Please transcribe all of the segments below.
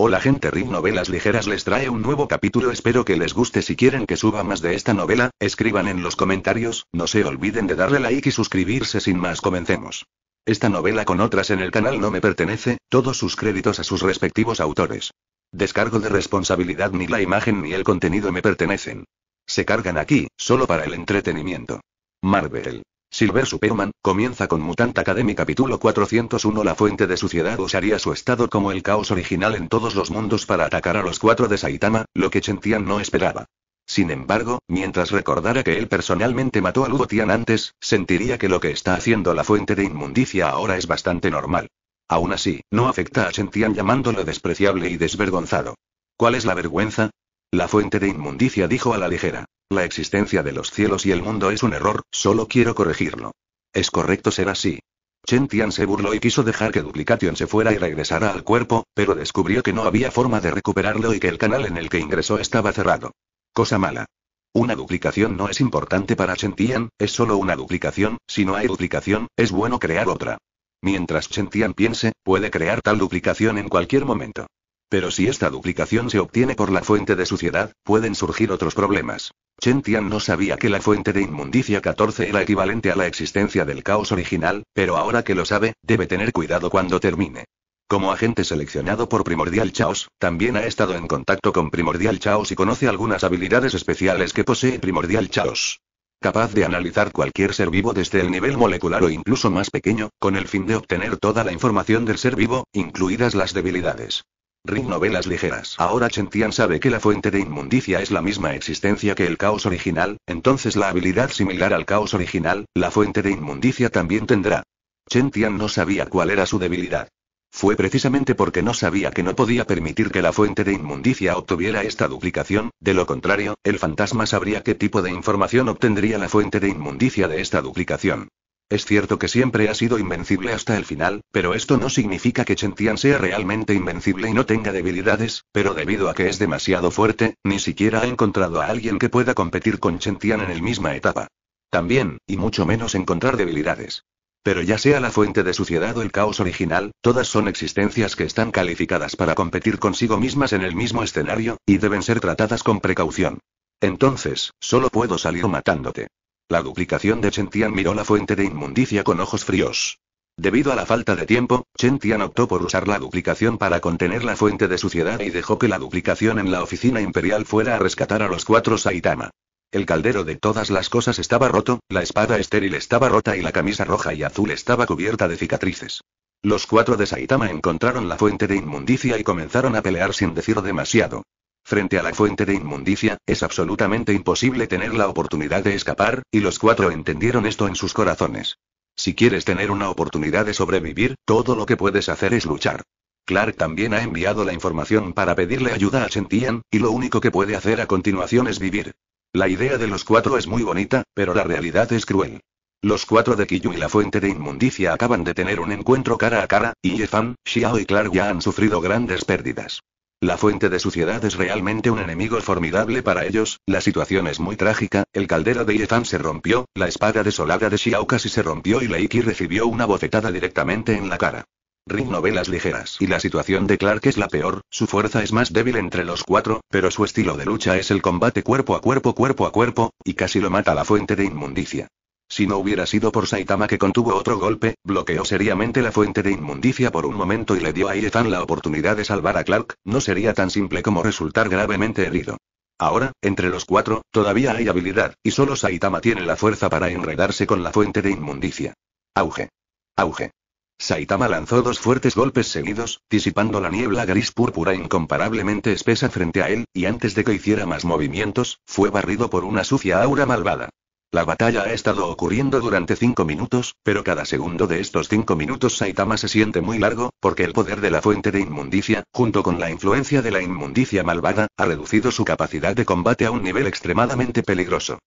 Hola gente RIP Novelas Ligeras les trae un nuevo capítulo espero que les guste si quieren que suba más de esta novela, escriban en los comentarios, no se olviden de darle like y suscribirse sin más comencemos. Esta novela con otras en el canal no me pertenece, todos sus créditos a sus respectivos autores. Descargo de responsabilidad ni la imagen ni el contenido me pertenecen. Se cargan aquí, solo para el entretenimiento. Marvel. Silver Superman, comienza con Mutant Academy capítulo 401 La fuente de suciedad usaría su estado como el caos original en todos los mundos para atacar a los cuatro de Saitama, lo que Tian no esperaba. Sin embargo, mientras recordara que él personalmente mató a Luo antes, sentiría que lo que está haciendo la fuente de inmundicia ahora es bastante normal. Aún así, no afecta a Chentian llamándolo despreciable y desvergonzado. ¿Cuál es la vergüenza? La fuente de inmundicia dijo a la ligera. La existencia de los cielos y el mundo es un error, solo quiero corregirlo. Es correcto ser así. Chen Tian se burló y quiso dejar que Duplication se fuera y regresara al cuerpo, pero descubrió que no había forma de recuperarlo y que el canal en el que ingresó estaba cerrado. Cosa mala. Una duplicación no es importante para Chen Tian, es solo una duplicación, si no hay duplicación, es bueno crear otra. Mientras Chen Tian piense, puede crear tal duplicación en cualquier momento. Pero si esta duplicación se obtiene por la fuente de suciedad, pueden surgir otros problemas. Chen Tian no sabía que la fuente de inmundicia 14 era equivalente a la existencia del caos original, pero ahora que lo sabe, debe tener cuidado cuando termine. Como agente seleccionado por Primordial Chaos, también ha estado en contacto con Primordial Chaos y conoce algunas habilidades especiales que posee Primordial Chaos capaz de analizar cualquier ser vivo desde el nivel molecular o incluso más pequeño, con el fin de obtener toda la información del ser vivo, incluidas las debilidades. Rin novelas ligeras. Ahora Chen Tian sabe que la fuente de inmundicia es la misma existencia que el caos original, entonces la habilidad similar al caos original, la fuente de inmundicia también tendrá. Chen Tian no sabía cuál era su debilidad. Fue precisamente porque no sabía que no podía permitir que la fuente de inmundicia obtuviera esta duplicación, de lo contrario, el fantasma sabría qué tipo de información obtendría la fuente de inmundicia de esta duplicación. Es cierto que siempre ha sido invencible hasta el final, pero esto no significa que Chentian sea realmente invencible y no tenga debilidades, pero debido a que es demasiado fuerte, ni siquiera ha encontrado a alguien que pueda competir con Chentian en el misma etapa. También, y mucho menos encontrar debilidades. Pero ya sea la fuente de suciedad o el caos original, todas son existencias que están calificadas para competir consigo mismas en el mismo escenario, y deben ser tratadas con precaución. Entonces, solo puedo salir matándote. La duplicación de Tian miró la fuente de inmundicia con ojos fríos. Debido a la falta de tiempo, Tian optó por usar la duplicación para contener la fuente de suciedad y dejó que la duplicación en la oficina imperial fuera a rescatar a los cuatro Saitama. El caldero de todas las cosas estaba roto, la espada estéril estaba rota y la camisa roja y azul estaba cubierta de cicatrices. Los cuatro de Saitama encontraron la fuente de inmundicia y comenzaron a pelear sin decir demasiado. Frente a la fuente de inmundicia, es absolutamente imposible tener la oportunidad de escapar, y los cuatro entendieron esto en sus corazones. Si quieres tener una oportunidad de sobrevivir, todo lo que puedes hacer es luchar. Clark también ha enviado la información para pedirle ayuda a Sentian, y lo único que puede hacer a continuación es vivir. La idea de los cuatro es muy bonita, pero la realidad es cruel. Los cuatro de Kiyu y la fuente de inmundicia acaban de tener un encuentro cara a cara, y Yefan, Xiao y Clark ya han sufrido grandes pérdidas. La fuente de suciedad es realmente un enemigo formidable para ellos, la situación es muy trágica, el caldero de Yefan se rompió, la espada desolada de Xiao casi se rompió y Leiki recibió una bofetada directamente en la cara. Rin novelas ligeras y la situación de Clark es la peor, su fuerza es más débil entre los cuatro, pero su estilo de lucha es el combate cuerpo a cuerpo cuerpo a cuerpo, y casi lo mata la fuente de inmundicia. Si no hubiera sido por Saitama que contuvo otro golpe, bloqueó seriamente la fuente de inmundicia por un momento y le dio a Ethan la oportunidad de salvar a Clark, no sería tan simple como resultar gravemente herido. Ahora, entre los cuatro, todavía hay habilidad, y solo Saitama tiene la fuerza para enredarse con la fuente de inmundicia. Auge. Auge. Saitama lanzó dos fuertes golpes seguidos, disipando la niebla gris púrpura incomparablemente espesa frente a él, y antes de que hiciera más movimientos, fue barrido por una sucia aura malvada. La batalla ha estado ocurriendo durante cinco minutos, pero cada segundo de estos cinco minutos Saitama se siente muy largo, porque el poder de la fuente de inmundicia, junto con la influencia de la inmundicia malvada, ha reducido su capacidad de combate a un nivel extremadamente peligroso.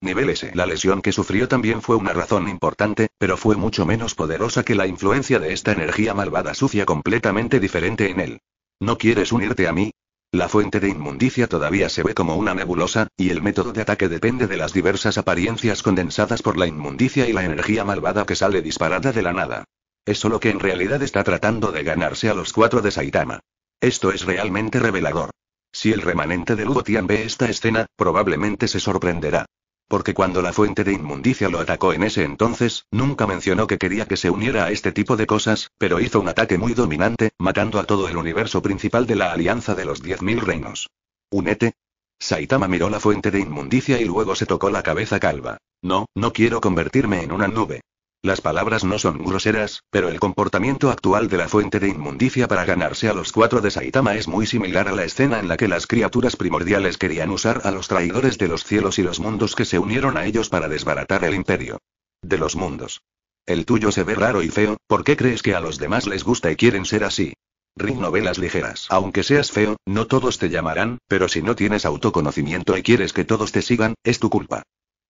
Nivel S. La lesión que sufrió también fue una razón importante, pero fue mucho menos poderosa que la influencia de esta energía malvada sucia completamente diferente en él. ¿No quieres unirte a mí? La fuente de inmundicia todavía se ve como una nebulosa, y el método de ataque depende de las diversas apariencias condensadas por la inmundicia y la energía malvada que sale disparada de la nada. Eso lo que en realidad está tratando de ganarse a los cuatro de Saitama. Esto es realmente revelador. Si el remanente de Lugo ve esta escena, probablemente se sorprenderá porque cuando la fuente de inmundicia lo atacó en ese entonces, nunca mencionó que quería que se uniera a este tipo de cosas, pero hizo un ataque muy dominante, matando a todo el universo principal de la Alianza de los Diez Mil Reinos. Únete. Saitama miró la fuente de inmundicia y luego se tocó la cabeza calva. No, no quiero convertirme en una nube. Las palabras no son groseras, pero el comportamiento actual de la fuente de inmundicia para ganarse a los cuatro de Saitama es muy similar a la escena en la que las criaturas primordiales querían usar a los traidores de los cielos y los mundos que se unieron a ellos para desbaratar el imperio. De los mundos. El tuyo se ve raro y feo, ¿por qué crees que a los demás les gusta y quieren ser así? Rin novelas ligeras. Aunque seas feo, no todos te llamarán, pero si no tienes autoconocimiento y quieres que todos te sigan, es tu culpa.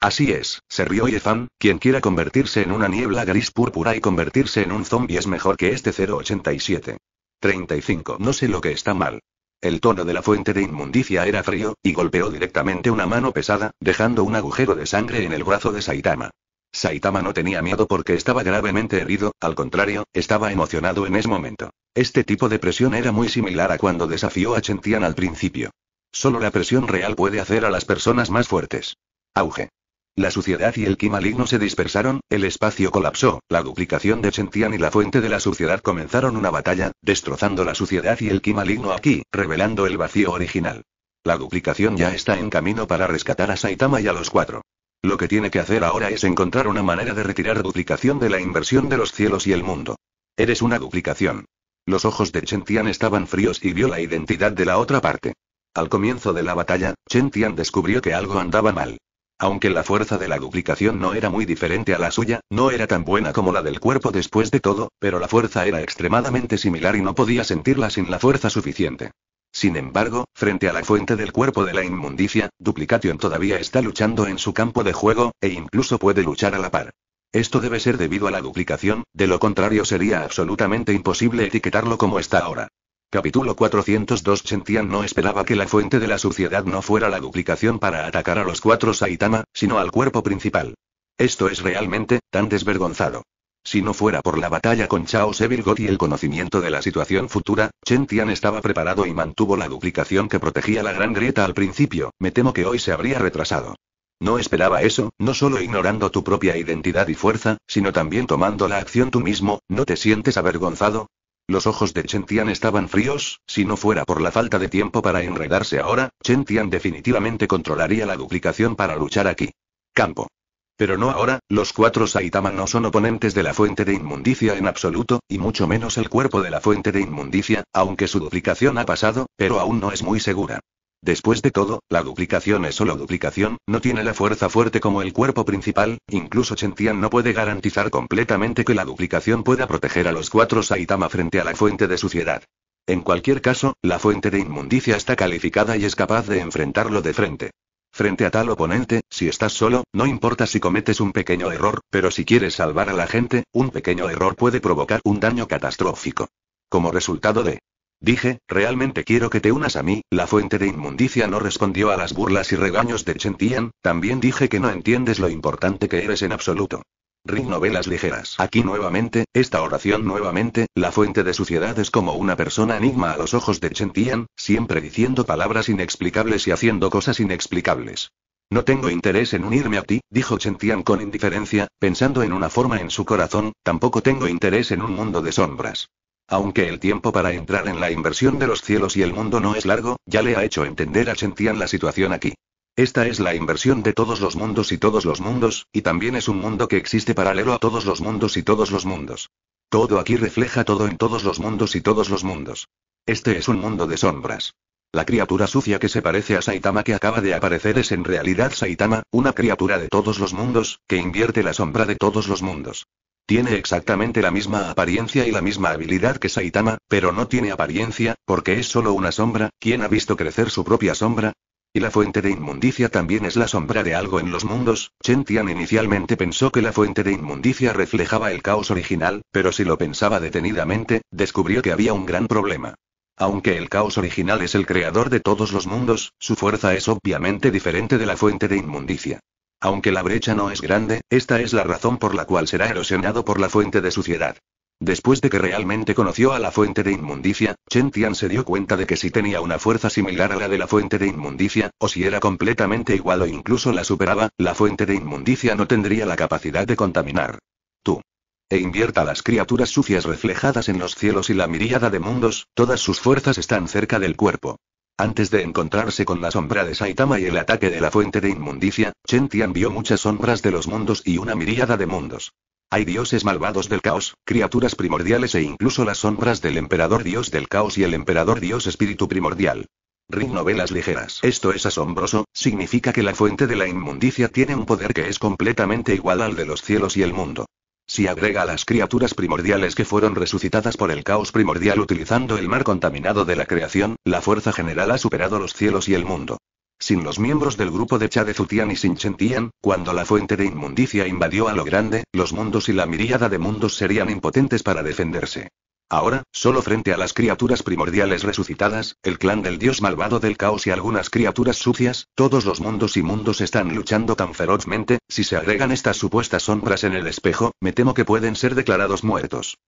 Así es, se rió Yefan, quien quiera convertirse en una niebla gris púrpura y convertirse en un zombie es mejor que este 087. 35. No sé lo que está mal. El tono de la fuente de inmundicia era frío, y golpeó directamente una mano pesada, dejando un agujero de sangre en el brazo de Saitama. Saitama no tenía miedo porque estaba gravemente herido, al contrario, estaba emocionado en ese momento. Este tipo de presión era muy similar a cuando desafió a Chentian al principio. Solo la presión real puede hacer a las personas más fuertes. Auge. La suciedad y el ki maligno se dispersaron, el espacio colapsó, la duplicación de Tian y la fuente de la suciedad comenzaron una batalla, destrozando la suciedad y el ki maligno aquí, revelando el vacío original. La duplicación ya está en camino para rescatar a Saitama y a los cuatro. Lo que tiene que hacer ahora es encontrar una manera de retirar duplicación de la inversión de los cielos y el mundo. Eres una duplicación. Los ojos de Chen Tian estaban fríos y vio la identidad de la otra parte. Al comienzo de la batalla, Chen Tian descubrió que algo andaba mal. Aunque la fuerza de la duplicación no era muy diferente a la suya, no era tan buena como la del cuerpo después de todo, pero la fuerza era extremadamente similar y no podía sentirla sin la fuerza suficiente. Sin embargo, frente a la fuente del cuerpo de la inmundicia, Duplication todavía está luchando en su campo de juego, e incluso puede luchar a la par. Esto debe ser debido a la duplicación, de lo contrario sería absolutamente imposible etiquetarlo como está ahora. Capítulo 402 Tian no esperaba que la fuente de la suciedad no fuera la duplicación para atacar a los cuatro Saitama, sino al cuerpo principal. Esto es realmente, tan desvergonzado. Si no fuera por la batalla con Chao God y el conocimiento de la situación futura, Chen Tian estaba preparado y mantuvo la duplicación que protegía la gran grieta al principio, me temo que hoy se habría retrasado. No esperaba eso, no solo ignorando tu propia identidad y fuerza, sino también tomando la acción tú mismo, ¿no te sientes avergonzado? Los ojos de Chen Tian estaban fríos, si no fuera por la falta de tiempo para enredarse ahora, Chen Tian definitivamente controlaría la duplicación para luchar aquí. Campo. Pero no ahora, los cuatro Saitama no son oponentes de la fuente de inmundicia en absoluto, y mucho menos el cuerpo de la fuente de inmundicia, aunque su duplicación ha pasado, pero aún no es muy segura. Después de todo, la duplicación es solo duplicación, no tiene la fuerza fuerte como el cuerpo principal, incluso Tian no puede garantizar completamente que la duplicación pueda proteger a los cuatro Saitama frente a la fuente de suciedad. En cualquier caso, la fuente de inmundicia está calificada y es capaz de enfrentarlo de frente. Frente a tal oponente, si estás solo, no importa si cometes un pequeño error, pero si quieres salvar a la gente, un pequeño error puede provocar un daño catastrófico. Como resultado de Dije, realmente quiero que te unas a mí, la fuente de inmundicia no respondió a las burlas y regaños de Chen también dije que no entiendes lo importante que eres en absoluto. Ring novelas ligeras. Aquí nuevamente, esta oración nuevamente, la fuente de suciedad es como una persona enigma a los ojos de Chen siempre diciendo palabras inexplicables y haciendo cosas inexplicables. No tengo interés en unirme a ti, dijo Chen con indiferencia, pensando en una forma en su corazón, tampoco tengo interés en un mundo de sombras. Aunque el tiempo para entrar en la inversión de los cielos y el mundo no es largo, ya le ha hecho entender a sentían la situación aquí. Esta es la inversión de todos los mundos y todos los mundos, y también es un mundo que existe paralelo a todos los mundos y todos los mundos. Todo aquí refleja todo en todos los mundos y todos los mundos. Este es un mundo de sombras. La criatura sucia que se parece a Saitama que acaba de aparecer es en realidad Saitama, una criatura de todos los mundos, que invierte la sombra de todos los mundos. Tiene exactamente la misma apariencia y la misma habilidad que Saitama, pero no tiene apariencia, porque es solo una sombra, ¿quién ha visto crecer su propia sombra? Y la fuente de inmundicia también es la sombra de algo en los mundos. Chen Tian inicialmente pensó que la fuente de inmundicia reflejaba el caos original, pero si lo pensaba detenidamente, descubrió que había un gran problema. Aunque el caos original es el creador de todos los mundos, su fuerza es obviamente diferente de la fuente de inmundicia. Aunque la brecha no es grande, esta es la razón por la cual será erosionado por la fuente de suciedad. Después de que realmente conoció a la fuente de inmundicia, Chen Tian se dio cuenta de que si tenía una fuerza similar a la de la fuente de inmundicia, o si era completamente igual o incluso la superaba, la fuente de inmundicia no tendría la capacidad de contaminar. Tú. E invierta las criaturas sucias reflejadas en los cielos y la miríada de mundos, todas sus fuerzas están cerca del cuerpo. Antes de encontrarse con la sombra de Saitama y el ataque de la fuente de inmundicia, Chen Tian vio muchas sombras de los mundos y una miríada de mundos. Hay dioses malvados del caos, criaturas primordiales e incluso las sombras del emperador dios del caos y el emperador dios espíritu primordial. Ring novelas ligeras. Esto es asombroso, significa que la fuente de la inmundicia tiene un poder que es completamente igual al de los cielos y el mundo. Si agrega a las criaturas primordiales que fueron resucitadas por el caos primordial utilizando el mar contaminado de la creación, la fuerza general ha superado los cielos y el mundo. Sin los miembros del grupo de Chadezutian y Sinchentian, cuando la fuente de inmundicia invadió a lo grande, los mundos y la miríada de mundos serían impotentes para defenderse. Ahora, solo frente a las criaturas primordiales resucitadas, el clan del dios malvado del caos y algunas criaturas sucias, todos los mundos y mundos están luchando tan ferozmente, si se agregan estas supuestas sombras en el espejo, me temo que pueden ser declarados muertos.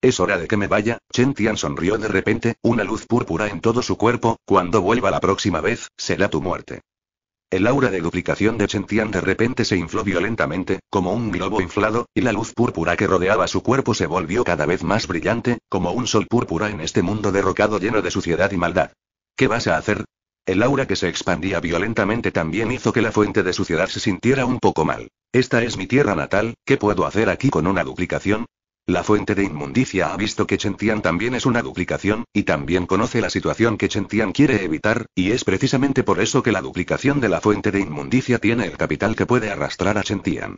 Es hora de que me vaya, Chen Tian sonrió de repente, una luz púrpura en todo su cuerpo, cuando vuelva la próxima vez, será tu muerte. El aura de duplicación de Chentian de repente se infló violentamente, como un globo inflado, y la luz púrpura que rodeaba su cuerpo se volvió cada vez más brillante, como un sol púrpura en este mundo derrocado lleno de suciedad y maldad. ¿Qué vas a hacer? El aura que se expandía violentamente también hizo que la fuente de suciedad se sintiera un poco mal. Esta es mi tierra natal, ¿qué puedo hacer aquí con una duplicación? La fuente de inmundicia ha visto que Chentian también es una duplicación, y también conoce la situación que Chentian quiere evitar, y es precisamente por eso que la duplicación de la fuente de inmundicia tiene el capital que puede arrastrar a Chentian.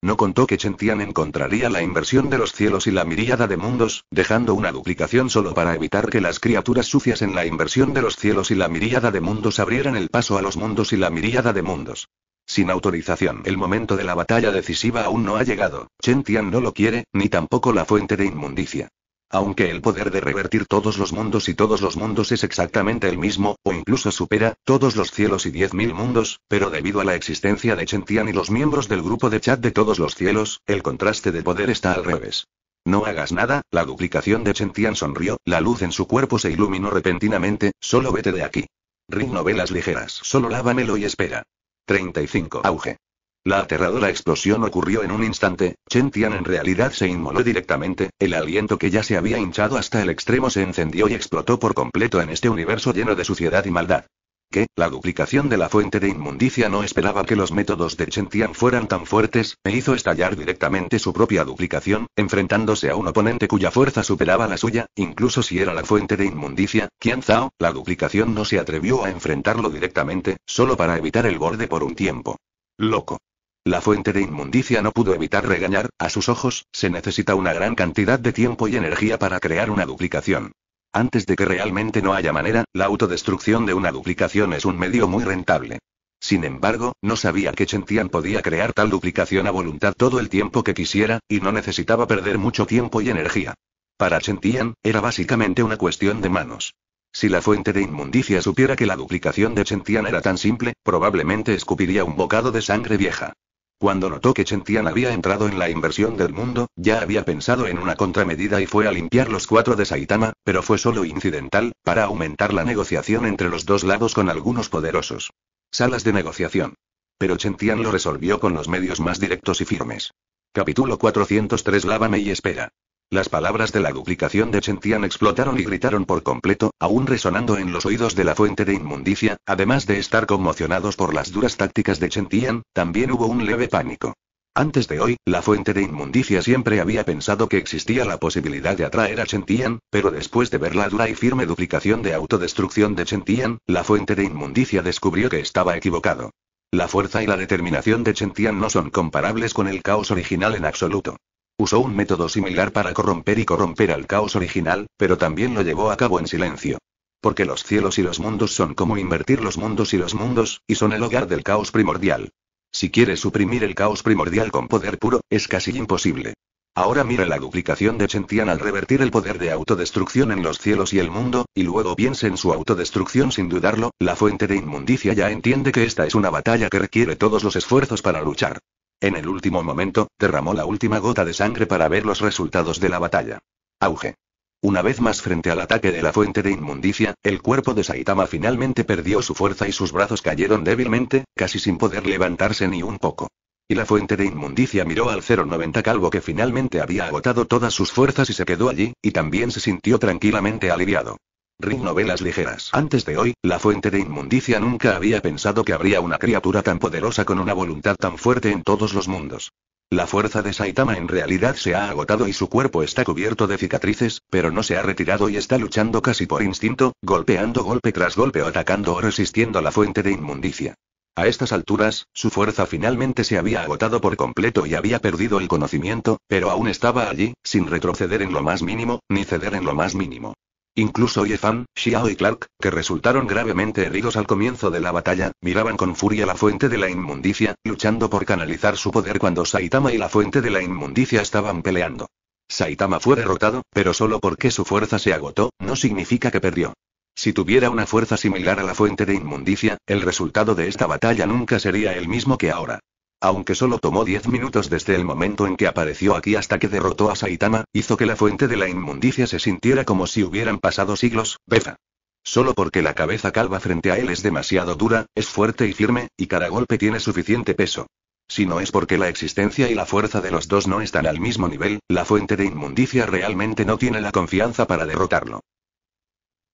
No contó que Chentian encontraría la inversión de los cielos y la miríada de mundos, dejando una duplicación solo para evitar que las criaturas sucias en la inversión de los cielos y la miríada de mundos abrieran el paso a los mundos y la miríada de mundos. Sin autorización. El momento de la batalla decisiva aún no ha llegado. Chen Tian no lo quiere, ni tampoco la fuente de inmundicia. Aunque el poder de revertir todos los mundos y todos los mundos es exactamente el mismo, o incluso supera, todos los cielos y mil mundos, pero debido a la existencia de Chen Tian y los miembros del grupo de chat de todos los cielos, el contraste de poder está al revés. No hagas nada, la duplicación de Chen Tian sonrió, la luz en su cuerpo se iluminó repentinamente, solo vete de aquí. Ring novelas ligeras, solo lávamelo y espera. 35. Auge. La aterradora explosión ocurrió en un instante, Chen Tian en realidad se inmoló directamente, el aliento que ya se había hinchado hasta el extremo se encendió y explotó por completo en este universo lleno de suciedad y maldad que, la duplicación de la fuente de inmundicia no esperaba que los métodos de Chen Tian fueran tan fuertes, e hizo estallar directamente su propia duplicación, enfrentándose a un oponente cuya fuerza superaba la suya, incluso si era la fuente de inmundicia, Qian Zhao, la duplicación no se atrevió a enfrentarlo directamente, solo para evitar el borde por un tiempo. Loco. La fuente de inmundicia no pudo evitar regañar, a sus ojos, se necesita una gran cantidad de tiempo y energía para crear una duplicación. Antes de que realmente no haya manera, la autodestrucción de una duplicación es un medio muy rentable. Sin embargo, no sabía que Chentian podía crear tal duplicación a voluntad todo el tiempo que quisiera, y no necesitaba perder mucho tiempo y energía. Para Chentian, era básicamente una cuestión de manos. Si la fuente de inmundicia supiera que la duplicación de Chentian era tan simple, probablemente escupiría un bocado de sangre vieja. Cuando notó que Chentian había entrado en la inversión del mundo, ya había pensado en una contramedida y fue a limpiar los cuatro de Saitama, pero fue solo incidental, para aumentar la negociación entre los dos lados con algunos poderosos. Salas de negociación. Pero Chentian lo resolvió con los medios más directos y firmes. Capítulo 403 Lávame y espera. Las palabras de la duplicación de Chentian explotaron y gritaron por completo, aún resonando en los oídos de la fuente de inmundicia, además de estar conmocionados por las duras tácticas de Chentian, también hubo un leve pánico. Antes de hoy, la fuente de inmundicia siempre había pensado que existía la posibilidad de atraer a Chentian, pero después de ver la dura y firme duplicación de autodestrucción de Chentian, la fuente de inmundicia descubrió que estaba equivocado. La fuerza y la determinación de Chentian no son comparables con el caos original en absoluto. Usó un método similar para corromper y corromper al caos original, pero también lo llevó a cabo en silencio. Porque los cielos y los mundos son como invertir los mundos y los mundos, y son el hogar del caos primordial. Si quieres suprimir el caos primordial con poder puro, es casi imposible. Ahora mira la duplicación de Chentian al revertir el poder de autodestrucción en los cielos y el mundo, y luego piensa en su autodestrucción sin dudarlo, la fuente de inmundicia ya entiende que esta es una batalla que requiere todos los esfuerzos para luchar. En el último momento, derramó la última gota de sangre para ver los resultados de la batalla. Auge. Una vez más frente al ataque de la fuente de inmundicia, el cuerpo de Saitama finalmente perdió su fuerza y sus brazos cayeron débilmente, casi sin poder levantarse ni un poco. Y la fuente de inmundicia miró al 090 calvo que finalmente había agotado todas sus fuerzas y se quedó allí, y también se sintió tranquilamente aliviado. Rick novelas ligeras. Antes de hoy, la fuente de inmundicia nunca había pensado que habría una criatura tan poderosa con una voluntad tan fuerte en todos los mundos. La fuerza de Saitama en realidad se ha agotado y su cuerpo está cubierto de cicatrices, pero no se ha retirado y está luchando casi por instinto, golpeando golpe tras golpe o atacando o resistiendo a la fuente de inmundicia. A estas alturas, su fuerza finalmente se había agotado por completo y había perdido el conocimiento, pero aún estaba allí, sin retroceder en lo más mínimo, ni ceder en lo más mínimo. Incluso Yefan, Xiao y Clark, que resultaron gravemente heridos al comienzo de la batalla, miraban con furia la fuente de la inmundicia, luchando por canalizar su poder cuando Saitama y la fuente de la inmundicia estaban peleando. Saitama fue derrotado, pero solo porque su fuerza se agotó, no significa que perdió. Si tuviera una fuerza similar a la fuente de inmundicia, el resultado de esta batalla nunca sería el mismo que ahora aunque solo tomó 10 minutos desde el momento en que apareció aquí hasta que derrotó a Saitama, hizo que la fuente de la inmundicia se sintiera como si hubieran pasado siglos, Beza. Solo porque la cabeza calva frente a él es demasiado dura, es fuerte y firme, y cada golpe tiene suficiente peso. Si no es porque la existencia y la fuerza de los dos no están al mismo nivel, la fuente de inmundicia realmente no tiene la confianza para derrotarlo.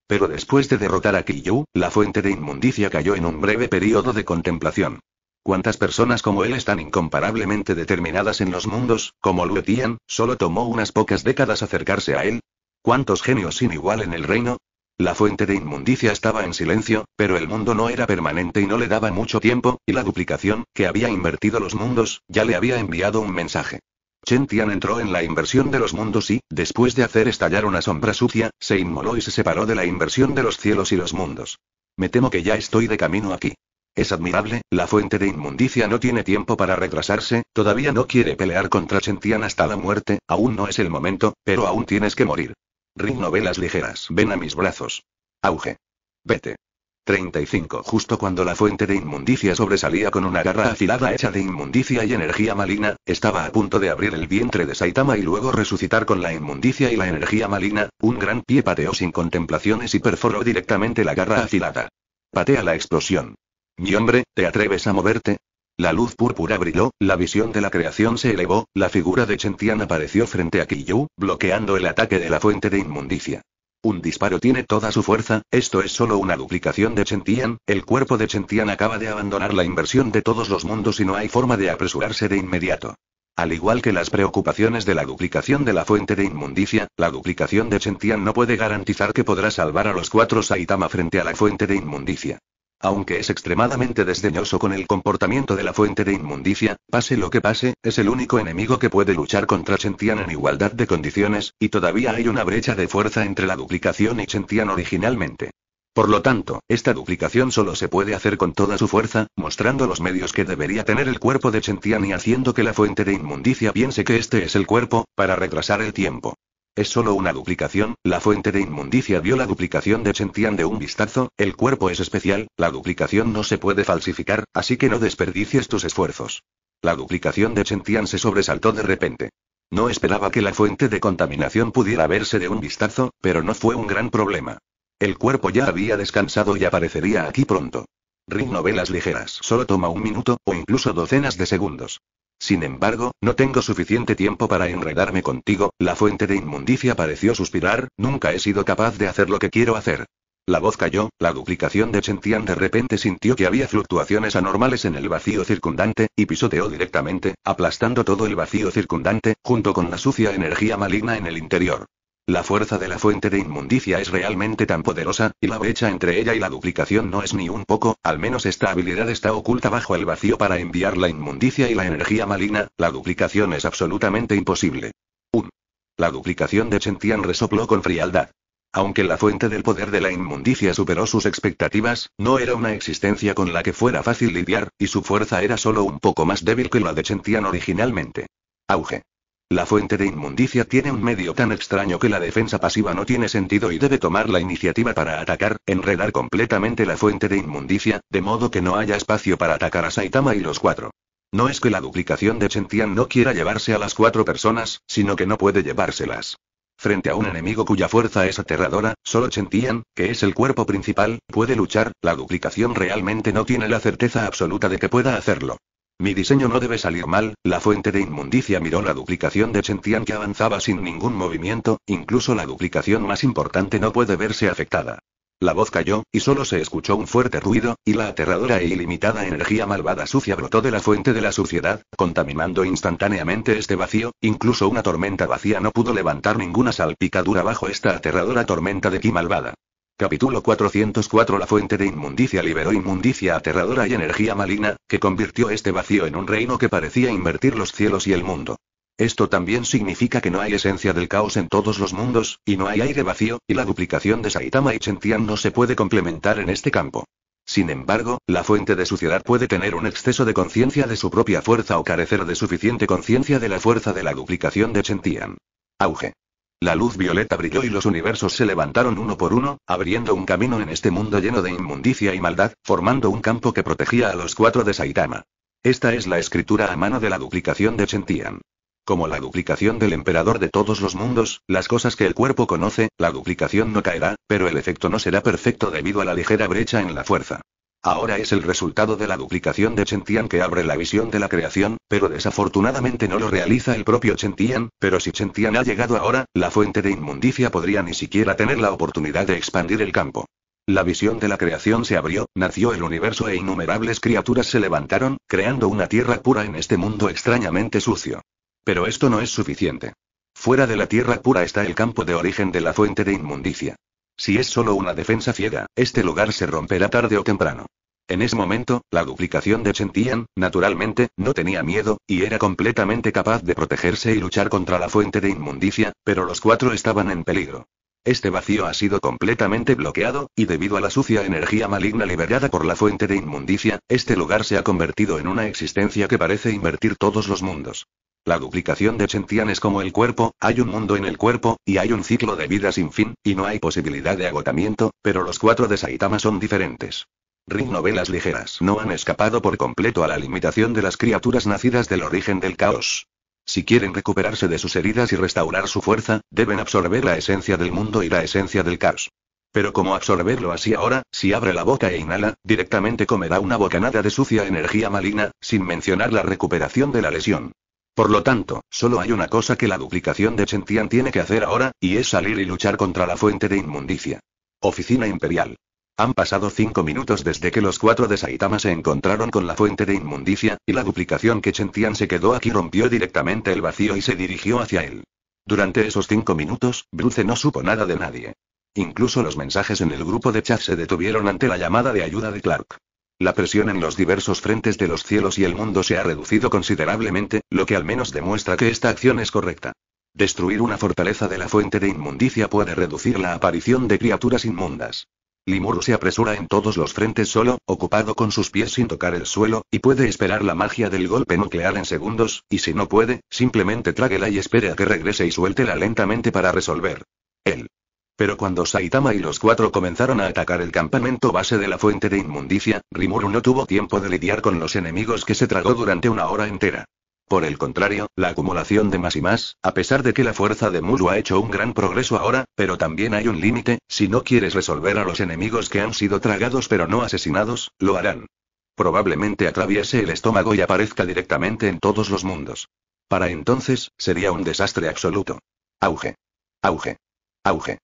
Pero después de derrotar a Kiyu, la fuente de inmundicia cayó en un breve periodo de contemplación. ¿Cuántas personas como él están incomparablemente determinadas en los mundos, como luo Tian, solo tomó unas pocas décadas acercarse a él. ¿Cuántos genios sin igual en el reino? La fuente de inmundicia estaba en silencio, pero el mundo no era permanente y no le daba mucho tiempo, y la duplicación, que había invertido los mundos, ya le había enviado un mensaje. Chen Tian entró en la inversión de los mundos y, después de hacer estallar una sombra sucia, se inmoló y se separó de la inversión de los cielos y los mundos. Me temo que ya estoy de camino aquí. Es admirable, la fuente de inmundicia no tiene tiempo para retrasarse, todavía no quiere pelear contra Chentian hasta la muerte, aún no es el momento, pero aún tienes que morir. Ring novelas ligeras, ven a mis brazos. Auge. Vete. 35. Justo cuando la fuente de inmundicia sobresalía con una garra afilada hecha de inmundicia y energía maligna, estaba a punto de abrir el vientre de Saitama y luego resucitar con la inmundicia y la energía maligna, un gran pie pateó sin contemplaciones y perforó directamente la garra afilada. Patea la explosión. Mi hombre, ¿te atreves a moverte? La luz púrpura brilló, la visión de la creación se elevó, la figura de Chentian apareció frente a Kiyu, bloqueando el ataque de la fuente de inmundicia. Un disparo tiene toda su fuerza, esto es solo una duplicación de Chentian, el cuerpo de Chentian acaba de abandonar la inversión de todos los mundos y no hay forma de apresurarse de inmediato. Al igual que las preocupaciones de la duplicación de la fuente de inmundicia, la duplicación de Chentian no puede garantizar que podrá salvar a los cuatro Saitama frente a la fuente de inmundicia. Aunque es extremadamente desdeñoso con el comportamiento de la fuente de inmundicia, pase lo que pase, es el único enemigo que puede luchar contra Chentian en igualdad de condiciones, y todavía hay una brecha de fuerza entre la duplicación y Chentian originalmente. Por lo tanto, esta duplicación solo se puede hacer con toda su fuerza, mostrando los medios que debería tener el cuerpo de Chentian y haciendo que la fuente de inmundicia piense que este es el cuerpo, para retrasar el tiempo. Es solo una duplicación, la fuente de inmundicia vio la duplicación de Chentian de un vistazo, el cuerpo es especial, la duplicación no se puede falsificar, así que no desperdicies tus esfuerzos. La duplicación de Chentian se sobresaltó de repente. No esperaba que la fuente de contaminación pudiera verse de un vistazo, pero no fue un gran problema. El cuerpo ya había descansado y aparecería aquí pronto. Ring novelas ligeras solo toma un minuto, o incluso docenas de segundos. Sin embargo, no tengo suficiente tiempo para enredarme contigo, la fuente de inmundicia pareció suspirar, nunca he sido capaz de hacer lo que quiero hacer. La voz cayó, la duplicación de Chentian de repente sintió que había fluctuaciones anormales en el vacío circundante, y pisoteó directamente, aplastando todo el vacío circundante, junto con la sucia energía maligna en el interior. La fuerza de la fuente de inmundicia es realmente tan poderosa, y la brecha entre ella y la duplicación no es ni un poco, al menos esta habilidad está oculta bajo el vacío para enviar la inmundicia y la energía maligna, la duplicación es absolutamente imposible. 1. La duplicación de Chentian resopló con frialdad. Aunque la fuente del poder de la inmundicia superó sus expectativas, no era una existencia con la que fuera fácil lidiar, y su fuerza era solo un poco más débil que la de Chentian originalmente. Auge. La fuente de inmundicia tiene un medio tan extraño que la defensa pasiva no tiene sentido y debe tomar la iniciativa para atacar, enredar completamente la fuente de inmundicia, de modo que no haya espacio para atacar a Saitama y los cuatro. No es que la duplicación de Chentian no quiera llevarse a las cuatro personas, sino que no puede llevárselas. Frente a un enemigo cuya fuerza es aterradora, solo Chentian, que es el cuerpo principal, puede luchar, la duplicación realmente no tiene la certeza absoluta de que pueda hacerlo. Mi diseño no debe salir mal, la fuente de inmundicia miró la duplicación de Chentian que avanzaba sin ningún movimiento, incluso la duplicación más importante no puede verse afectada. La voz cayó, y solo se escuchó un fuerte ruido, y la aterradora e ilimitada energía malvada sucia brotó de la fuente de la suciedad, contaminando instantáneamente este vacío, incluso una tormenta vacía no pudo levantar ninguna salpicadura bajo esta aterradora tormenta de ki malvada. Capítulo 404 La fuente de inmundicia liberó inmundicia aterradora y energía maligna, que convirtió este vacío en un reino que parecía invertir los cielos y el mundo. Esto también significa que no hay esencia del caos en todos los mundos, y no hay aire vacío, y la duplicación de Saitama y Chentian no se puede complementar en este campo. Sin embargo, la fuente de suciedad puede tener un exceso de conciencia de su propia fuerza o carecer de suficiente conciencia de la fuerza de la duplicación de Chentian. Auge. La luz violeta brilló y los universos se levantaron uno por uno, abriendo un camino en este mundo lleno de inmundicia y maldad, formando un campo que protegía a los cuatro de Saitama. Esta es la escritura a mano de la duplicación de Chentian. Como la duplicación del emperador de todos los mundos, las cosas que el cuerpo conoce, la duplicación no caerá, pero el efecto no será perfecto debido a la ligera brecha en la fuerza. Ahora es el resultado de la duplicación de Chentian que abre la visión de la creación, pero desafortunadamente no lo realiza el propio Chentian, pero si Chentian ha llegado ahora, la fuente de inmundicia podría ni siquiera tener la oportunidad de expandir el campo. La visión de la creación se abrió, nació el universo e innumerables criaturas se levantaron, creando una tierra pura en este mundo extrañamente sucio. Pero esto no es suficiente. Fuera de la tierra pura está el campo de origen de la fuente de inmundicia. Si es solo una defensa ciega, este lugar se romperá tarde o temprano. En ese momento, la duplicación de Chentian, naturalmente, no tenía miedo, y era completamente capaz de protegerse y luchar contra la fuente de inmundicia, pero los cuatro estaban en peligro. Este vacío ha sido completamente bloqueado, y debido a la sucia energía maligna liberada por la fuente de inmundicia, este lugar se ha convertido en una existencia que parece invertir todos los mundos. La duplicación de Chentian es como el cuerpo, hay un mundo en el cuerpo, y hay un ciclo de vida sin fin, y no hay posibilidad de agotamiento, pero los cuatro de Saitama son diferentes. Rin novelas ligeras no han escapado por completo a la limitación de las criaturas nacidas del origen del caos. Si quieren recuperarse de sus heridas y restaurar su fuerza, deben absorber la esencia del mundo y la esencia del caos. Pero como absorberlo así ahora, si abre la boca e inhala, directamente comerá una bocanada de sucia energía maligna, sin mencionar la recuperación de la lesión. Por lo tanto, solo hay una cosa que la duplicación de Chentian tiene que hacer ahora, y es salir y luchar contra la fuente de inmundicia. Oficina Imperial. Han pasado cinco minutos desde que los cuatro de Saitama se encontraron con la fuente de inmundicia, y la duplicación que Chentian se quedó aquí rompió directamente el vacío y se dirigió hacia él. Durante esos cinco minutos, Bruce no supo nada de nadie. Incluso los mensajes en el grupo de chat se detuvieron ante la llamada de ayuda de Clark. La presión en los diversos frentes de los cielos y el mundo se ha reducido considerablemente, lo que al menos demuestra que esta acción es correcta. Destruir una fortaleza de la fuente de inmundicia puede reducir la aparición de criaturas inmundas. Limuru se apresura en todos los frentes solo, ocupado con sus pies sin tocar el suelo, y puede esperar la magia del golpe nuclear en segundos, y si no puede, simplemente tráguela y espere a que regrese y suéltela lentamente para resolver. Él. Pero cuando Saitama y los cuatro comenzaron a atacar el campamento base de la fuente de inmundicia, Rimuru no tuvo tiempo de lidiar con los enemigos que se tragó durante una hora entera. Por el contrario, la acumulación de más y más, a pesar de que la fuerza de Muru ha hecho un gran progreso ahora, pero también hay un límite, si no quieres resolver a los enemigos que han sido tragados pero no asesinados, lo harán. Probablemente atraviese el estómago y aparezca directamente en todos los mundos. Para entonces, sería un desastre absoluto. Auge. Auge. Auge.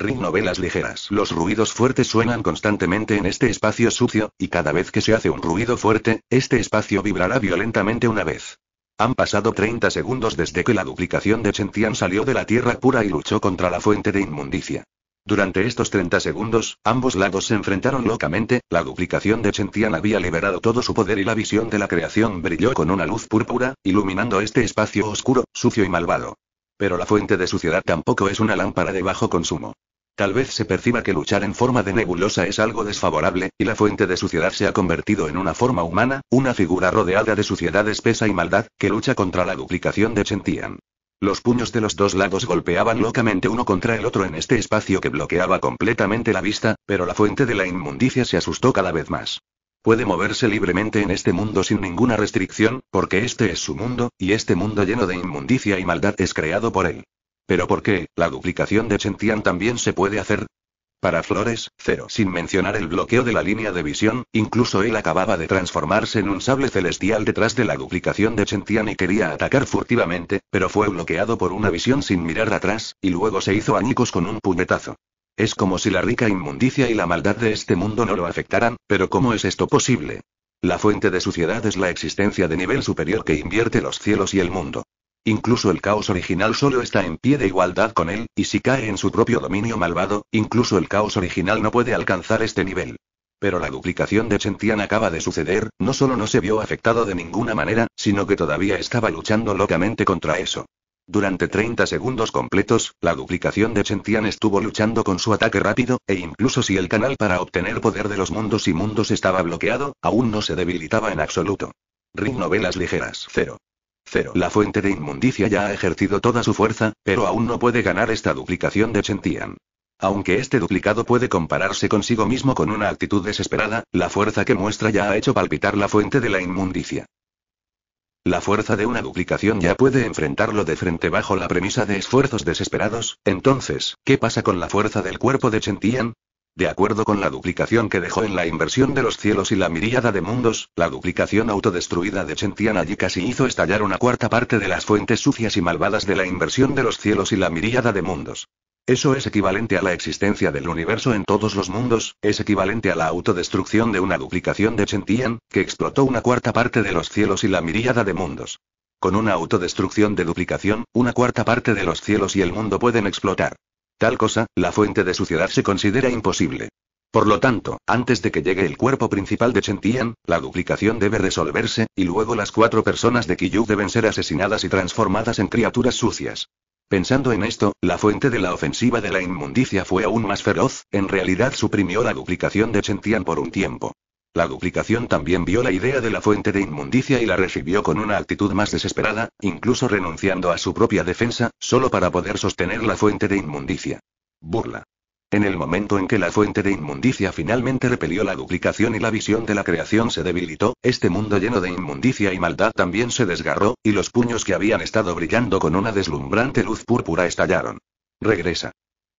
Ring novelas ligeras. Los ruidos fuertes suenan constantemente en este espacio sucio, y cada vez que se hace un ruido fuerte, este espacio vibrará violentamente una vez. Han pasado 30 segundos desde que la duplicación de Tian salió de la tierra pura y luchó contra la fuente de inmundicia. Durante estos 30 segundos, ambos lados se enfrentaron locamente, la duplicación de Tian había liberado todo su poder y la visión de la creación brilló con una luz púrpura, iluminando este espacio oscuro, sucio y malvado. Pero la fuente de suciedad tampoco es una lámpara de bajo consumo. Tal vez se perciba que luchar en forma de nebulosa es algo desfavorable, y la fuente de suciedad se ha convertido en una forma humana, una figura rodeada de suciedad espesa y maldad, que lucha contra la duplicación de Chentian. Los puños de los dos lados golpeaban locamente uno contra el otro en este espacio que bloqueaba completamente la vista, pero la fuente de la inmundicia se asustó cada vez más. Puede moverse libremente en este mundo sin ninguna restricción, porque este es su mundo, y este mundo lleno de inmundicia y maldad es creado por él. Pero ¿por qué? La duplicación de Chentian también se puede hacer. Para Flores, cero. Sin mencionar el bloqueo de la línea de visión, incluso él acababa de transformarse en un sable celestial detrás de la duplicación de Chentian y quería atacar furtivamente, pero fue bloqueado por una visión sin mirar atrás, y luego se hizo añicos con un puñetazo. Es como si la rica inmundicia y la maldad de este mundo no lo afectaran, pero ¿cómo es esto posible? La fuente de suciedad es la existencia de nivel superior que invierte los cielos y el mundo. Incluso el caos original solo está en pie de igualdad con él, y si cae en su propio dominio malvado, incluso el caos original no puede alcanzar este nivel. Pero la duplicación de Chentian acaba de suceder, no solo no se vio afectado de ninguna manera, sino que todavía estaba luchando locamente contra eso. Durante 30 segundos completos, la duplicación de Chentian estuvo luchando con su ataque rápido, e incluso si el canal para obtener poder de los mundos y mundos estaba bloqueado, aún no se debilitaba en absoluto. Ring novelas ligeras 0. La fuente de inmundicia ya ha ejercido toda su fuerza, pero aún no puede ganar esta duplicación de Tian. Aunque este duplicado puede compararse consigo mismo con una actitud desesperada, la fuerza que muestra ya ha hecho palpitar la fuente de la inmundicia. La fuerza de una duplicación ya puede enfrentarlo de frente bajo la premisa de esfuerzos desesperados, entonces, ¿qué pasa con la fuerza del cuerpo de Chentian? De acuerdo con la duplicación que dejó en la inversión de los cielos y la miríada de mundos, la duplicación autodestruida de Chentian allí casi hizo estallar una cuarta parte de las fuentes sucias y malvadas de la inversión de los cielos y la miríada de mundos. Eso es equivalente a la existencia del universo en todos los mundos, es equivalente a la autodestrucción de una duplicación de Chentian, que explotó una cuarta parte de los cielos y la miríada de mundos. Con una autodestrucción de duplicación, una cuarta parte de los cielos y el mundo pueden explotar. Tal cosa, la fuente de suciedad se considera imposible. Por lo tanto, antes de que llegue el cuerpo principal de Chentian, la duplicación debe resolverse, y luego las cuatro personas de Kiyu deben ser asesinadas y transformadas en criaturas sucias. Pensando en esto, la fuente de la ofensiva de la inmundicia fue aún más feroz, en realidad suprimió la duplicación de Chentian por un tiempo. La duplicación también vio la idea de la fuente de inmundicia y la recibió con una actitud más desesperada, incluso renunciando a su propia defensa, solo para poder sostener la fuente de inmundicia. Burla. En el momento en que la fuente de inmundicia finalmente repelió la duplicación y la visión de la creación se debilitó, este mundo lleno de inmundicia y maldad también se desgarró, y los puños que habían estado brillando con una deslumbrante luz púrpura estallaron. Regresa.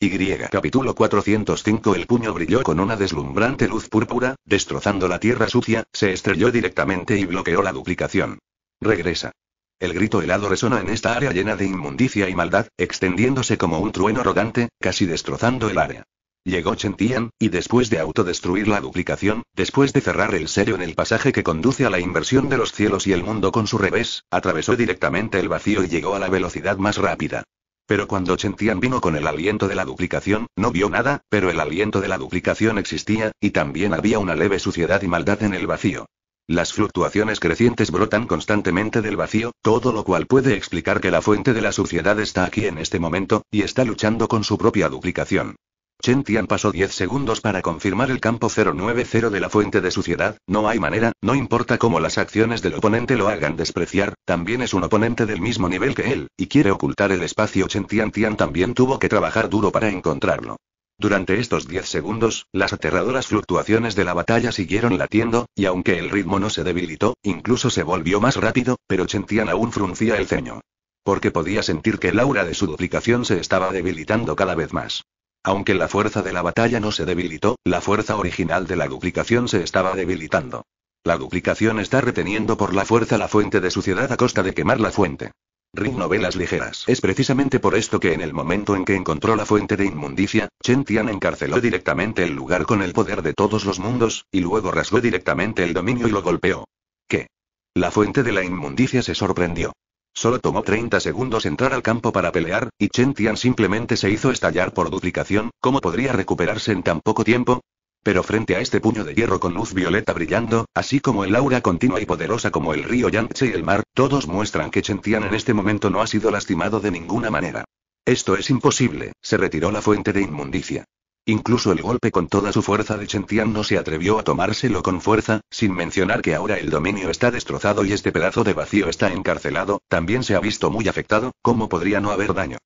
Y. Capítulo 405 El puño brilló con una deslumbrante luz púrpura, destrozando la tierra sucia, se estrelló directamente y bloqueó la duplicación. Regresa. El grito helado resonó en esta área llena de inmundicia y maldad, extendiéndose como un trueno arrogante, casi destrozando el área. Llegó Tian y después de autodestruir la duplicación, después de cerrar el sello en el pasaje que conduce a la inversión de los cielos y el mundo con su revés, atravesó directamente el vacío y llegó a la velocidad más rápida. Pero cuando Chentian vino con el aliento de la duplicación, no vio nada, pero el aliento de la duplicación existía, y también había una leve suciedad y maldad en el vacío. Las fluctuaciones crecientes brotan constantemente del vacío, todo lo cual puede explicar que la fuente de la suciedad está aquí en este momento, y está luchando con su propia duplicación. Chen Tian pasó 10 segundos para confirmar el campo 090 de la fuente de suciedad, no hay manera, no importa cómo las acciones del oponente lo hagan despreciar, también es un oponente del mismo nivel que él, y quiere ocultar el espacio Chen Tian Tian también tuvo que trabajar duro para encontrarlo. Durante estos 10 segundos, las aterradoras fluctuaciones de la batalla siguieron latiendo, y aunque el ritmo no se debilitó, incluso se volvió más rápido, pero Chen Tian aún fruncía el ceño. Porque podía sentir que el aura de su duplicación se estaba debilitando cada vez más. Aunque la fuerza de la batalla no se debilitó, la fuerza original de la duplicación se estaba debilitando. La duplicación está reteniendo por la fuerza la fuente de suciedad a costa de quemar la fuente. ve novelas ligeras. Es precisamente por esto que en el momento en que encontró la fuente de inmundicia, Chen Tian encarceló directamente el lugar con el poder de todos los mundos, y luego rasgó directamente el dominio y lo golpeó. ¿Qué? La fuente de la inmundicia se sorprendió. Solo tomó 30 segundos entrar al campo para pelear, y Chen Tian simplemente se hizo estallar por duplicación, ¿cómo podría recuperarse en tan poco tiempo? Pero frente a este puño de hierro con luz violeta brillando, así como el aura continua y poderosa como el río Yangtze y el mar, todos muestran que Chen Tian en este momento no ha sido lastimado de ninguna manera. Esto es imposible, se retiró la fuente de inmundicia. Incluso el golpe con toda su fuerza de Chentian no se atrevió a tomárselo con fuerza, sin mencionar que ahora el dominio está destrozado y este pedazo de vacío está encarcelado, también se ha visto muy afectado, ¿cómo podría no haber daño?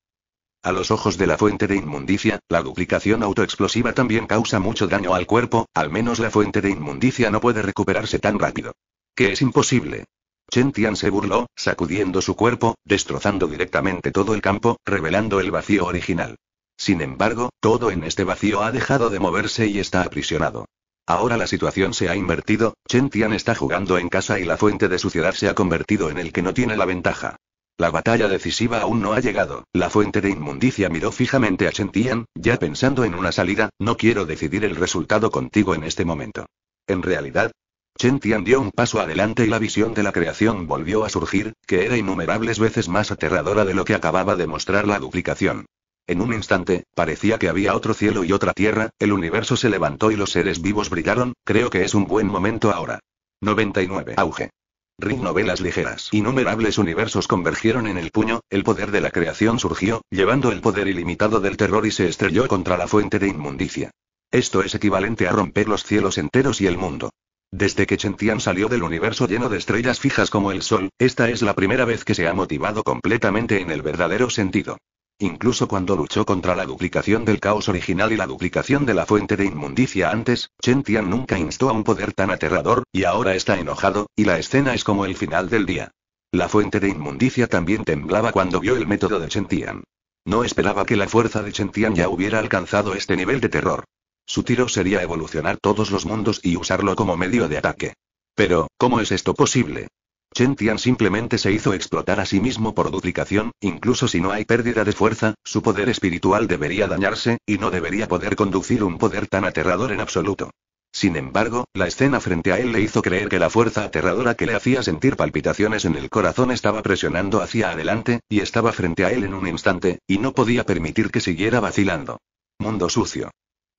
A los ojos de la fuente de inmundicia, la duplicación autoexplosiva también causa mucho daño al cuerpo, al menos la fuente de inmundicia no puede recuperarse tan rápido. Que es imposible. Chen Tian se burló, sacudiendo su cuerpo, destrozando directamente todo el campo, revelando el vacío original. Sin embargo, todo en este vacío ha dejado de moverse y está aprisionado. Ahora la situación se ha invertido, Chen Tian está jugando en casa y la fuente de suciedad se ha convertido en el que no tiene la ventaja. La batalla decisiva aún no ha llegado, la fuente de inmundicia miró fijamente a Chen Tian, ya pensando en una salida, no quiero decidir el resultado contigo en este momento. En realidad, Chen Tian dio un paso adelante y la visión de la creación volvió a surgir, que era innumerables veces más aterradora de lo que acababa de mostrar la duplicación. En un instante, parecía que había otro cielo y otra tierra, el universo se levantó y los seres vivos brillaron, creo que es un buen momento ahora. 99. Auge. Ring novelas ligeras. Innumerables universos convergieron en el puño, el poder de la creación surgió, llevando el poder ilimitado del terror y se estrelló contra la fuente de inmundicia. Esto es equivalente a romper los cielos enteros y el mundo. Desde que Chentian salió del universo lleno de estrellas fijas como el Sol, esta es la primera vez que se ha motivado completamente en el verdadero sentido. Incluso cuando luchó contra la duplicación del caos original y la duplicación de la fuente de inmundicia antes, Chen Tian nunca instó a un poder tan aterrador, y ahora está enojado, y la escena es como el final del día. La fuente de inmundicia también temblaba cuando vio el método de Chen Tian. No esperaba que la fuerza de Chen Tian ya hubiera alcanzado este nivel de terror. Su tiro sería evolucionar todos los mundos y usarlo como medio de ataque. Pero, ¿cómo es esto posible? Chen simplemente se hizo explotar a sí mismo por duplicación, incluso si no hay pérdida de fuerza, su poder espiritual debería dañarse, y no debería poder conducir un poder tan aterrador en absoluto. Sin embargo, la escena frente a él le hizo creer que la fuerza aterradora que le hacía sentir palpitaciones en el corazón estaba presionando hacia adelante, y estaba frente a él en un instante, y no podía permitir que siguiera vacilando. Mundo sucio.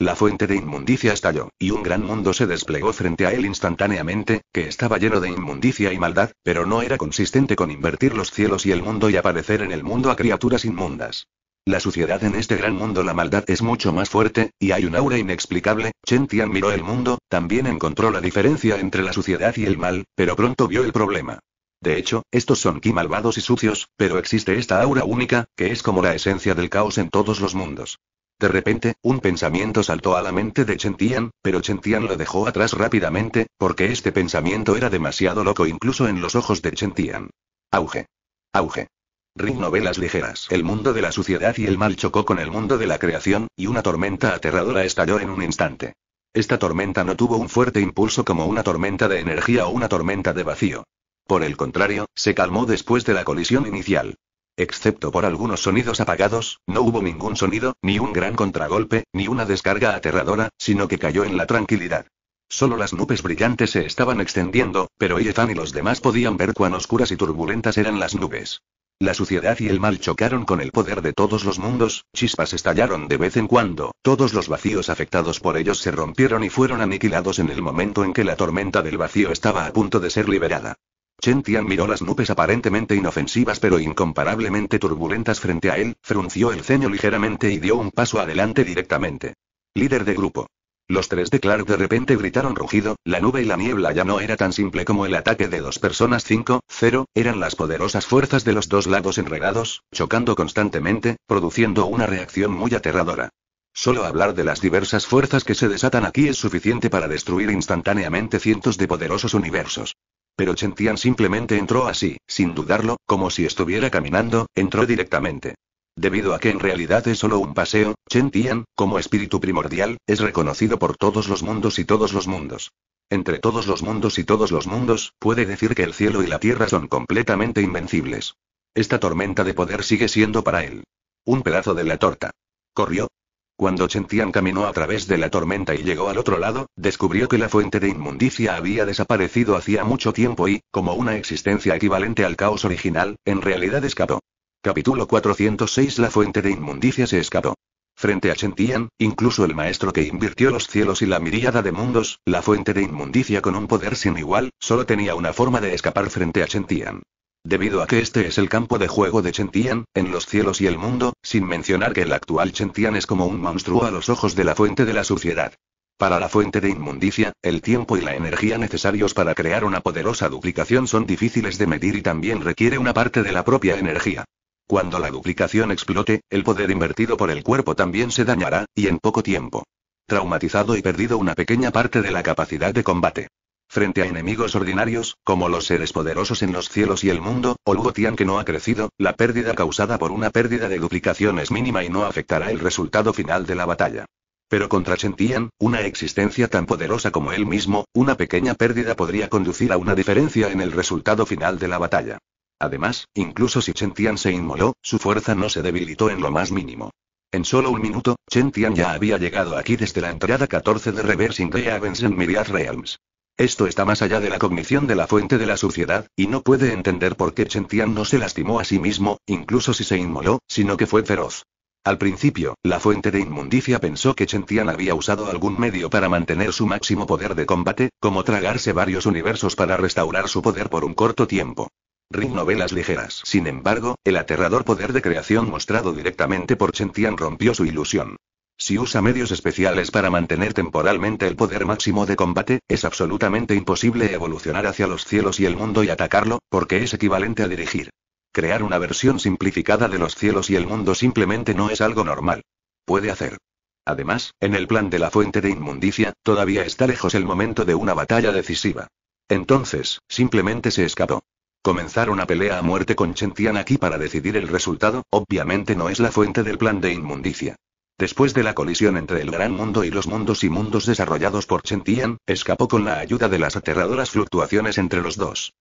La fuente de inmundicia estalló, y un gran mundo se desplegó frente a él instantáneamente, que estaba lleno de inmundicia y maldad, pero no era consistente con invertir los cielos y el mundo y aparecer en el mundo a criaturas inmundas. La suciedad en este gran mundo, la maldad es mucho más fuerte, y hay un aura inexplicable. Chen Tian miró el mundo, también encontró la diferencia entre la suciedad y el mal, pero pronto vio el problema. De hecho, estos son ki malvados y sucios, pero existe esta aura única, que es como la esencia del caos en todos los mundos. De repente, un pensamiento saltó a la mente de Chentian, pero Chentian lo dejó atrás rápidamente, porque este pensamiento era demasiado loco incluso en los ojos de Chentian. Auge. Auge. Ring novelas ligeras. El mundo de la suciedad y el mal chocó con el mundo de la creación, y una tormenta aterradora estalló en un instante. Esta tormenta no tuvo un fuerte impulso como una tormenta de energía o una tormenta de vacío. Por el contrario, se calmó después de la colisión inicial. Excepto por algunos sonidos apagados, no hubo ningún sonido, ni un gran contragolpe, ni una descarga aterradora, sino que cayó en la tranquilidad. Solo las nubes brillantes se estaban extendiendo, pero Yezan y los demás podían ver cuán oscuras y turbulentas eran las nubes. La suciedad y el mal chocaron con el poder de todos los mundos, chispas estallaron de vez en cuando, todos los vacíos afectados por ellos se rompieron y fueron aniquilados en el momento en que la tormenta del vacío estaba a punto de ser liberada. Chen Tian miró las nubes aparentemente inofensivas pero incomparablemente turbulentas frente a él, frunció el ceño ligeramente y dio un paso adelante directamente. Líder de grupo. Los tres de Clark de repente gritaron rugido, la nube y la niebla ya no era tan simple como el ataque de dos personas 5-0, eran las poderosas fuerzas de los dos lados enredados, chocando constantemente, produciendo una reacción muy aterradora. Solo hablar de las diversas fuerzas que se desatan aquí es suficiente para destruir instantáneamente cientos de poderosos universos. Pero Tian simplemente entró así, sin dudarlo, como si estuviera caminando, entró directamente. Debido a que en realidad es solo un paseo, Chen Tian, como espíritu primordial, es reconocido por todos los mundos y todos los mundos. Entre todos los mundos y todos los mundos, puede decir que el cielo y la tierra son completamente invencibles. Esta tormenta de poder sigue siendo para él. Un pedazo de la torta. Corrió, cuando Chentian caminó a través de la tormenta y llegó al otro lado, descubrió que la fuente de inmundicia había desaparecido hacía mucho tiempo y, como una existencia equivalente al caos original, en realidad escapó. Capítulo 406 La fuente de inmundicia se escapó. Frente a Chentian, incluso el maestro que invirtió los cielos y la miríada de mundos, la fuente de inmundicia con un poder sin igual, solo tenía una forma de escapar frente a Chentian. Debido a que este es el campo de juego de Chentian, en los cielos y el mundo, sin mencionar que el actual Chentian es como un monstruo a los ojos de la fuente de la suciedad. Para la fuente de inmundicia, el tiempo y la energía necesarios para crear una poderosa duplicación son difíciles de medir y también requiere una parte de la propia energía. Cuando la duplicación explote, el poder invertido por el cuerpo también se dañará, y en poco tiempo. Traumatizado y perdido una pequeña parte de la capacidad de combate. Frente a enemigos ordinarios, como los seres poderosos en los cielos y el mundo, o Lugotian que no ha crecido, la pérdida causada por una pérdida de duplicación es mínima y no afectará el resultado final de la batalla. Pero contra Tian, una existencia tan poderosa como él mismo, una pequeña pérdida podría conducir a una diferencia en el resultado final de la batalla. Además, incluso si Chentian se inmoló, su fuerza no se debilitó en lo más mínimo. En solo un minuto, Chentian ya había llegado aquí desde la entrada 14 de Reversing Avens en Myriad Realms. Esto está más allá de la cognición de la fuente de la suciedad, y no puede entender por qué Chentian no se lastimó a sí mismo, incluso si se inmoló, sino que fue feroz. Al principio, la fuente de inmundicia pensó que Chen había usado algún medio para mantener su máximo poder de combate, como tragarse varios universos para restaurar su poder por un corto tiempo. Rin novelas ligeras. Sin embargo, el aterrador poder de creación mostrado directamente por Chentian rompió su ilusión. Si usa medios especiales para mantener temporalmente el poder máximo de combate, es absolutamente imposible evolucionar hacia los cielos y el mundo y atacarlo, porque es equivalente a dirigir. Crear una versión simplificada de los cielos y el mundo simplemente no es algo normal. Puede hacer. Además, en el plan de la fuente de inmundicia, todavía está lejos el momento de una batalla decisiva. Entonces, simplemente se escapó. Comenzar una pelea a muerte con Chentian aquí para decidir el resultado, obviamente no es la fuente del plan de inmundicia. Después de la colisión entre el gran mundo y los mundos y mundos desarrollados por Chentian, escapó con la ayuda de las aterradoras fluctuaciones entre los dos.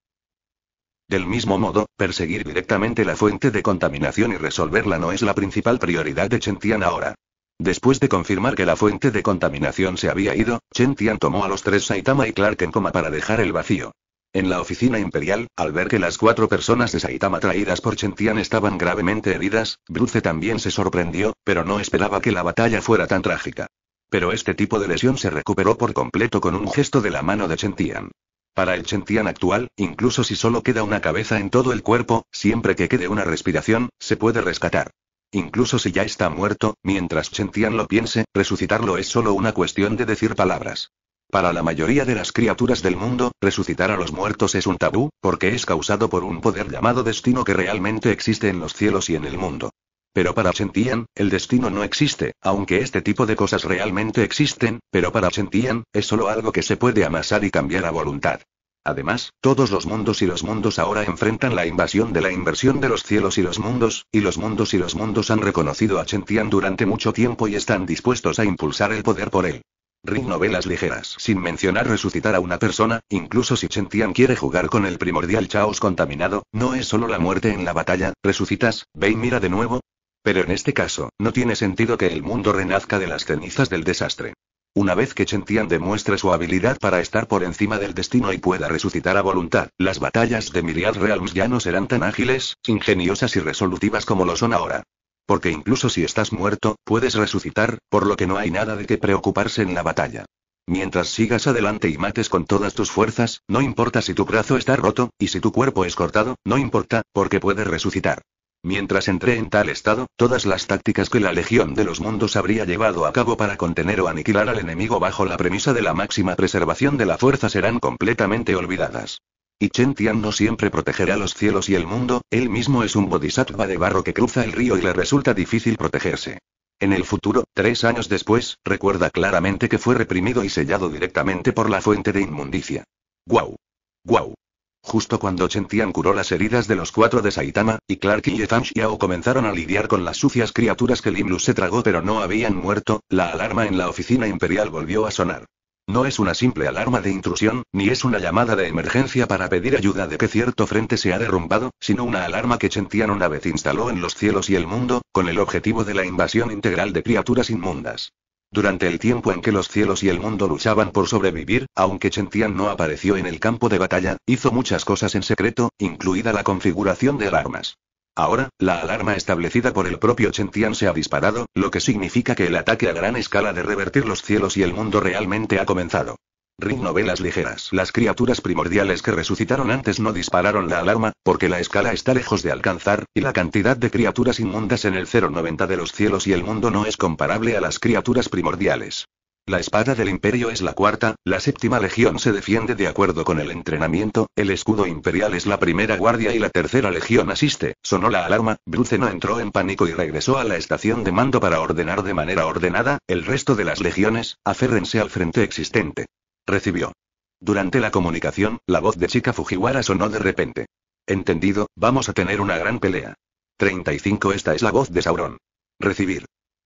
Del mismo modo, perseguir directamente la fuente de contaminación y resolverla no es la principal prioridad de Chentian ahora. Después de confirmar que la fuente de contaminación se había ido, Chen Tian tomó a los tres Saitama y Clark en coma para dejar el vacío. En la oficina imperial, al ver que las cuatro personas de Saitama traídas por Chentian estaban gravemente heridas, Bruce también se sorprendió, pero no esperaba que la batalla fuera tan trágica. Pero este tipo de lesión se recuperó por completo con un gesto de la mano de Chentian. Para el Chentian actual, incluso si solo queda una cabeza en todo el cuerpo, siempre que quede una respiración, se puede rescatar. Incluso si ya está muerto, mientras Chentian lo piense, resucitarlo es solo una cuestión de decir palabras. Para la mayoría de las criaturas del mundo, resucitar a los muertos es un tabú, porque es causado por un poder llamado destino que realmente existe en los cielos y en el mundo. Pero para Chentian, el destino no existe, aunque este tipo de cosas realmente existen, pero para Chentian, es solo algo que se puede amasar y cambiar a voluntad. Además, todos los mundos y los mundos ahora enfrentan la invasión de la inversión de los cielos y los mundos, y los mundos y los mundos han reconocido a Chentian durante mucho tiempo y están dispuestos a impulsar el poder por él. Ring novelas ligeras, sin mencionar resucitar a una persona, incluso si Chentian quiere jugar con el primordial chaos contaminado, no es solo la muerte en la batalla, resucitas, ve y mira de nuevo. Pero en este caso, no tiene sentido que el mundo renazca de las cenizas del desastre. Una vez que Chentian demuestre su habilidad para estar por encima del destino y pueda resucitar a voluntad, las batallas de Myriad Realms ya no serán tan ágiles, ingeniosas y resolutivas como lo son ahora. Porque incluso si estás muerto, puedes resucitar, por lo que no hay nada de qué preocuparse en la batalla. Mientras sigas adelante y mates con todas tus fuerzas, no importa si tu brazo está roto, y si tu cuerpo es cortado, no importa, porque puedes resucitar. Mientras entré en tal estado, todas las tácticas que la Legión de los Mundos habría llevado a cabo para contener o aniquilar al enemigo bajo la premisa de la máxima preservación de la fuerza serán completamente olvidadas. Y Chen Tian no siempre protegerá los cielos y el mundo, él mismo es un bodhisattva de barro que cruza el río y le resulta difícil protegerse. En el futuro, tres años después, recuerda claramente que fue reprimido y sellado directamente por la fuente de inmundicia. ¡Guau! ¡Guau! Justo cuando Chen Tian curó las heridas de los cuatro de Saitama, y Clark y Yefang Xiao comenzaron a lidiar con las sucias criaturas que Lim se tragó pero no habían muerto, la alarma en la oficina imperial volvió a sonar. No es una simple alarma de intrusión, ni es una llamada de emergencia para pedir ayuda de que cierto frente se ha derrumbado, sino una alarma que Chentian una vez instaló en los cielos y el mundo, con el objetivo de la invasión integral de criaturas inmundas. Durante el tiempo en que los cielos y el mundo luchaban por sobrevivir, aunque Chentian no apareció en el campo de batalla, hizo muchas cosas en secreto, incluida la configuración de alarmas. Ahora, la alarma establecida por el propio Chentian se ha disparado, lo que significa que el ataque a gran escala de revertir los cielos y el mundo realmente ha comenzado. Ring novelas ligeras. Las criaturas primordiales que resucitaron antes no dispararon la alarma, porque la escala está lejos de alcanzar, y la cantidad de criaturas inmundas en el 090 de los cielos y el mundo no es comparable a las criaturas primordiales. La espada del imperio es la cuarta, la séptima legión se defiende de acuerdo con el entrenamiento, el escudo imperial es la primera guardia y la tercera legión asiste. Sonó la alarma, Bruce no entró en pánico y regresó a la estación de mando para ordenar de manera ordenada, el resto de las legiones, aférrense al frente existente. Recibió. Durante la comunicación, la voz de Chica Fujiwara sonó de repente. Entendido, vamos a tener una gran pelea. 35 Esta es la voz de Sauron. Recibir.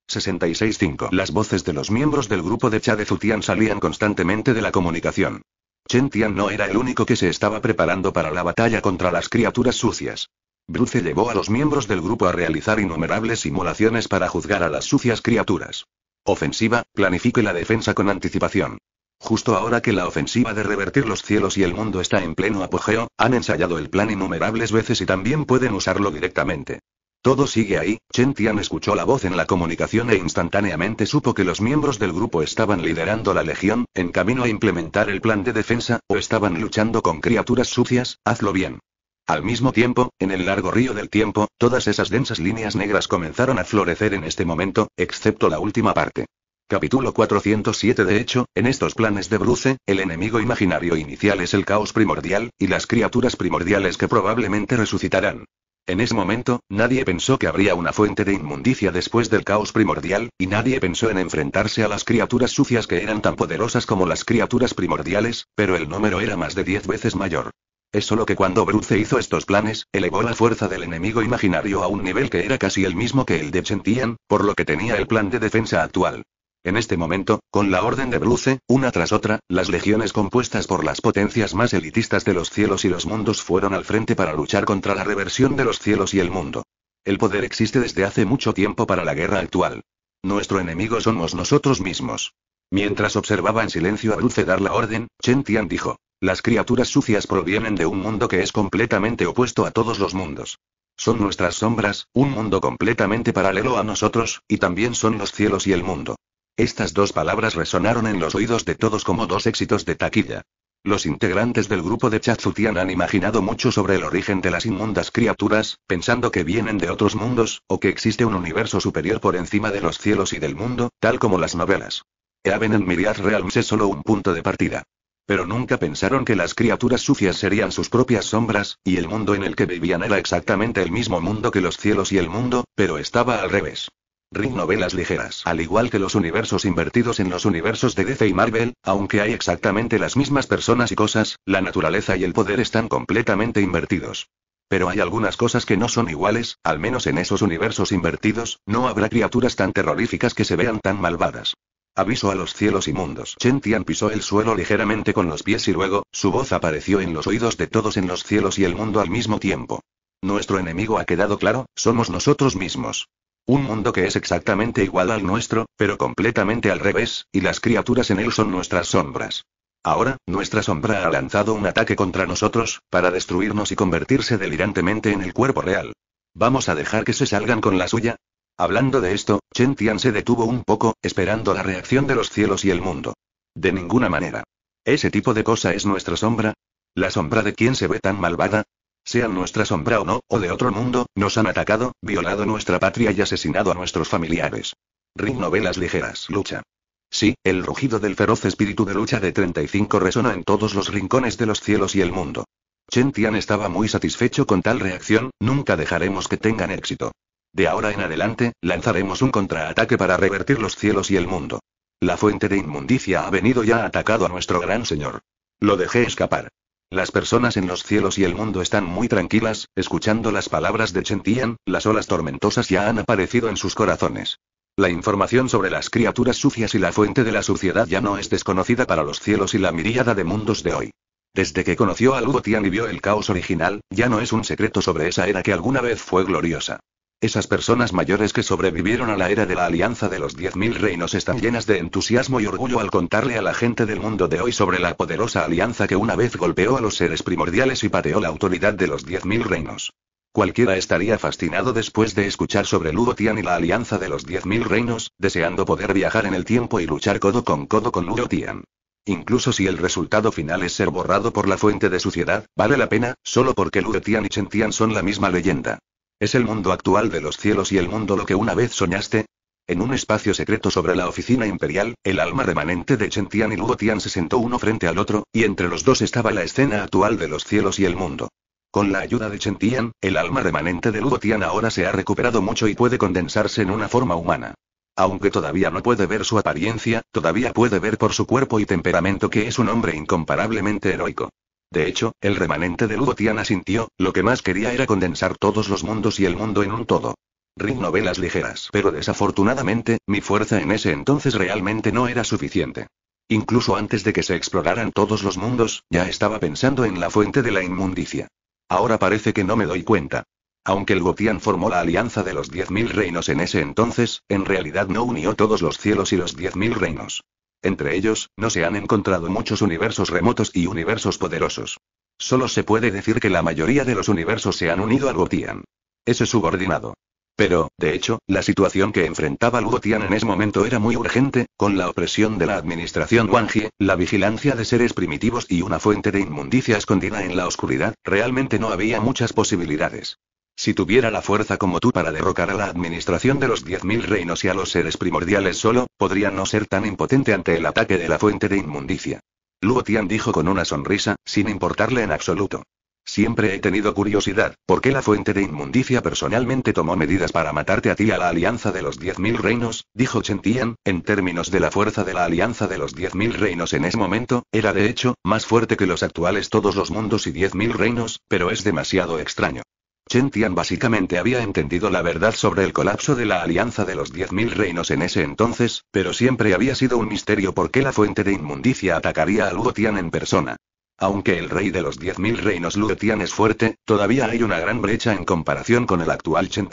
66.5 Las voces de los miembros del grupo de Cha salían constantemente de la comunicación. Chen Tian no era el único que se estaba preparando para la batalla contra las criaturas sucias. Bruce llevó a los miembros del grupo a realizar innumerables simulaciones para juzgar a las sucias criaturas. Ofensiva, planifique la defensa con anticipación. Justo ahora que la ofensiva de revertir los cielos y el mundo está en pleno apogeo, han ensayado el plan innumerables veces y también pueden usarlo directamente. Todo sigue ahí. Chen Tian escuchó la voz en la comunicación e instantáneamente supo que los miembros del grupo estaban liderando la legión, en camino a implementar el plan de defensa, o estaban luchando con criaturas sucias, hazlo bien. Al mismo tiempo, en el largo río del tiempo, todas esas densas líneas negras comenzaron a florecer en este momento, excepto la última parte. Capítulo 407 De hecho, en estos planes de Bruce, el enemigo imaginario inicial es el caos primordial, y las criaturas primordiales que probablemente resucitarán. En ese momento, nadie pensó que habría una fuente de inmundicia después del caos primordial, y nadie pensó en enfrentarse a las criaturas sucias que eran tan poderosas como las criaturas primordiales, pero el número era más de diez veces mayor. Es solo que cuando Bruce hizo estos planes, elevó la fuerza del enemigo imaginario a un nivel que era casi el mismo que el de Chentian, por lo que tenía el plan de defensa actual. En este momento, con la orden de Bruce, una tras otra, las legiones compuestas por las potencias más elitistas de los cielos y los mundos fueron al frente para luchar contra la reversión de los cielos y el mundo. El poder existe desde hace mucho tiempo para la guerra actual. Nuestro enemigo somos nosotros mismos. Mientras observaba en silencio a Bruce dar la orden, Chen Tian dijo, las criaturas sucias provienen de un mundo que es completamente opuesto a todos los mundos. Son nuestras sombras, un mundo completamente paralelo a nosotros, y también son los cielos y el mundo. Estas dos palabras resonaron en los oídos de todos como dos éxitos de taquilla. Los integrantes del grupo de Chazutian han imaginado mucho sobre el origen de las inmundas criaturas, pensando que vienen de otros mundos, o que existe un universo superior por encima de los cielos y del mundo, tal como las novelas. Eben en Myriad Realms es solo un punto de partida. Pero nunca pensaron que las criaturas sucias serían sus propias sombras, y el mundo en el que vivían era exactamente el mismo mundo que los cielos y el mundo, pero estaba al revés. Ring novelas ligeras, al igual que los universos invertidos en los universos de DC y Marvel, aunque hay exactamente las mismas personas y cosas, la naturaleza y el poder están completamente invertidos. Pero hay algunas cosas que no son iguales, al menos en esos universos invertidos, no habrá criaturas tan terroríficas que se vean tan malvadas. Aviso a los cielos y Chen Tian pisó el suelo ligeramente con los pies y luego, su voz apareció en los oídos de todos en los cielos y el mundo al mismo tiempo. Nuestro enemigo ha quedado claro, somos nosotros mismos. Un mundo que es exactamente igual al nuestro, pero completamente al revés, y las criaturas en él son nuestras sombras. Ahora, nuestra sombra ha lanzado un ataque contra nosotros, para destruirnos y convertirse delirantemente en el cuerpo real. ¿Vamos a dejar que se salgan con la suya? Hablando de esto, Chen Tian se detuvo un poco, esperando la reacción de los cielos y el mundo. De ninguna manera. Ese tipo de cosa es nuestra sombra. La sombra de quien se ve tan malvada, sean nuestra sombra o no, o de otro mundo, nos han atacado, violado nuestra patria y asesinado a nuestros familiares. Ring novelas ligeras, lucha. Sí, el rugido del feroz espíritu de lucha de 35 resona en todos los rincones de los cielos y el mundo. Chen Tian estaba muy satisfecho con tal reacción, nunca dejaremos que tengan éxito. De ahora en adelante, lanzaremos un contraataque para revertir los cielos y el mundo. La fuente de inmundicia ha venido y ha atacado a nuestro gran señor. Lo dejé escapar. Las personas en los cielos y el mundo están muy tranquilas, escuchando las palabras de Chentian, las olas tormentosas ya han aparecido en sus corazones. La información sobre las criaturas sucias y la fuente de la suciedad ya no es desconocida para los cielos y la miríada de mundos de hoy. Desde que conoció a lugotian y vio el caos original, ya no es un secreto sobre esa era que alguna vez fue gloriosa. Esas personas mayores que sobrevivieron a la era de la Alianza de los 10.000 Reinos están llenas de entusiasmo y orgullo al contarle a la gente del mundo de hoy sobre la poderosa alianza que una vez golpeó a los seres primordiales y pateó la autoridad de los 10.000 Reinos. Cualquiera estaría fascinado después de escuchar sobre Luo Tian y la alianza de los 10.000 Reinos, deseando poder viajar en el tiempo y luchar codo con codo con Lugo Tian. Incluso si el resultado final es ser borrado por la fuente de suciedad, vale la pena, solo porque Luo Tian y Chentian son la misma leyenda. ¿Es el mundo actual de los cielos y el mundo lo que una vez soñaste? En un espacio secreto sobre la oficina imperial, el alma remanente de Chen Tian y Luo se sentó uno frente al otro, y entre los dos estaba la escena actual de los cielos y el mundo. Con la ayuda de Chen Tian, el alma remanente de Luo ahora se ha recuperado mucho y puede condensarse en una forma humana. Aunque todavía no puede ver su apariencia, todavía puede ver por su cuerpo y temperamento que es un hombre incomparablemente heroico. De hecho, el remanente de Lugotiana asintió, lo que más quería era condensar todos los mundos y el mundo en un todo. Rin novelas ligeras. Pero desafortunadamente, mi fuerza en ese entonces realmente no era suficiente. Incluso antes de que se exploraran todos los mundos, ya estaba pensando en la fuente de la inmundicia. Ahora parece que no me doy cuenta. Aunque el formó la alianza de los mil reinos en ese entonces, en realidad no unió todos los cielos y los 10.000 reinos. Entre ellos, no se han encontrado muchos universos remotos y universos poderosos. Solo se puede decir que la mayoría de los universos se han unido a Eso Ese subordinado. Pero, de hecho, la situación que enfrentaba Lugotian en ese momento era muy urgente, con la opresión de la administración Wangie, la vigilancia de seres primitivos y una fuente de inmundicia escondida en la oscuridad, realmente no había muchas posibilidades. Si tuviera la fuerza como tú para derrocar a la administración de los 10.000 reinos y a los seres primordiales solo, podría no ser tan impotente ante el ataque de la fuente de inmundicia. Luo Tian dijo con una sonrisa, sin importarle en absoluto. Siempre he tenido curiosidad, ¿por qué la fuente de inmundicia personalmente tomó medidas para matarte a ti a la Alianza de los 10.000 Reinos? dijo Chen Tian, en términos de la fuerza de la Alianza de los 10.000 Reinos en ese momento, era de hecho, más fuerte que los actuales todos los mundos y 10.000 reinos, pero es demasiado extraño. Chen básicamente había entendido la verdad sobre el colapso de la Alianza de los Diez Mil Reinos en ese entonces, pero siempre había sido un misterio por qué la fuente de inmundicia atacaría a Luo en persona. Aunque el rey de los Diez Mil Reinos Luo es fuerte, todavía hay una gran brecha en comparación con el actual Chen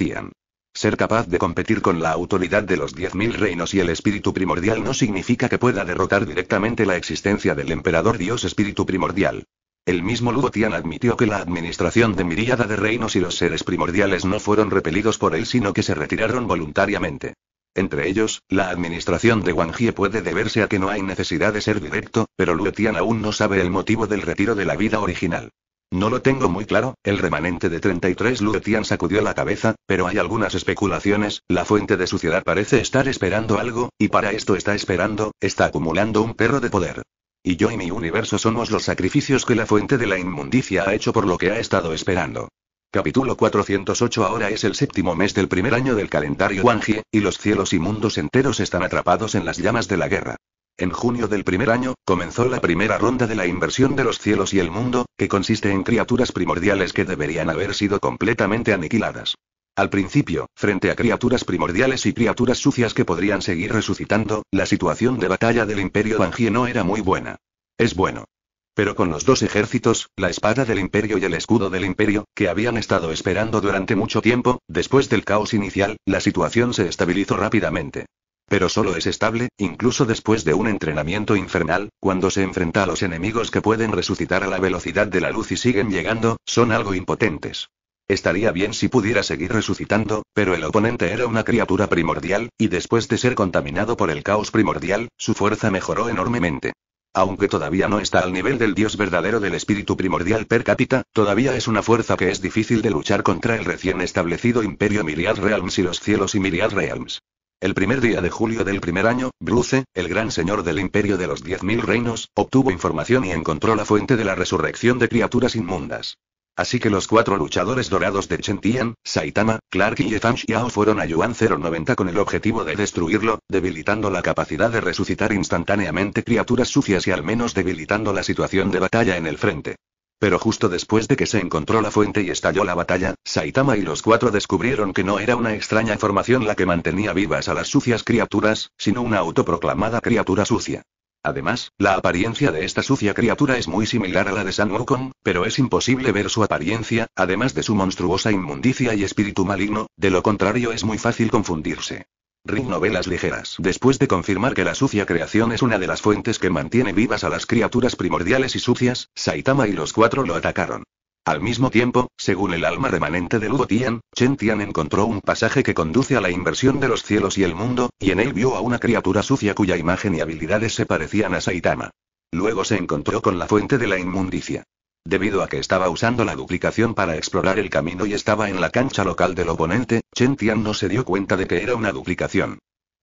Ser capaz de competir con la autoridad de los Diez Mil Reinos y el espíritu primordial no significa que pueda derrotar directamente la existencia del emperador Dios Espíritu Primordial. El mismo Lugotian admitió que la administración de miríada de reinos y los seres primordiales no fueron repelidos por él, sino que se retiraron voluntariamente. Entre ellos, la administración de Wangjie puede deberse a que no hay necesidad de ser directo, pero Luotian aún no sabe el motivo del retiro de la vida original. No lo tengo muy claro, el remanente de 33 Luotian sacudió la cabeza, pero hay algunas especulaciones, la fuente de suciedad parece estar esperando algo, y para esto está esperando, está acumulando un perro de poder. Y yo y mi universo somos los sacrificios que la fuente de la inmundicia ha hecho por lo que ha estado esperando. Capítulo 408 Ahora es el séptimo mes del primer año del calendario Wangie, y los cielos y mundos enteros están atrapados en las llamas de la guerra. En junio del primer año, comenzó la primera ronda de la inversión de los cielos y el mundo, que consiste en criaturas primordiales que deberían haber sido completamente aniquiladas. Al principio, frente a criaturas primordiales y criaturas sucias que podrían seguir resucitando, la situación de batalla del Imperio Bangie no era muy buena. Es bueno. Pero con los dos ejércitos, la espada del imperio y el escudo del imperio, que habían estado esperando durante mucho tiempo, después del caos inicial, la situación se estabilizó rápidamente. Pero solo es estable, incluso después de un entrenamiento infernal, cuando se enfrenta a los enemigos que pueden resucitar a la velocidad de la luz y siguen llegando, son algo impotentes. Estaría bien si pudiera seguir resucitando, pero el oponente era una criatura primordial, y después de ser contaminado por el caos primordial, su fuerza mejoró enormemente. Aunque todavía no está al nivel del dios verdadero del espíritu primordial per cápita, todavía es una fuerza que es difícil de luchar contra el recién establecido imperio Myriad Realms y los cielos y Myriad Realms. El primer día de julio del primer año, Bruce, el gran señor del imperio de los diez mil reinos, obtuvo información y encontró la fuente de la resurrección de criaturas inmundas. Así que los cuatro luchadores dorados de Chen Tian, Saitama, Clark y Fang Xiao fueron a Yuan 090 con el objetivo de destruirlo, debilitando la capacidad de resucitar instantáneamente criaturas sucias y al menos debilitando la situación de batalla en el frente. Pero justo después de que se encontró la fuente y estalló la batalla, Saitama y los cuatro descubrieron que no era una extraña formación la que mantenía vivas a las sucias criaturas, sino una autoproclamada criatura sucia. Además, la apariencia de esta sucia criatura es muy similar a la de San Wukong, pero es imposible ver su apariencia, además de su monstruosa inmundicia y espíritu maligno, de lo contrario es muy fácil confundirse. Ring Novelas Ligeras. Después de confirmar que la sucia creación es una de las fuentes que mantiene vivas a las criaturas primordiales y sucias, Saitama y los cuatro lo atacaron. Al mismo tiempo, según el alma remanente de Ludo Tian, Chen Tian encontró un pasaje que conduce a la inversión de los cielos y el mundo, y en él vio a una criatura sucia cuya imagen y habilidades se parecían a Saitama. Luego se encontró con la fuente de la inmundicia. Debido a que estaba usando la duplicación para explorar el camino y estaba en la cancha local del oponente, Chen Tian no se dio cuenta de que era una duplicación.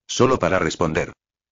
Solo para responder,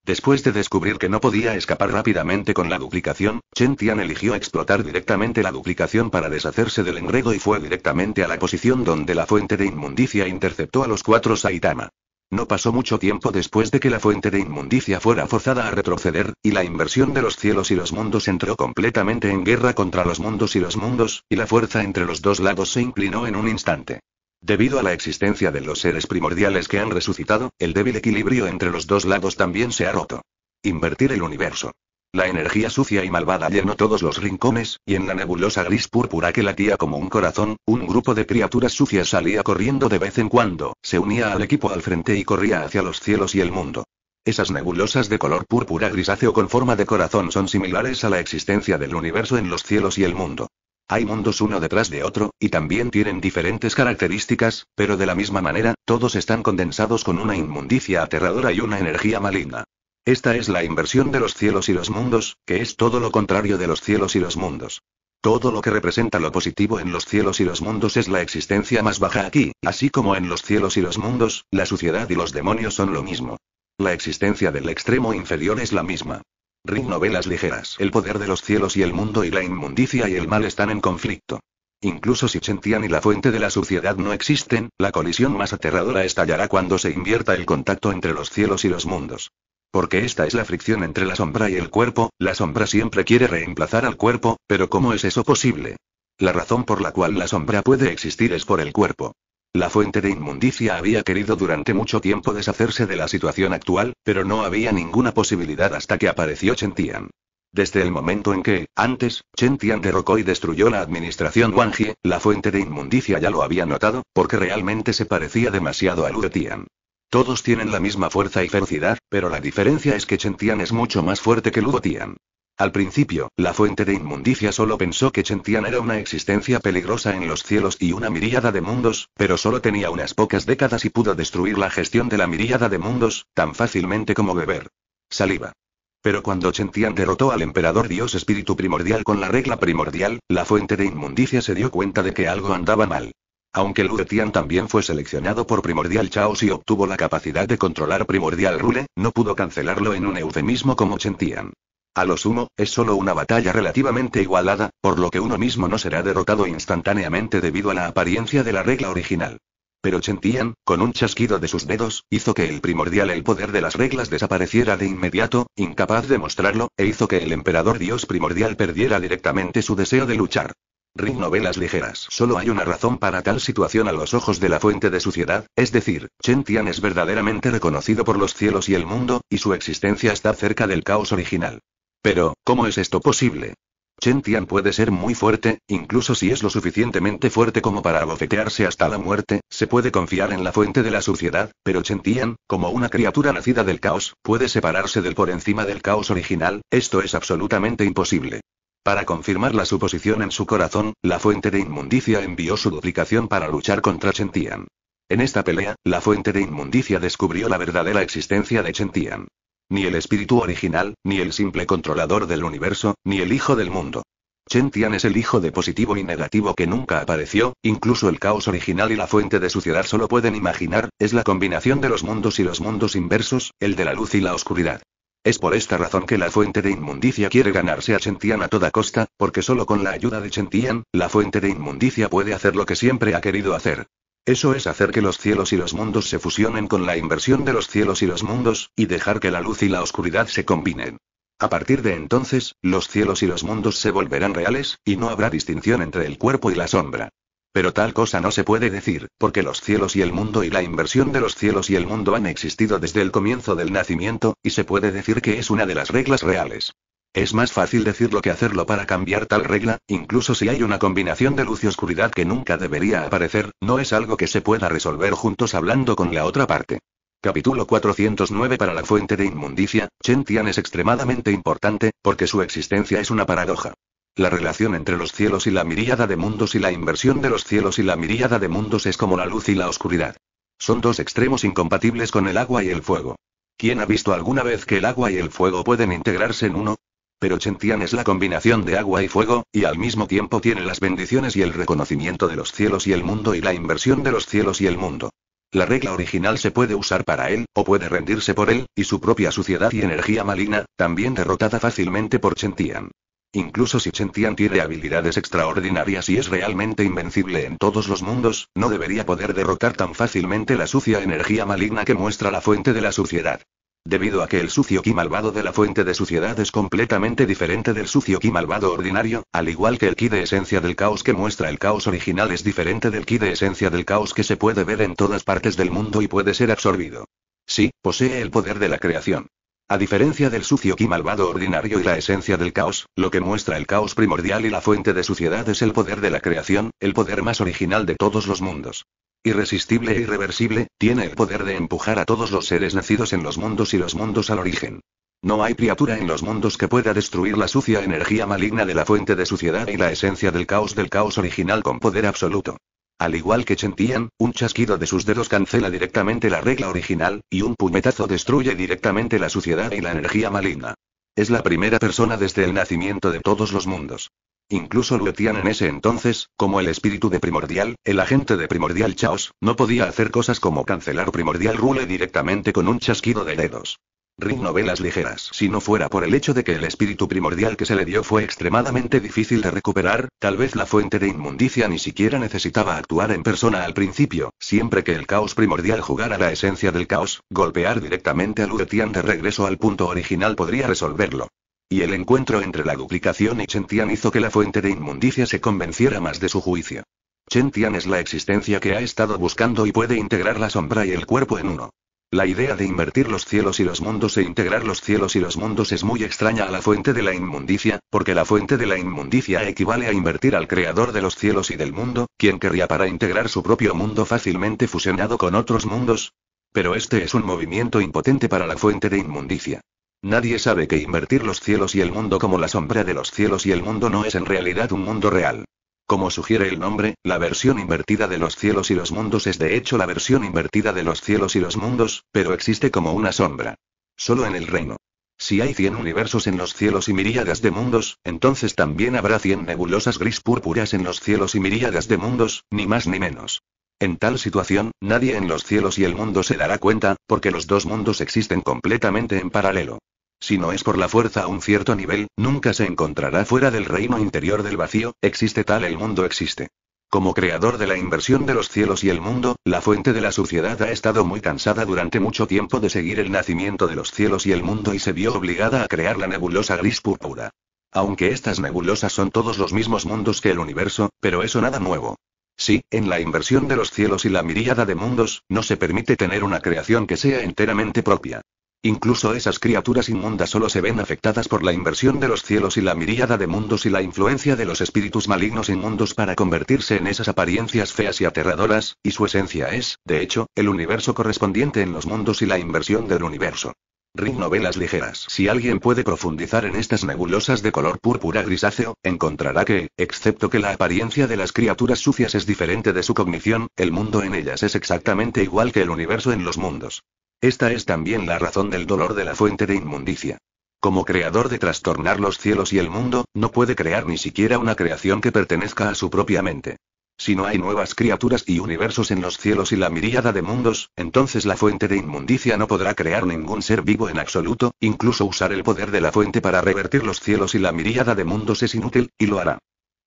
Después de descubrir que no podía escapar rápidamente con la duplicación, Chen Tian eligió explotar directamente la duplicación para deshacerse del enredo y fue directamente a la posición donde la fuente de inmundicia interceptó a los cuatro Saitama. No pasó mucho tiempo después de que la fuente de inmundicia fuera forzada a retroceder, y la inversión de los cielos y los mundos entró completamente en guerra contra los mundos y los mundos, y la fuerza entre los dos lados se inclinó en un instante. Debido a la existencia de los seres primordiales que han resucitado, el débil equilibrio entre los dos lados también se ha roto. Invertir el universo. La energía sucia y malvada llenó todos los rincones, y en la nebulosa gris púrpura que latía como un corazón, un grupo de criaturas sucias salía corriendo de vez en cuando, se unía al equipo al frente y corría hacia los cielos y el mundo. Esas nebulosas de color púrpura grisáceo con forma de corazón son similares a la existencia del universo en los cielos y el mundo. Hay mundos uno detrás de otro, y también tienen diferentes características, pero de la misma manera, todos están condensados con una inmundicia aterradora y una energía maligna. Esta es la inversión de los cielos y los mundos, que es todo lo contrario de los cielos y los mundos. Todo lo que representa lo positivo en los cielos y los mundos es la existencia más baja aquí, así como en los cielos y los mundos, la suciedad y los demonios son lo mismo. La existencia del extremo inferior es la misma. Ring novelas ligeras. El poder de los cielos y el mundo y la inmundicia y el mal están en conflicto. Incluso si Chentian y la fuente de la suciedad no existen, la colisión más aterradora estallará cuando se invierta el contacto entre los cielos y los mundos. Porque esta es la fricción entre la sombra y el cuerpo, la sombra siempre quiere reemplazar al cuerpo, pero ¿cómo es eso posible? La razón por la cual la sombra puede existir es por el cuerpo. La fuente de inmundicia había querido durante mucho tiempo deshacerse de la situación actual, pero no había ninguna posibilidad hasta que apareció Tian. Desde el momento en que, antes, Tian derrocó y destruyó la administración Jie, la fuente de inmundicia ya lo había notado, porque realmente se parecía demasiado a Ludo Tian. Todos tienen la misma fuerza y ferocidad, pero la diferencia es que Tian es mucho más fuerte que Ludo Tian. Al principio, la fuente de inmundicia solo pensó que Chentian era una existencia peligrosa en los cielos y una miríada de mundos, pero solo tenía unas pocas décadas y pudo destruir la gestión de la miríada de mundos, tan fácilmente como beber. Saliva. Pero cuando Chentian derrotó al emperador dios espíritu primordial con la regla primordial, la fuente de inmundicia se dio cuenta de que algo andaba mal. Aunque Lu Tian también fue seleccionado por Primordial Chaos y obtuvo la capacidad de controlar Primordial Rule, no pudo cancelarlo en un eufemismo como Chentian. A lo sumo, es solo una batalla relativamente igualada, por lo que uno mismo no será derrotado instantáneamente debido a la apariencia de la regla original. Pero Chentian, con un chasquido de sus dedos, hizo que el primordial el poder de las reglas desapareciera de inmediato, incapaz de mostrarlo, e hizo que el emperador dios primordial perdiera directamente su deseo de luchar. Rin novelas ligeras. Solo hay una razón para tal situación a los ojos de la fuente de suciedad, es decir, Chen Tian es verdaderamente reconocido por los cielos y el mundo, y su existencia está cerca del caos original. Pero, ¿cómo es esto posible? Chen Tian puede ser muy fuerte, incluso si es lo suficientemente fuerte como para abofetearse hasta la muerte, se puede confiar en la fuente de la suciedad, pero Chen Tian, como una criatura nacida del caos, puede separarse del por encima del caos original, esto es absolutamente imposible. Para confirmar la suposición en su corazón, la fuente de inmundicia envió su duplicación para luchar contra Chen Tian. En esta pelea, la fuente de inmundicia descubrió la verdadera existencia de Chen Tian. Ni el espíritu original, ni el simple controlador del universo, ni el hijo del mundo. Chen Tian es el hijo de positivo y negativo que nunca apareció, incluso el caos original y la fuente de suciedad solo pueden imaginar, es la combinación de los mundos y los mundos inversos, el de la luz y la oscuridad. Es por esta razón que la fuente de inmundicia quiere ganarse a Tian a toda costa, porque solo con la ayuda de Tian, la fuente de inmundicia puede hacer lo que siempre ha querido hacer. Eso es hacer que los cielos y los mundos se fusionen con la inversión de los cielos y los mundos, y dejar que la luz y la oscuridad se combinen. A partir de entonces, los cielos y los mundos se volverán reales, y no habrá distinción entre el cuerpo y la sombra. Pero tal cosa no se puede decir, porque los cielos y el mundo y la inversión de los cielos y el mundo han existido desde el comienzo del nacimiento, y se puede decir que es una de las reglas reales. Es más fácil decirlo que hacerlo para cambiar tal regla, incluso si hay una combinación de luz y oscuridad que nunca debería aparecer, no es algo que se pueda resolver juntos hablando con la otra parte. Capítulo 409 Para la fuente de inmundicia, Chen Tian es extremadamente importante, porque su existencia es una paradoja. La relación entre los cielos y la miríada de mundos y la inversión de los cielos y la miríada de mundos es como la luz y la oscuridad. Son dos extremos incompatibles con el agua y el fuego. ¿Quién ha visto alguna vez que el agua y el fuego pueden integrarse en uno? Pero Chentian es la combinación de agua y fuego, y al mismo tiempo tiene las bendiciones y el reconocimiento de los cielos y el mundo y la inversión de los cielos y el mundo. La regla original se puede usar para él, o puede rendirse por él, y su propia suciedad y energía maligna, también derrotada fácilmente por Chentian. Incluso si Chentian tiene habilidades extraordinarias y es realmente invencible en todos los mundos, no debería poder derrotar tan fácilmente la sucia energía maligna que muestra la fuente de la suciedad. Debido a que el sucio ki malvado de la fuente de suciedad es completamente diferente del sucio ki malvado ordinario, al igual que el ki de esencia del caos que muestra el caos original es diferente del ki de esencia del caos que se puede ver en todas partes del mundo y puede ser absorbido. Sí, posee el poder de la creación. A diferencia del sucio ki malvado ordinario y la esencia del caos, lo que muestra el caos primordial y la fuente de suciedad es el poder de la creación, el poder más original de todos los mundos. Irresistible e irreversible, tiene el poder de empujar a todos los seres nacidos en los mundos y los mundos al origen. No hay criatura en los mundos que pueda destruir la sucia energía maligna de la fuente de suciedad y la esencia del caos del caos original con poder absoluto. Al igual que Tian, un chasquido de sus dedos cancela directamente la regla original, y un puñetazo destruye directamente la suciedad y la energía maligna. Es la primera persona desde el nacimiento de todos los mundos. Incluso Luetian en ese entonces, como el espíritu de Primordial, el agente de Primordial Chaos, no podía hacer cosas como cancelar Primordial Rule directamente con un chasquido de dedos. Ring novelas ligeras. Si no fuera por el hecho de que el espíritu primordial que se le dio fue extremadamente difícil de recuperar, tal vez la fuente de inmundicia ni siquiera necesitaba actuar en persona al principio, siempre que el caos primordial jugara la esencia del caos, golpear directamente a Luetian de regreso al punto original podría resolverlo. Y el encuentro entre la duplicación y Chentian hizo que la fuente de inmundicia se convenciera más de su juicio. Chentian es la existencia que ha estado buscando y puede integrar la sombra y el cuerpo en uno. La idea de invertir los cielos y los mundos e integrar los cielos y los mundos es muy extraña a la fuente de la inmundicia, porque la fuente de la inmundicia equivale a invertir al creador de los cielos y del mundo, quien querría para integrar su propio mundo fácilmente fusionado con otros mundos. Pero este es un movimiento impotente para la fuente de inmundicia. Nadie sabe que invertir los cielos y el mundo como la sombra de los cielos y el mundo no es en realidad un mundo real. Como sugiere el nombre, la versión invertida de los cielos y los mundos es de hecho la versión invertida de los cielos y los mundos, pero existe como una sombra. Solo en el reino. Si hay cien universos en los cielos y miríadas de mundos, entonces también habrá cien nebulosas gris púrpuras en los cielos y miríadas de mundos, ni más ni menos. En tal situación, nadie en los cielos y el mundo se dará cuenta, porque los dos mundos existen completamente en paralelo. Si no es por la fuerza a un cierto nivel, nunca se encontrará fuera del reino interior del vacío, existe tal el mundo existe. Como creador de la inversión de los cielos y el mundo, la fuente de la suciedad ha estado muy cansada durante mucho tiempo de seguir el nacimiento de los cielos y el mundo y se vio obligada a crear la nebulosa gris púrpura. Aunque estas nebulosas son todos los mismos mundos que el universo, pero eso nada nuevo. Sí, en la inversión de los cielos y la miríada de mundos, no se permite tener una creación que sea enteramente propia. Incluso esas criaturas inmundas solo se ven afectadas por la inversión de los cielos y la miríada de mundos y la influencia de los espíritus malignos inmundos para convertirse en esas apariencias feas y aterradoras, y su esencia es, de hecho, el universo correspondiente en los mundos y la inversión del universo. Ring novelas ligeras. Si alguien puede profundizar en estas nebulosas de color púrpura grisáceo, encontrará que, excepto que la apariencia de las criaturas sucias es diferente de su cognición, el mundo en ellas es exactamente igual que el universo en los mundos. Esta es también la razón del dolor de la fuente de inmundicia. Como creador de trastornar los cielos y el mundo, no puede crear ni siquiera una creación que pertenezca a su propia mente. Si no hay nuevas criaturas y universos en los cielos y la miríada de mundos, entonces la fuente de inmundicia no podrá crear ningún ser vivo en absoluto, incluso usar el poder de la fuente para revertir los cielos y la miríada de mundos es inútil, y lo hará.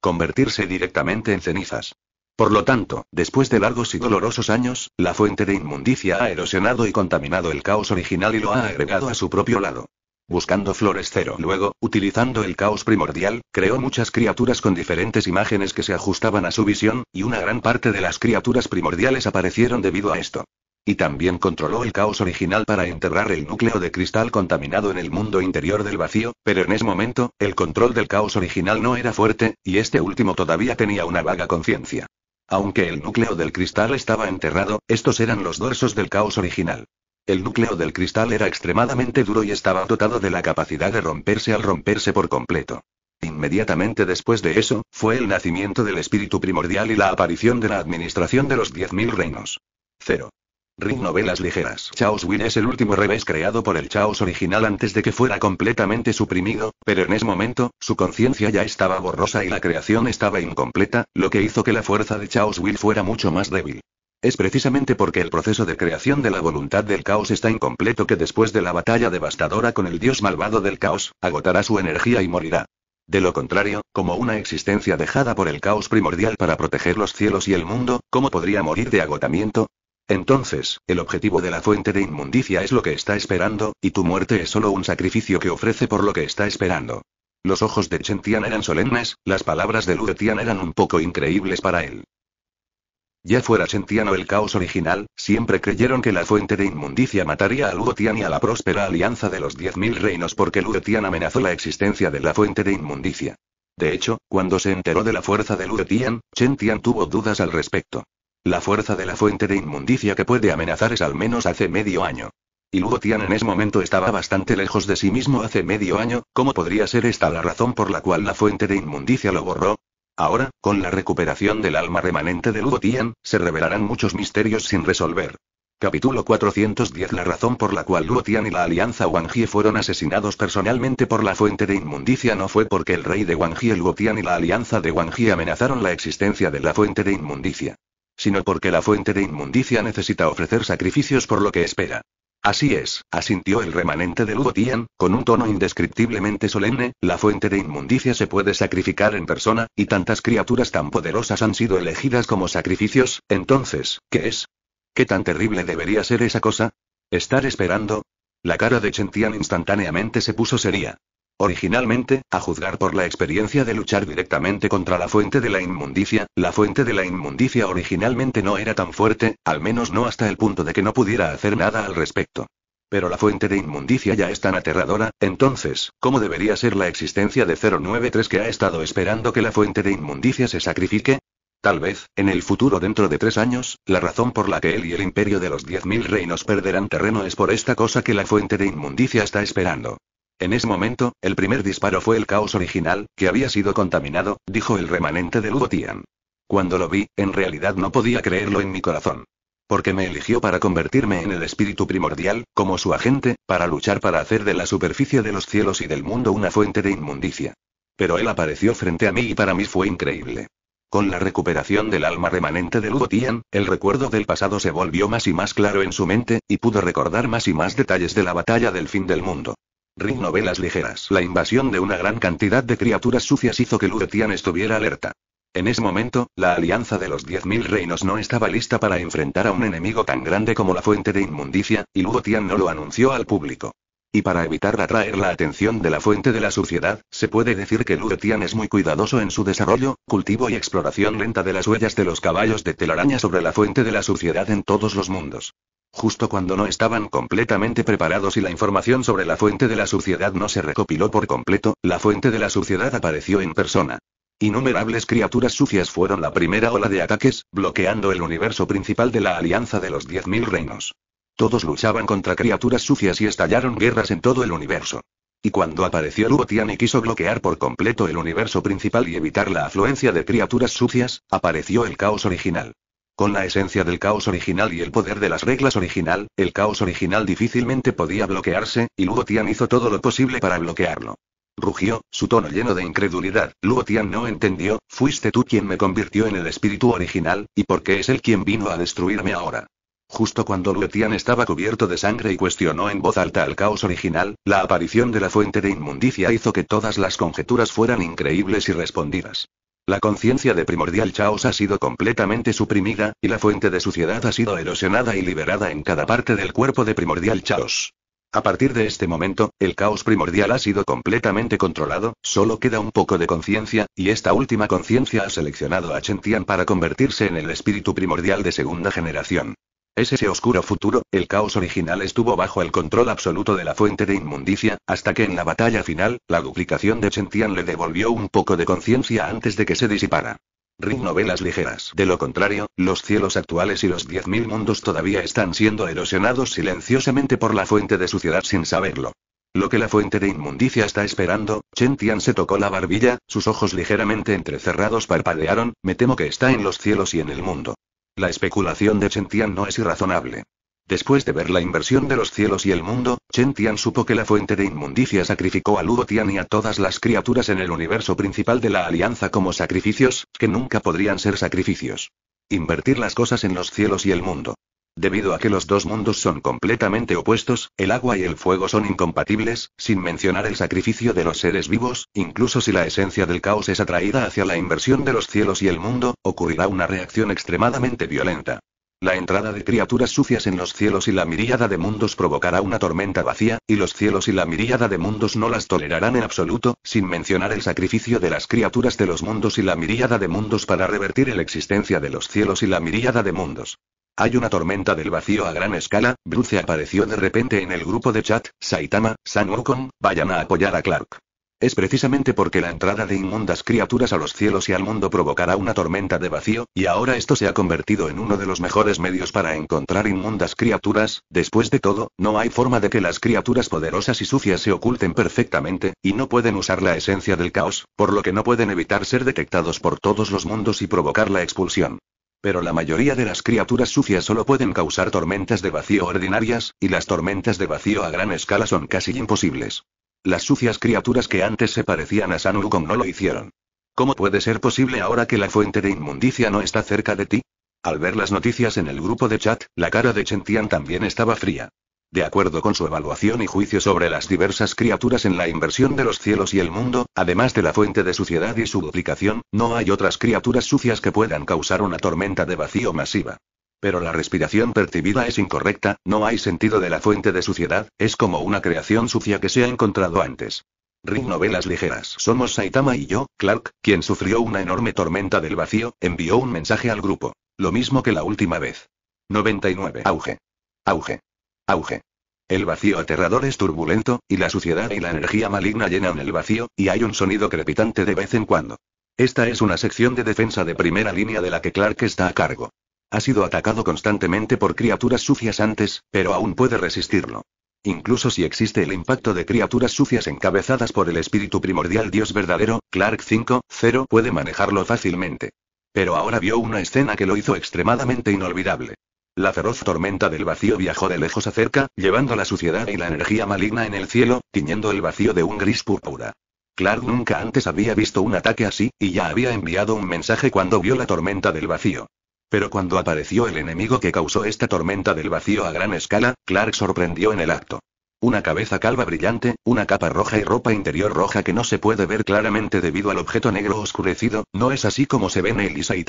Convertirse directamente en cenizas. Por lo tanto, después de largos y dolorosos años, la fuente de inmundicia ha erosionado y contaminado el caos original y lo ha agregado a su propio lado. Buscando flores cero luego, utilizando el caos primordial, creó muchas criaturas con diferentes imágenes que se ajustaban a su visión, y una gran parte de las criaturas primordiales aparecieron debido a esto. Y también controló el caos original para enterrar el núcleo de cristal contaminado en el mundo interior del vacío, pero en ese momento, el control del caos original no era fuerte, y este último todavía tenía una vaga conciencia. Aunque el núcleo del cristal estaba enterrado, estos eran los dorsos del caos original. El núcleo del cristal era extremadamente duro y estaba dotado de la capacidad de romperse al romperse por completo. Inmediatamente después de eso, fue el nacimiento del espíritu primordial y la aparición de la administración de los mil reinos. Cero. Ring novelas ligeras. Chaos Will es el último revés creado por el Chaos original antes de que fuera completamente suprimido, pero en ese momento, su conciencia ya estaba borrosa y la creación estaba incompleta, lo que hizo que la fuerza de Chaos Will fuera mucho más débil. Es precisamente porque el proceso de creación de la voluntad del caos está incompleto que después de la batalla devastadora con el dios malvado del caos, agotará su energía y morirá. De lo contrario, como una existencia dejada por el caos primordial para proteger los cielos y el mundo, ¿cómo podría morir de agotamiento? Entonces, el objetivo de la fuente de inmundicia es lo que está esperando, y tu muerte es solo un sacrificio que ofrece por lo que está esperando. Los ojos de Chen Tian eran solemnes, las palabras de Lu Tian eran un poco increíbles para él. Ya fuera Tian o el caos original, siempre creyeron que la fuente de inmundicia mataría a Tian y a la próspera alianza de los 10.000 reinos porque Tian amenazó la existencia de la fuente de inmundicia. De hecho, cuando se enteró de la fuerza de Tian, Chen Tian tuvo dudas al respecto. La fuerza de la fuente de inmundicia que puede amenazar es al menos hace medio año. Y Luotian en ese momento estaba bastante lejos de sí mismo hace medio año, ¿cómo podría ser esta la razón por la cual la fuente de inmundicia lo borró? Ahora, con la recuperación del alma remanente de Luotian, se revelarán muchos misterios sin resolver. Capítulo 410 La razón por la cual Luotian y la alianza Wang fueron asesinados personalmente por la fuente de inmundicia no fue porque el rey de Wang y y la alianza de Wang amenazaron la existencia de la fuente de inmundicia sino porque la fuente de inmundicia necesita ofrecer sacrificios por lo que espera. Así es, asintió el remanente de Tian, con un tono indescriptiblemente solemne, la fuente de inmundicia se puede sacrificar en persona, y tantas criaturas tan poderosas han sido elegidas como sacrificios, entonces, ¿qué es? ¿Qué tan terrible debería ser esa cosa? ¿Estar esperando? La cara de Tian instantáneamente se puso seria. Originalmente, a juzgar por la experiencia de luchar directamente contra la fuente de la inmundicia, la fuente de la inmundicia originalmente no era tan fuerte, al menos no hasta el punto de que no pudiera hacer nada al respecto. Pero la fuente de inmundicia ya es tan aterradora, entonces, ¿cómo debería ser la existencia de 093 que ha estado esperando que la fuente de inmundicia se sacrifique? Tal vez, en el futuro dentro de tres años, la razón por la que él y el imperio de los mil reinos perderán terreno es por esta cosa que la fuente de inmundicia está esperando. En ese momento, el primer disparo fue el caos original, que había sido contaminado, dijo el remanente de Lugotian. Cuando lo vi, en realidad no podía creerlo en mi corazón. Porque me eligió para convertirme en el espíritu primordial, como su agente, para luchar para hacer de la superficie de los cielos y del mundo una fuente de inmundicia. Pero él apareció frente a mí y para mí fue increíble. Con la recuperación del alma remanente de Lugotian, el recuerdo del pasado se volvió más y más claro en su mente, y pudo recordar más y más detalles de la batalla del fin del mundo. Ring novelas ligeras. La invasión de una gran cantidad de criaturas sucias hizo que Lutian estuviera alerta. En ese momento, la alianza de los 10.000 reinos no estaba lista para enfrentar a un enemigo tan grande como la fuente de inmundicia, y Luthien no lo anunció al público. Y para evitar atraer la atención de la fuente de la suciedad, se puede decir que Luthien es muy cuidadoso en su desarrollo, cultivo y exploración lenta de las huellas de los caballos de telaraña sobre la fuente de la suciedad en todos los mundos justo cuando no estaban completamente preparados y la información sobre la fuente de la suciedad no se recopiló por completo, la fuente de la suciedad apareció en persona. Innumerables criaturas sucias fueron la primera ola de ataques, bloqueando el universo principal de la Alianza de los 10.000 Reinos. Todos luchaban contra criaturas sucias y estallaron guerras en todo el universo. Y cuando apareció Luotian y quiso bloquear por completo el universo principal y evitar la afluencia de criaturas sucias, apareció el caos original. Con la esencia del caos original y el poder de las reglas original, el caos original difícilmente podía bloquearse, y Luotian Tian hizo todo lo posible para bloquearlo. Rugió, su tono lleno de incredulidad. Luotian Tian no entendió, fuiste tú quien me convirtió en el espíritu original, y porque es él quien vino a destruirme ahora. Justo cuando Luo Tian estaba cubierto de sangre y cuestionó en voz alta al caos original, la aparición de la fuente de inmundicia hizo que todas las conjeturas fueran increíbles y respondidas. La conciencia de primordial Chaos ha sido completamente suprimida, y la fuente de suciedad ha sido erosionada y liberada en cada parte del cuerpo de primordial Chaos. A partir de este momento, el caos primordial ha sido completamente controlado, solo queda un poco de conciencia, y esta última conciencia ha seleccionado a Tian para convertirse en el espíritu primordial de segunda generación. Es ese oscuro futuro, el caos original estuvo bajo el control absoluto de la fuente de inmundicia, hasta que en la batalla final, la duplicación de Tian le devolvió un poco de conciencia antes de que se disipara. Ring novelas ligeras. De lo contrario, los cielos actuales y los 10.000 mundos todavía están siendo erosionados silenciosamente por la fuente de suciedad sin saberlo. Lo que la fuente de inmundicia está esperando, Chen Tian se tocó la barbilla, sus ojos ligeramente entrecerrados parpadearon, me temo que está en los cielos y en el mundo. La especulación de Chen Tian no es irrazonable. Después de ver la inversión de los cielos y el mundo, Chen Tian supo que la fuente de inmundicia sacrificó a Luo Tian y a todas las criaturas en el universo principal de la Alianza como sacrificios, que nunca podrían ser sacrificios. Invertir las cosas en los cielos y el mundo. Debido a que los dos mundos son completamente opuestos, el agua y el fuego son incompatibles, sin mencionar el sacrificio de los seres vivos, incluso si la esencia del caos es atraída hacia la inversión de los cielos y el mundo, ocurrirá una reacción extremadamente violenta. La entrada de criaturas sucias en los cielos y la miríada de mundos provocará una tormenta vacía, y los cielos y la miríada de mundos no las tolerarán en absoluto, sin mencionar el sacrificio de las criaturas de los mundos y la miríada de mundos para revertir la existencia de los cielos y la miríada de mundos. Hay una tormenta del vacío a gran escala, Bruce apareció de repente en el grupo de chat, Saitama, San Wukong, vayan a apoyar a Clark. Es precisamente porque la entrada de inmundas criaturas a los cielos y al mundo provocará una tormenta de vacío, y ahora esto se ha convertido en uno de los mejores medios para encontrar inmundas criaturas, después de todo, no hay forma de que las criaturas poderosas y sucias se oculten perfectamente, y no pueden usar la esencia del caos, por lo que no pueden evitar ser detectados por todos los mundos y provocar la expulsión. Pero la mayoría de las criaturas sucias solo pueden causar tormentas de vacío ordinarias, y las tormentas de vacío a gran escala son casi imposibles. Las sucias criaturas que antes se parecían a San no lo hicieron. ¿Cómo puede ser posible ahora que la fuente de inmundicia no está cerca de ti? Al ver las noticias en el grupo de chat, la cara de Chentian también estaba fría. De acuerdo con su evaluación y juicio sobre las diversas criaturas en la inversión de los cielos y el mundo, además de la fuente de suciedad y su duplicación, no hay otras criaturas sucias que puedan causar una tormenta de vacío masiva. Pero la respiración percibida es incorrecta, no hay sentido de la fuente de suciedad, es como una creación sucia que se ha encontrado antes. Ring novelas ligeras. Somos Saitama y yo, Clark, quien sufrió una enorme tormenta del vacío, envió un mensaje al grupo. Lo mismo que la última vez. 99. Auge. Auge. Auge. El vacío aterrador es turbulento, y la suciedad y la energía maligna llenan el vacío, y hay un sonido crepitante de vez en cuando. Esta es una sección de defensa de primera línea de la que Clark está a cargo. Ha sido atacado constantemente por criaturas sucias antes, pero aún puede resistirlo. Incluso si existe el impacto de criaturas sucias encabezadas por el espíritu primordial Dios verdadero, Clark 5-0 puede manejarlo fácilmente. Pero ahora vio una escena que lo hizo extremadamente inolvidable. La feroz tormenta del vacío viajó de lejos a cerca, llevando la suciedad y la energía maligna en el cielo, tiñendo el vacío de un gris púrpura. Clark nunca antes había visto un ataque así, y ya había enviado un mensaje cuando vio la tormenta del vacío. Pero cuando apareció el enemigo que causó esta tormenta del vacío a gran escala, Clark sorprendió en el acto. Una cabeza calva brillante, una capa roja y ropa interior roja que no se puede ver claramente debido al objeto negro oscurecido, ¿no es así como se ven Elisa y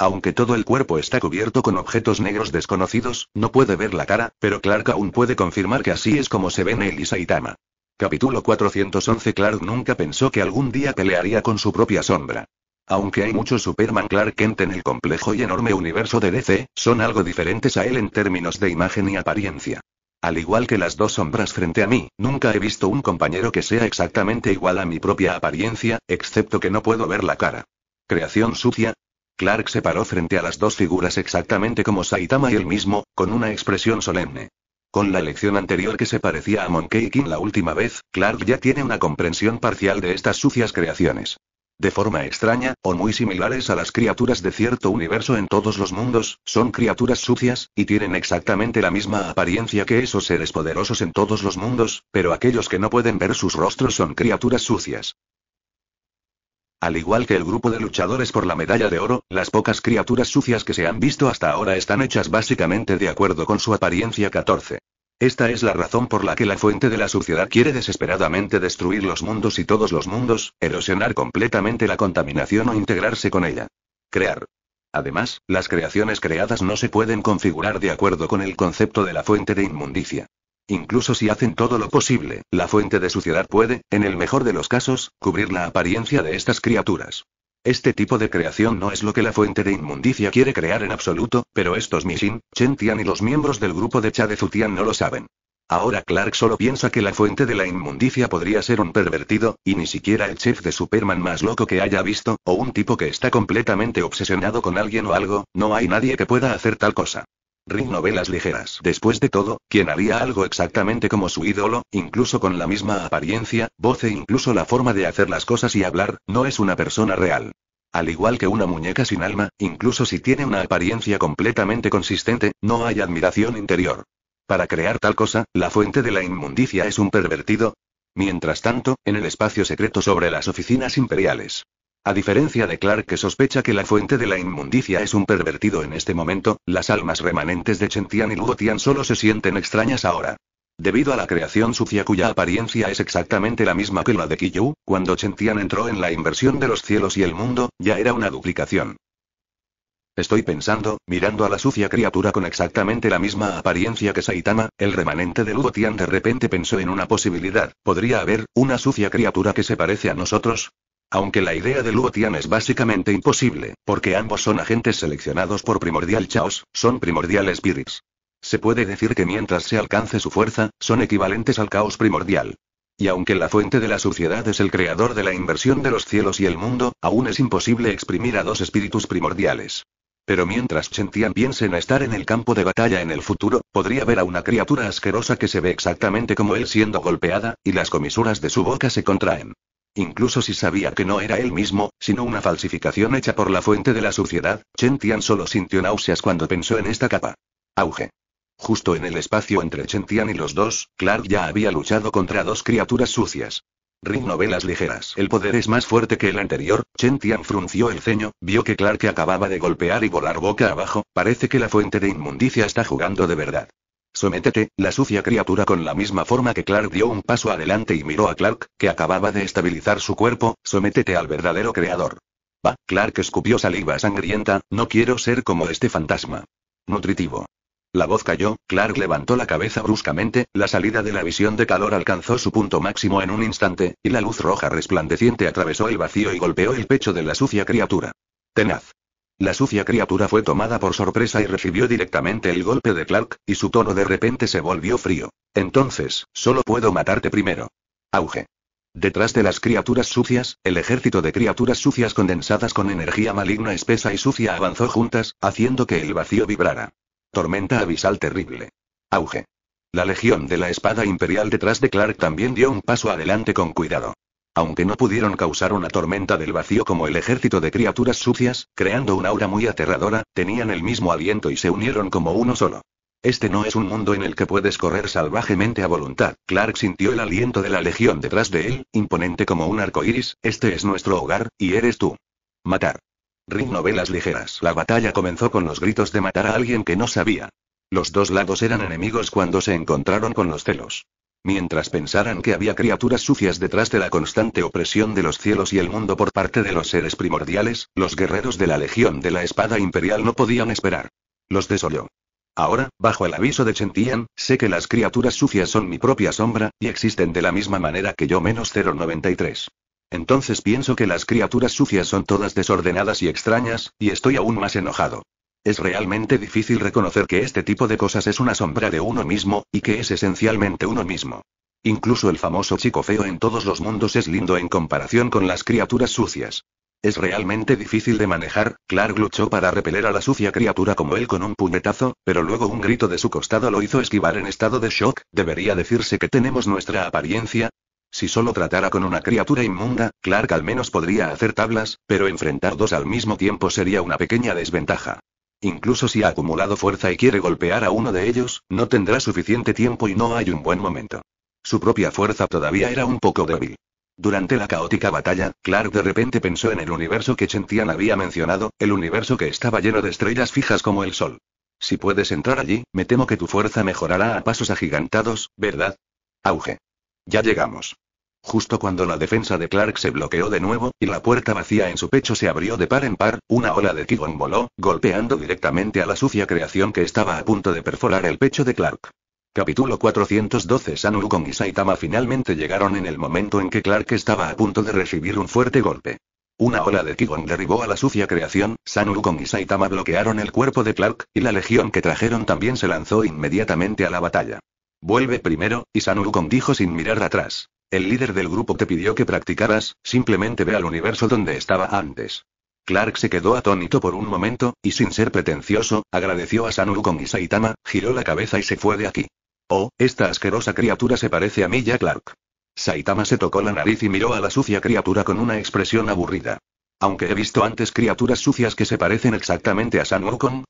aunque todo el cuerpo está cubierto con objetos negros desconocidos, no puede ver la cara, pero Clark aún puede confirmar que así es como se ve en y Saitama. Capítulo 411 Clark nunca pensó que algún día pelearía con su propia sombra. Aunque hay muchos Superman Clark Kent en el complejo y enorme universo de DC, son algo diferentes a él en términos de imagen y apariencia. Al igual que las dos sombras frente a mí, nunca he visto un compañero que sea exactamente igual a mi propia apariencia, excepto que no puedo ver la cara. Creación sucia, Clark se paró frente a las dos figuras exactamente como Saitama y él mismo, con una expresión solemne. Con la lección anterior que se parecía a Monkey King la última vez, Clark ya tiene una comprensión parcial de estas sucias creaciones. De forma extraña, o muy similares a las criaturas de cierto universo en todos los mundos, son criaturas sucias, y tienen exactamente la misma apariencia que esos seres poderosos en todos los mundos, pero aquellos que no pueden ver sus rostros son criaturas sucias. Al igual que el grupo de luchadores por la medalla de oro, las pocas criaturas sucias que se han visto hasta ahora están hechas básicamente de acuerdo con su apariencia 14. Esta es la razón por la que la fuente de la suciedad quiere desesperadamente destruir los mundos y todos los mundos, erosionar completamente la contaminación o integrarse con ella. Crear. Además, las creaciones creadas no se pueden configurar de acuerdo con el concepto de la fuente de inmundicia. Incluso si hacen todo lo posible, la fuente de suciedad puede, en el mejor de los casos, cubrir la apariencia de estas criaturas. Este tipo de creación no es lo que la fuente de inmundicia quiere crear en absoluto, pero estos Mishin, Chen Tian y los miembros del grupo de Chadezutian no lo saben. Ahora Clark solo piensa que la fuente de la inmundicia podría ser un pervertido, y ni siquiera el chef de Superman más loco que haya visto, o un tipo que está completamente obsesionado con alguien o algo, no hay nadie que pueda hacer tal cosa. Ring novelas ligeras. Después de todo, quien haría algo exactamente como su ídolo, incluso con la misma apariencia, voz e incluso la forma de hacer las cosas y hablar, no es una persona real. Al igual que una muñeca sin alma, incluso si tiene una apariencia completamente consistente, no hay admiración interior. Para crear tal cosa, la fuente de la inmundicia es un pervertido. Mientras tanto, en el espacio secreto sobre las oficinas imperiales. A diferencia de Clark que sospecha que la fuente de la inmundicia es un pervertido en este momento, las almas remanentes de Chentian y Lugotian solo se sienten extrañas ahora. Debido a la creación sucia cuya apariencia es exactamente la misma que la de Kiyu, cuando Chentian entró en la inversión de los cielos y el mundo, ya era una duplicación. Estoy pensando, mirando a la sucia criatura con exactamente la misma apariencia que Saitama, el remanente de Lugotian de repente pensó en una posibilidad, ¿podría haber, una sucia criatura que se parece a nosotros? Aunque la idea de Luo Tian es básicamente imposible, porque ambos son agentes seleccionados por Primordial Chaos, son Primordial Spirits. Se puede decir que mientras se alcance su fuerza, son equivalentes al caos primordial. Y aunque la fuente de la suciedad es el creador de la inversión de los cielos y el mundo, aún es imposible exprimir a dos espíritus primordiales. Pero mientras Tian piense en estar en el campo de batalla en el futuro, podría ver a una criatura asquerosa que se ve exactamente como él siendo golpeada, y las comisuras de su boca se contraen. Incluso si sabía que no era él mismo, sino una falsificación hecha por la fuente de la suciedad, Chen Tian solo sintió náuseas cuando pensó en esta capa. Auge. Justo en el espacio entre Chen Tian y los dos, Clark ya había luchado contra dos criaturas sucias. Ring novelas ligeras. El poder es más fuerte que el anterior. Chen Tian frunció el ceño, vio que Clark acababa de golpear y volar boca abajo. Parece que la fuente de inmundicia está jugando de verdad. Sométete, la sucia criatura con la misma forma que Clark dio un paso adelante y miró a Clark, que acababa de estabilizar su cuerpo, sométete al verdadero creador. Va, Clark escupió saliva sangrienta, no quiero ser como este fantasma. Nutritivo. La voz cayó, Clark levantó la cabeza bruscamente, la salida de la visión de calor alcanzó su punto máximo en un instante, y la luz roja resplandeciente atravesó el vacío y golpeó el pecho de la sucia criatura. Tenaz. La sucia criatura fue tomada por sorpresa y recibió directamente el golpe de Clark, y su tono de repente se volvió frío. Entonces, solo puedo matarte primero. Auge. Detrás de las criaturas sucias, el ejército de criaturas sucias condensadas con energía maligna espesa y sucia avanzó juntas, haciendo que el vacío vibrara. Tormenta abisal terrible. Auge. La Legión de la Espada Imperial detrás de Clark también dio un paso adelante con cuidado aunque no pudieron causar una tormenta del vacío como el ejército de criaturas sucias, creando una aura muy aterradora, tenían el mismo aliento y se unieron como uno solo. Este no es un mundo en el que puedes correr salvajemente a voluntad. Clark sintió el aliento de la legión detrás de él, imponente como un arco iris. Este es nuestro hogar, y eres tú. Matar. Ring novelas ligeras. La batalla comenzó con los gritos de matar a alguien que no sabía. Los dos lados eran enemigos cuando se encontraron con los celos. Mientras pensaran que había criaturas sucias detrás de la constante opresión de los cielos y el mundo por parte de los seres primordiales, los guerreros de la Legión de la Espada Imperial no podían esperar. Los desoló. Ahora, bajo el aviso de Chentian, sé que las criaturas sucias son mi propia sombra, y existen de la misma manera que yo menos 093. Entonces pienso que las criaturas sucias son todas desordenadas y extrañas, y estoy aún más enojado. Es realmente difícil reconocer que este tipo de cosas es una sombra de uno mismo, y que es esencialmente uno mismo. Incluso el famoso chico feo en todos los mundos es lindo en comparación con las criaturas sucias. Es realmente difícil de manejar, Clark luchó para repeler a la sucia criatura como él con un puñetazo, pero luego un grito de su costado lo hizo esquivar en estado de shock, debería decirse que tenemos nuestra apariencia. Si solo tratara con una criatura inmunda, Clark al menos podría hacer tablas, pero enfrentar dos al mismo tiempo sería una pequeña desventaja. Incluso si ha acumulado fuerza y quiere golpear a uno de ellos, no tendrá suficiente tiempo y no hay un buen momento. Su propia fuerza todavía era un poco débil. Durante la caótica batalla, Clark de repente pensó en el universo que Chentian había mencionado, el universo que estaba lleno de estrellas fijas como el Sol. Si puedes entrar allí, me temo que tu fuerza mejorará a pasos agigantados, ¿verdad? Auge. Ya llegamos. Justo cuando la defensa de Clark se bloqueó de nuevo, y la puerta vacía en su pecho se abrió de par en par, una ola de Kigon voló, golpeando directamente a la sucia creación que estaba a punto de perforar el pecho de Clark. Capítulo 412 San y Saitama finalmente llegaron en el momento en que Clark estaba a punto de recibir un fuerte golpe. Una ola de Kigon derribó a la sucia creación, San y Saitama bloquearon el cuerpo de Clark, y la legión que trajeron también se lanzó inmediatamente a la batalla. Vuelve primero, y San dijo sin mirar atrás. El líder del grupo te pidió que practicaras, simplemente ve al universo donde estaba antes. Clark se quedó atónito por un momento, y sin ser pretencioso, agradeció a Ukon y Saitama, giró la cabeza y se fue de aquí. Oh, esta asquerosa criatura se parece a mí ya Clark. Saitama se tocó la nariz y miró a la sucia criatura con una expresión aburrida. Aunque he visto antes criaturas sucias que se parecen exactamente a San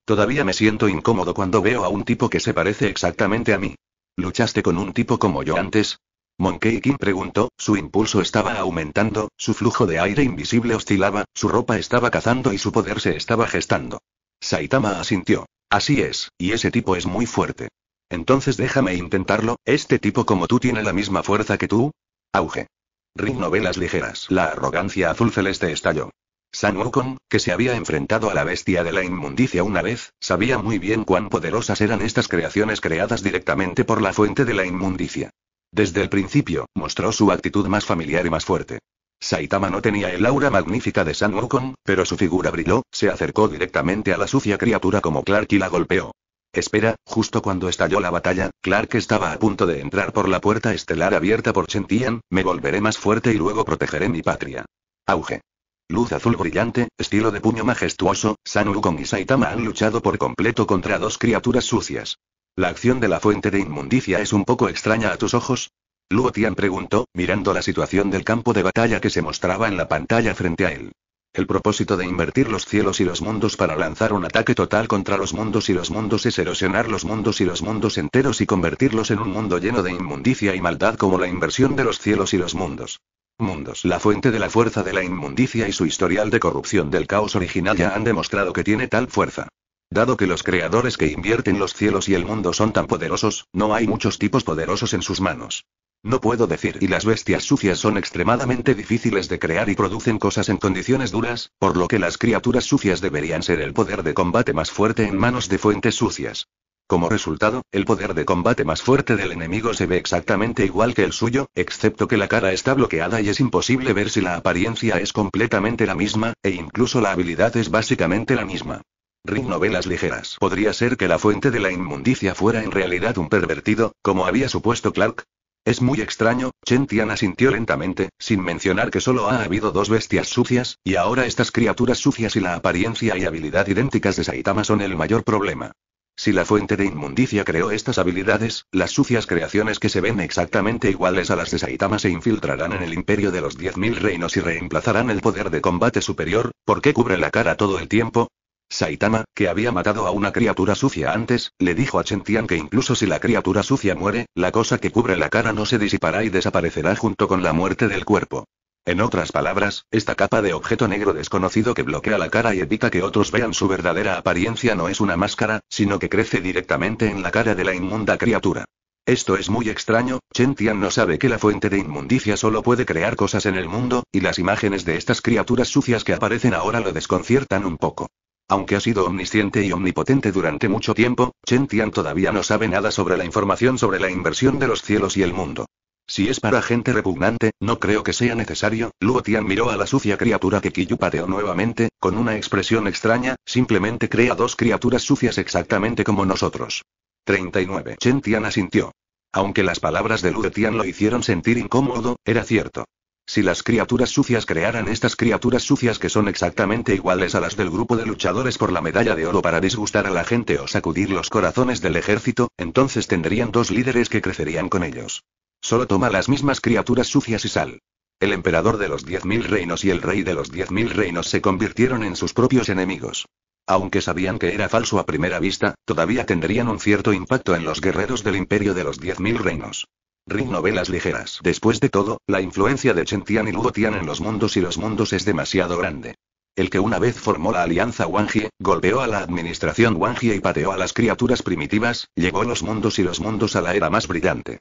todavía me siento incómodo cuando veo a un tipo que se parece exactamente a mí. ¿Luchaste con un tipo como yo antes? Monkey King preguntó, su impulso estaba aumentando, su flujo de aire invisible oscilaba, su ropa estaba cazando y su poder se estaba gestando. Saitama asintió. Así es, y ese tipo es muy fuerte. Entonces déjame intentarlo, este tipo como tú tiene la misma fuerza que tú. Auge. Rin las ligeras. La arrogancia azul celeste estalló. San Wukong, que se había enfrentado a la bestia de la inmundicia una vez, sabía muy bien cuán poderosas eran estas creaciones creadas directamente por la fuente de la inmundicia. Desde el principio, mostró su actitud más familiar y más fuerte. Saitama no tenía el aura magnífica de San Wukong, pero su figura brilló, se acercó directamente a la sucia criatura como Clark y la golpeó. Espera, justo cuando estalló la batalla, Clark estaba a punto de entrar por la puerta estelar abierta por Chentian, me volveré más fuerte y luego protegeré mi patria. Auge. Luz azul brillante, estilo de puño majestuoso, San Wukong y Saitama han luchado por completo contra dos criaturas sucias. La acción de la fuente de inmundicia es un poco extraña a tus ojos. Luo Tian preguntó, mirando la situación del campo de batalla que se mostraba en la pantalla frente a él. El propósito de invertir los cielos y los mundos para lanzar un ataque total contra los mundos y los mundos es erosionar los mundos y los mundos enteros y convertirlos en un mundo lleno de inmundicia y maldad como la inversión de los cielos y los mundos. Mundos. La fuente de la fuerza de la inmundicia y su historial de corrupción del caos original ya han demostrado que tiene tal fuerza. Dado que los creadores que invierten los cielos y el mundo son tan poderosos, no hay muchos tipos poderosos en sus manos. No puedo decir, y las bestias sucias son extremadamente difíciles de crear y producen cosas en condiciones duras, por lo que las criaturas sucias deberían ser el poder de combate más fuerte en manos de fuentes sucias. Como resultado, el poder de combate más fuerte del enemigo se ve exactamente igual que el suyo, excepto que la cara está bloqueada y es imposible ver si la apariencia es completamente la misma, e incluso la habilidad es básicamente la misma. Rick novelas ligeras. ¿Podría ser que la fuente de la inmundicia fuera en realidad un pervertido, como había supuesto Clark? Es muy extraño, Chen sintió asintió lentamente, sin mencionar que solo ha habido dos bestias sucias, y ahora estas criaturas sucias y la apariencia y habilidad idénticas de Saitama son el mayor problema. Si la fuente de inmundicia creó estas habilidades, las sucias creaciones que se ven exactamente iguales a las de Saitama se infiltrarán en el imperio de los mil reinos y reemplazarán el poder de combate superior, ¿por qué cubre la cara todo el tiempo? Saitama, que había matado a una criatura sucia antes, le dijo a Chentian que incluso si la criatura sucia muere, la cosa que cubre la cara no se disipará y desaparecerá junto con la muerte del cuerpo. En otras palabras, esta capa de objeto negro desconocido que bloquea la cara y evita que otros vean su verdadera apariencia no es una máscara, sino que crece directamente en la cara de la inmunda criatura. Esto es muy extraño, Chen Tian no sabe que la fuente de inmundicia solo puede crear cosas en el mundo, y las imágenes de estas criaturas sucias que aparecen ahora lo desconciertan un poco. Aunque ha sido omnisciente y omnipotente durante mucho tiempo, Chen Tian todavía no sabe nada sobre la información sobre la inversión de los cielos y el mundo. Si es para gente repugnante, no creo que sea necesario. Luo Tian miró a la sucia criatura que Kiyu pateó nuevamente, con una expresión extraña, simplemente crea dos criaturas sucias exactamente como nosotros. 39. Chen Tian asintió. Aunque las palabras de Luo Tian lo hicieron sentir incómodo, era cierto. Si las criaturas sucias crearan estas criaturas sucias que son exactamente iguales a las del grupo de luchadores por la medalla de oro para disgustar a la gente o sacudir los corazones del ejército, entonces tendrían dos líderes que crecerían con ellos. Solo toma las mismas criaturas sucias y sal. El emperador de los diez reinos y el rey de los diez reinos se convirtieron en sus propios enemigos. Aunque sabían que era falso a primera vista, todavía tendrían un cierto impacto en los guerreros del imperio de los diez reinos. Ring novelas ligeras. Después de todo, la influencia de Chen Tian y Luo Tian en los mundos y los mundos es demasiado grande. El que una vez formó la alianza Wangie, golpeó a la administración Wangie y pateó a las criaturas primitivas, llevó los mundos y los mundos a la era más brillante.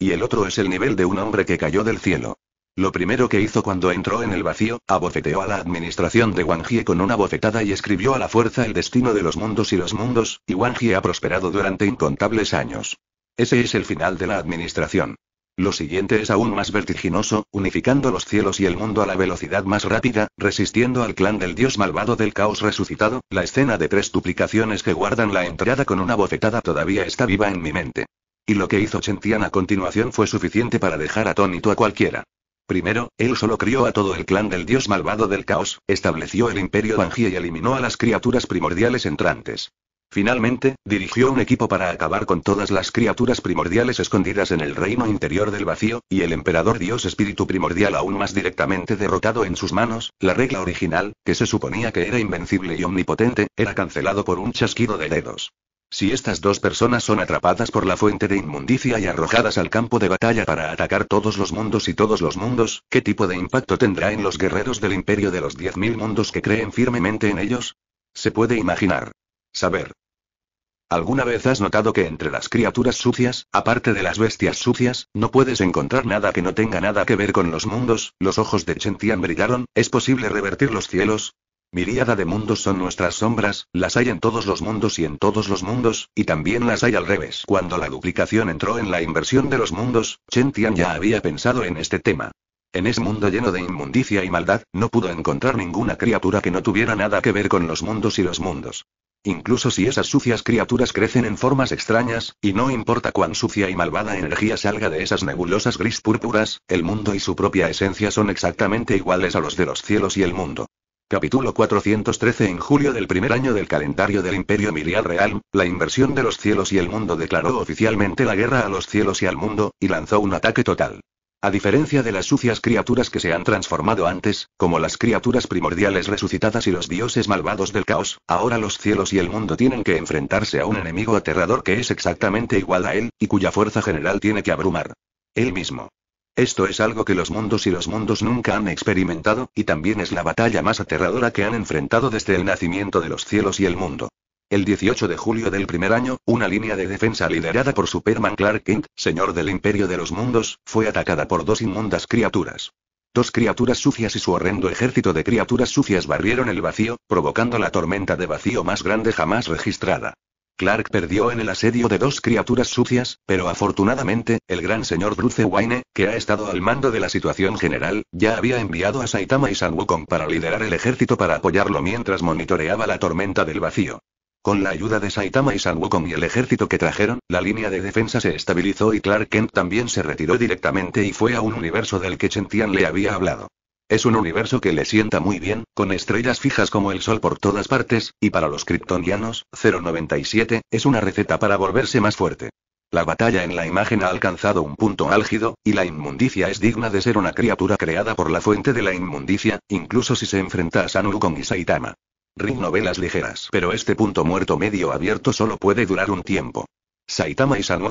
Y el otro es el nivel de un hombre que cayó del cielo. Lo primero que hizo cuando entró en el vacío, abofeteó a la administración de Wangie con una bofetada y escribió a la fuerza el destino de los mundos y los mundos, y Wangie ha prosperado durante incontables años. Ese es el final de la administración. Lo siguiente es aún más vertiginoso, unificando los cielos y el mundo a la velocidad más rápida, resistiendo al clan del dios malvado del caos resucitado, la escena de tres duplicaciones que guardan la entrada con una bofetada todavía está viva en mi mente. Y lo que hizo Chentian a continuación fue suficiente para dejar atónito a cualquiera. Primero, él solo crió a todo el clan del dios malvado del caos, estableció el imperio pangi y eliminó a las criaturas primordiales entrantes. Finalmente, dirigió un equipo para acabar con todas las criaturas primordiales escondidas en el reino interior del vacío, y el emperador dios espíritu primordial aún más directamente derrotado en sus manos, la regla original, que se suponía que era invencible y omnipotente, era cancelado por un chasquido de dedos. Si estas dos personas son atrapadas por la fuente de inmundicia y arrojadas al campo de batalla para atacar todos los mundos y todos los mundos, ¿qué tipo de impacto tendrá en los guerreros del imperio de los 10.000 mundos que creen firmemente en ellos? Se puede imaginar. Saber, ¿Alguna vez has notado que entre las criaturas sucias, aparte de las bestias sucias, no puedes encontrar nada que no tenga nada que ver con los mundos? Los ojos de Tian brillaron, ¿es posible revertir los cielos? Miriada de mundos son nuestras sombras, las hay en todos los mundos y en todos los mundos, y también las hay al revés. Cuando la duplicación entró en la inversión de los mundos, Chen Tian ya había pensado en este tema. En ese mundo lleno de inmundicia y maldad, no pudo encontrar ninguna criatura que no tuviera nada que ver con los mundos y los mundos. Incluso si esas sucias criaturas crecen en formas extrañas, y no importa cuán sucia y malvada energía salga de esas nebulosas gris púrpuras, el mundo y su propia esencia son exactamente iguales a los de los cielos y el mundo. Capítulo 413 En julio del primer año del calendario del Imperio Mirial Real, la inversión de los cielos y el mundo declaró oficialmente la guerra a los cielos y al mundo, y lanzó un ataque total. A diferencia de las sucias criaturas que se han transformado antes, como las criaturas primordiales resucitadas y los dioses malvados del caos, ahora los cielos y el mundo tienen que enfrentarse a un enemigo aterrador que es exactamente igual a él, y cuya fuerza general tiene que abrumar. Él mismo. Esto es algo que los mundos y los mundos nunca han experimentado, y también es la batalla más aterradora que han enfrentado desde el nacimiento de los cielos y el mundo. El 18 de julio del primer año, una línea de defensa liderada por Superman Clark Kent, señor del Imperio de los Mundos, fue atacada por dos inmundas criaturas. Dos criaturas sucias y su horrendo ejército de criaturas sucias barrieron el vacío, provocando la tormenta de vacío más grande jamás registrada. Clark perdió en el asedio de dos criaturas sucias, pero afortunadamente, el gran señor Bruce Wayne, que ha estado al mando de la situación general, ya había enviado a Saitama y San Wukong para liderar el ejército para apoyarlo mientras monitoreaba la tormenta del vacío. Con la ayuda de Saitama y San Wukong y el ejército que trajeron, la línea de defensa se estabilizó y Clark Kent también se retiró directamente y fue a un universo del que Chentian le había hablado. Es un universo que le sienta muy bien, con estrellas fijas como el sol por todas partes, y para los kryptonianos, 097, es una receta para volverse más fuerte. La batalla en la imagen ha alcanzado un punto álgido, y la inmundicia es digna de ser una criatura creada por la fuente de la inmundicia, incluso si se enfrenta a San Wukong y Saitama. Rin novelas ligeras, pero este punto muerto medio abierto solo puede durar un tiempo. Saitama y San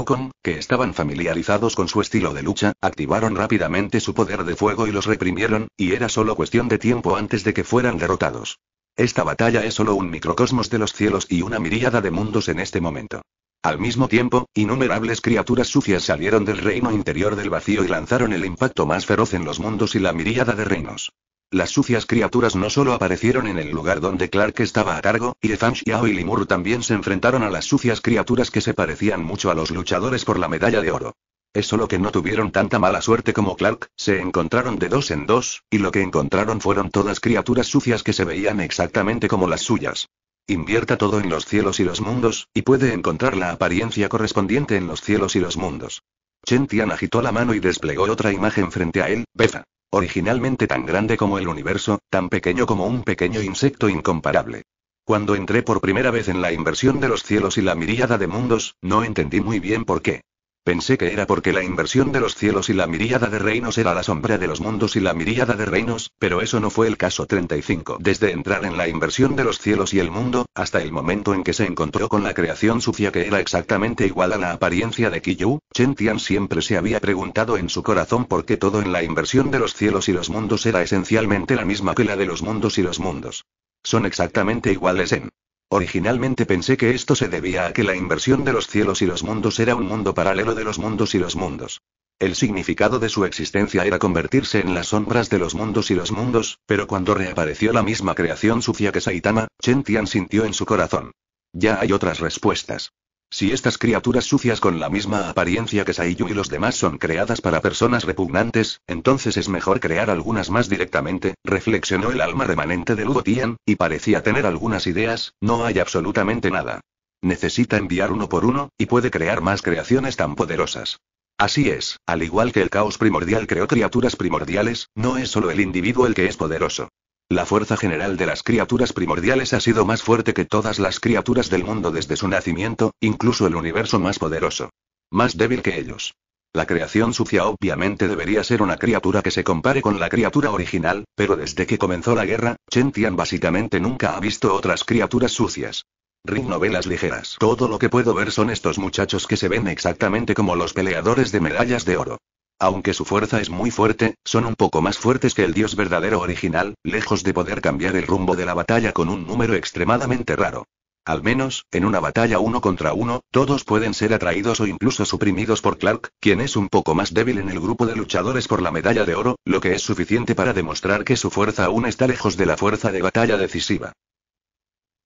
que estaban familiarizados con su estilo de lucha, activaron rápidamente su poder de fuego y los reprimieron, y era solo cuestión de tiempo antes de que fueran derrotados. Esta batalla es solo un microcosmos de los cielos y una miríada de mundos en este momento. Al mismo tiempo, innumerables criaturas sucias salieron del reino interior del vacío y lanzaron el impacto más feroz en los mundos y la miríada de reinos. Las sucias criaturas no solo aparecieron en el lugar donde Clark estaba a cargo, y Fang Xiao y Limuru también se enfrentaron a las sucias criaturas que se parecían mucho a los luchadores por la medalla de oro. Es solo que no tuvieron tanta mala suerte como Clark, se encontraron de dos en dos, y lo que encontraron fueron todas criaturas sucias que se veían exactamente como las suyas. Invierta todo en los cielos y los mundos, y puede encontrar la apariencia correspondiente en los cielos y los mundos. Chen Tian agitó la mano y desplegó otra imagen frente a él, Beza. Originalmente tan grande como el universo, tan pequeño como un pequeño insecto incomparable. Cuando entré por primera vez en la inversión de los cielos y la miríada de mundos, no entendí muy bien por qué. Pensé que era porque la inversión de los cielos y la miríada de reinos era la sombra de los mundos y la miríada de reinos, pero eso no fue el caso 35. Desde entrar en la inversión de los cielos y el mundo, hasta el momento en que se encontró con la creación sucia que era exactamente igual a la apariencia de Kiyu, Chen Tian siempre se había preguntado en su corazón por qué todo en la inversión de los cielos y los mundos era esencialmente la misma que la de los mundos y los mundos. Son exactamente iguales en Originalmente pensé que esto se debía a que la inversión de los cielos y los mundos era un mundo paralelo de los mundos y los mundos. El significado de su existencia era convertirse en las sombras de los mundos y los mundos, pero cuando reapareció la misma creación sucia que Saitama, Chen Tian sintió en su corazón. Ya hay otras respuestas. Si estas criaturas sucias con la misma apariencia que Saiyu y los demás son creadas para personas repugnantes, entonces es mejor crear algunas más directamente, reflexionó el alma remanente de Ludo y parecía tener algunas ideas, no hay absolutamente nada. Necesita enviar uno por uno, y puede crear más creaciones tan poderosas. Así es, al igual que el caos primordial creó criaturas primordiales, no es solo el individuo el que es poderoso. La fuerza general de las criaturas primordiales ha sido más fuerte que todas las criaturas del mundo desde su nacimiento, incluso el universo más poderoso. Más débil que ellos. La creación sucia obviamente debería ser una criatura que se compare con la criatura original, pero desde que comenzó la guerra, Chen Tian básicamente nunca ha visto otras criaturas sucias. Ring novelas ligeras. Todo lo que puedo ver son estos muchachos que se ven exactamente como los peleadores de medallas de oro. Aunque su fuerza es muy fuerte, son un poco más fuertes que el dios verdadero original, lejos de poder cambiar el rumbo de la batalla con un número extremadamente raro. Al menos, en una batalla uno contra uno, todos pueden ser atraídos o incluso suprimidos por Clark, quien es un poco más débil en el grupo de luchadores por la medalla de oro, lo que es suficiente para demostrar que su fuerza aún está lejos de la fuerza de batalla decisiva.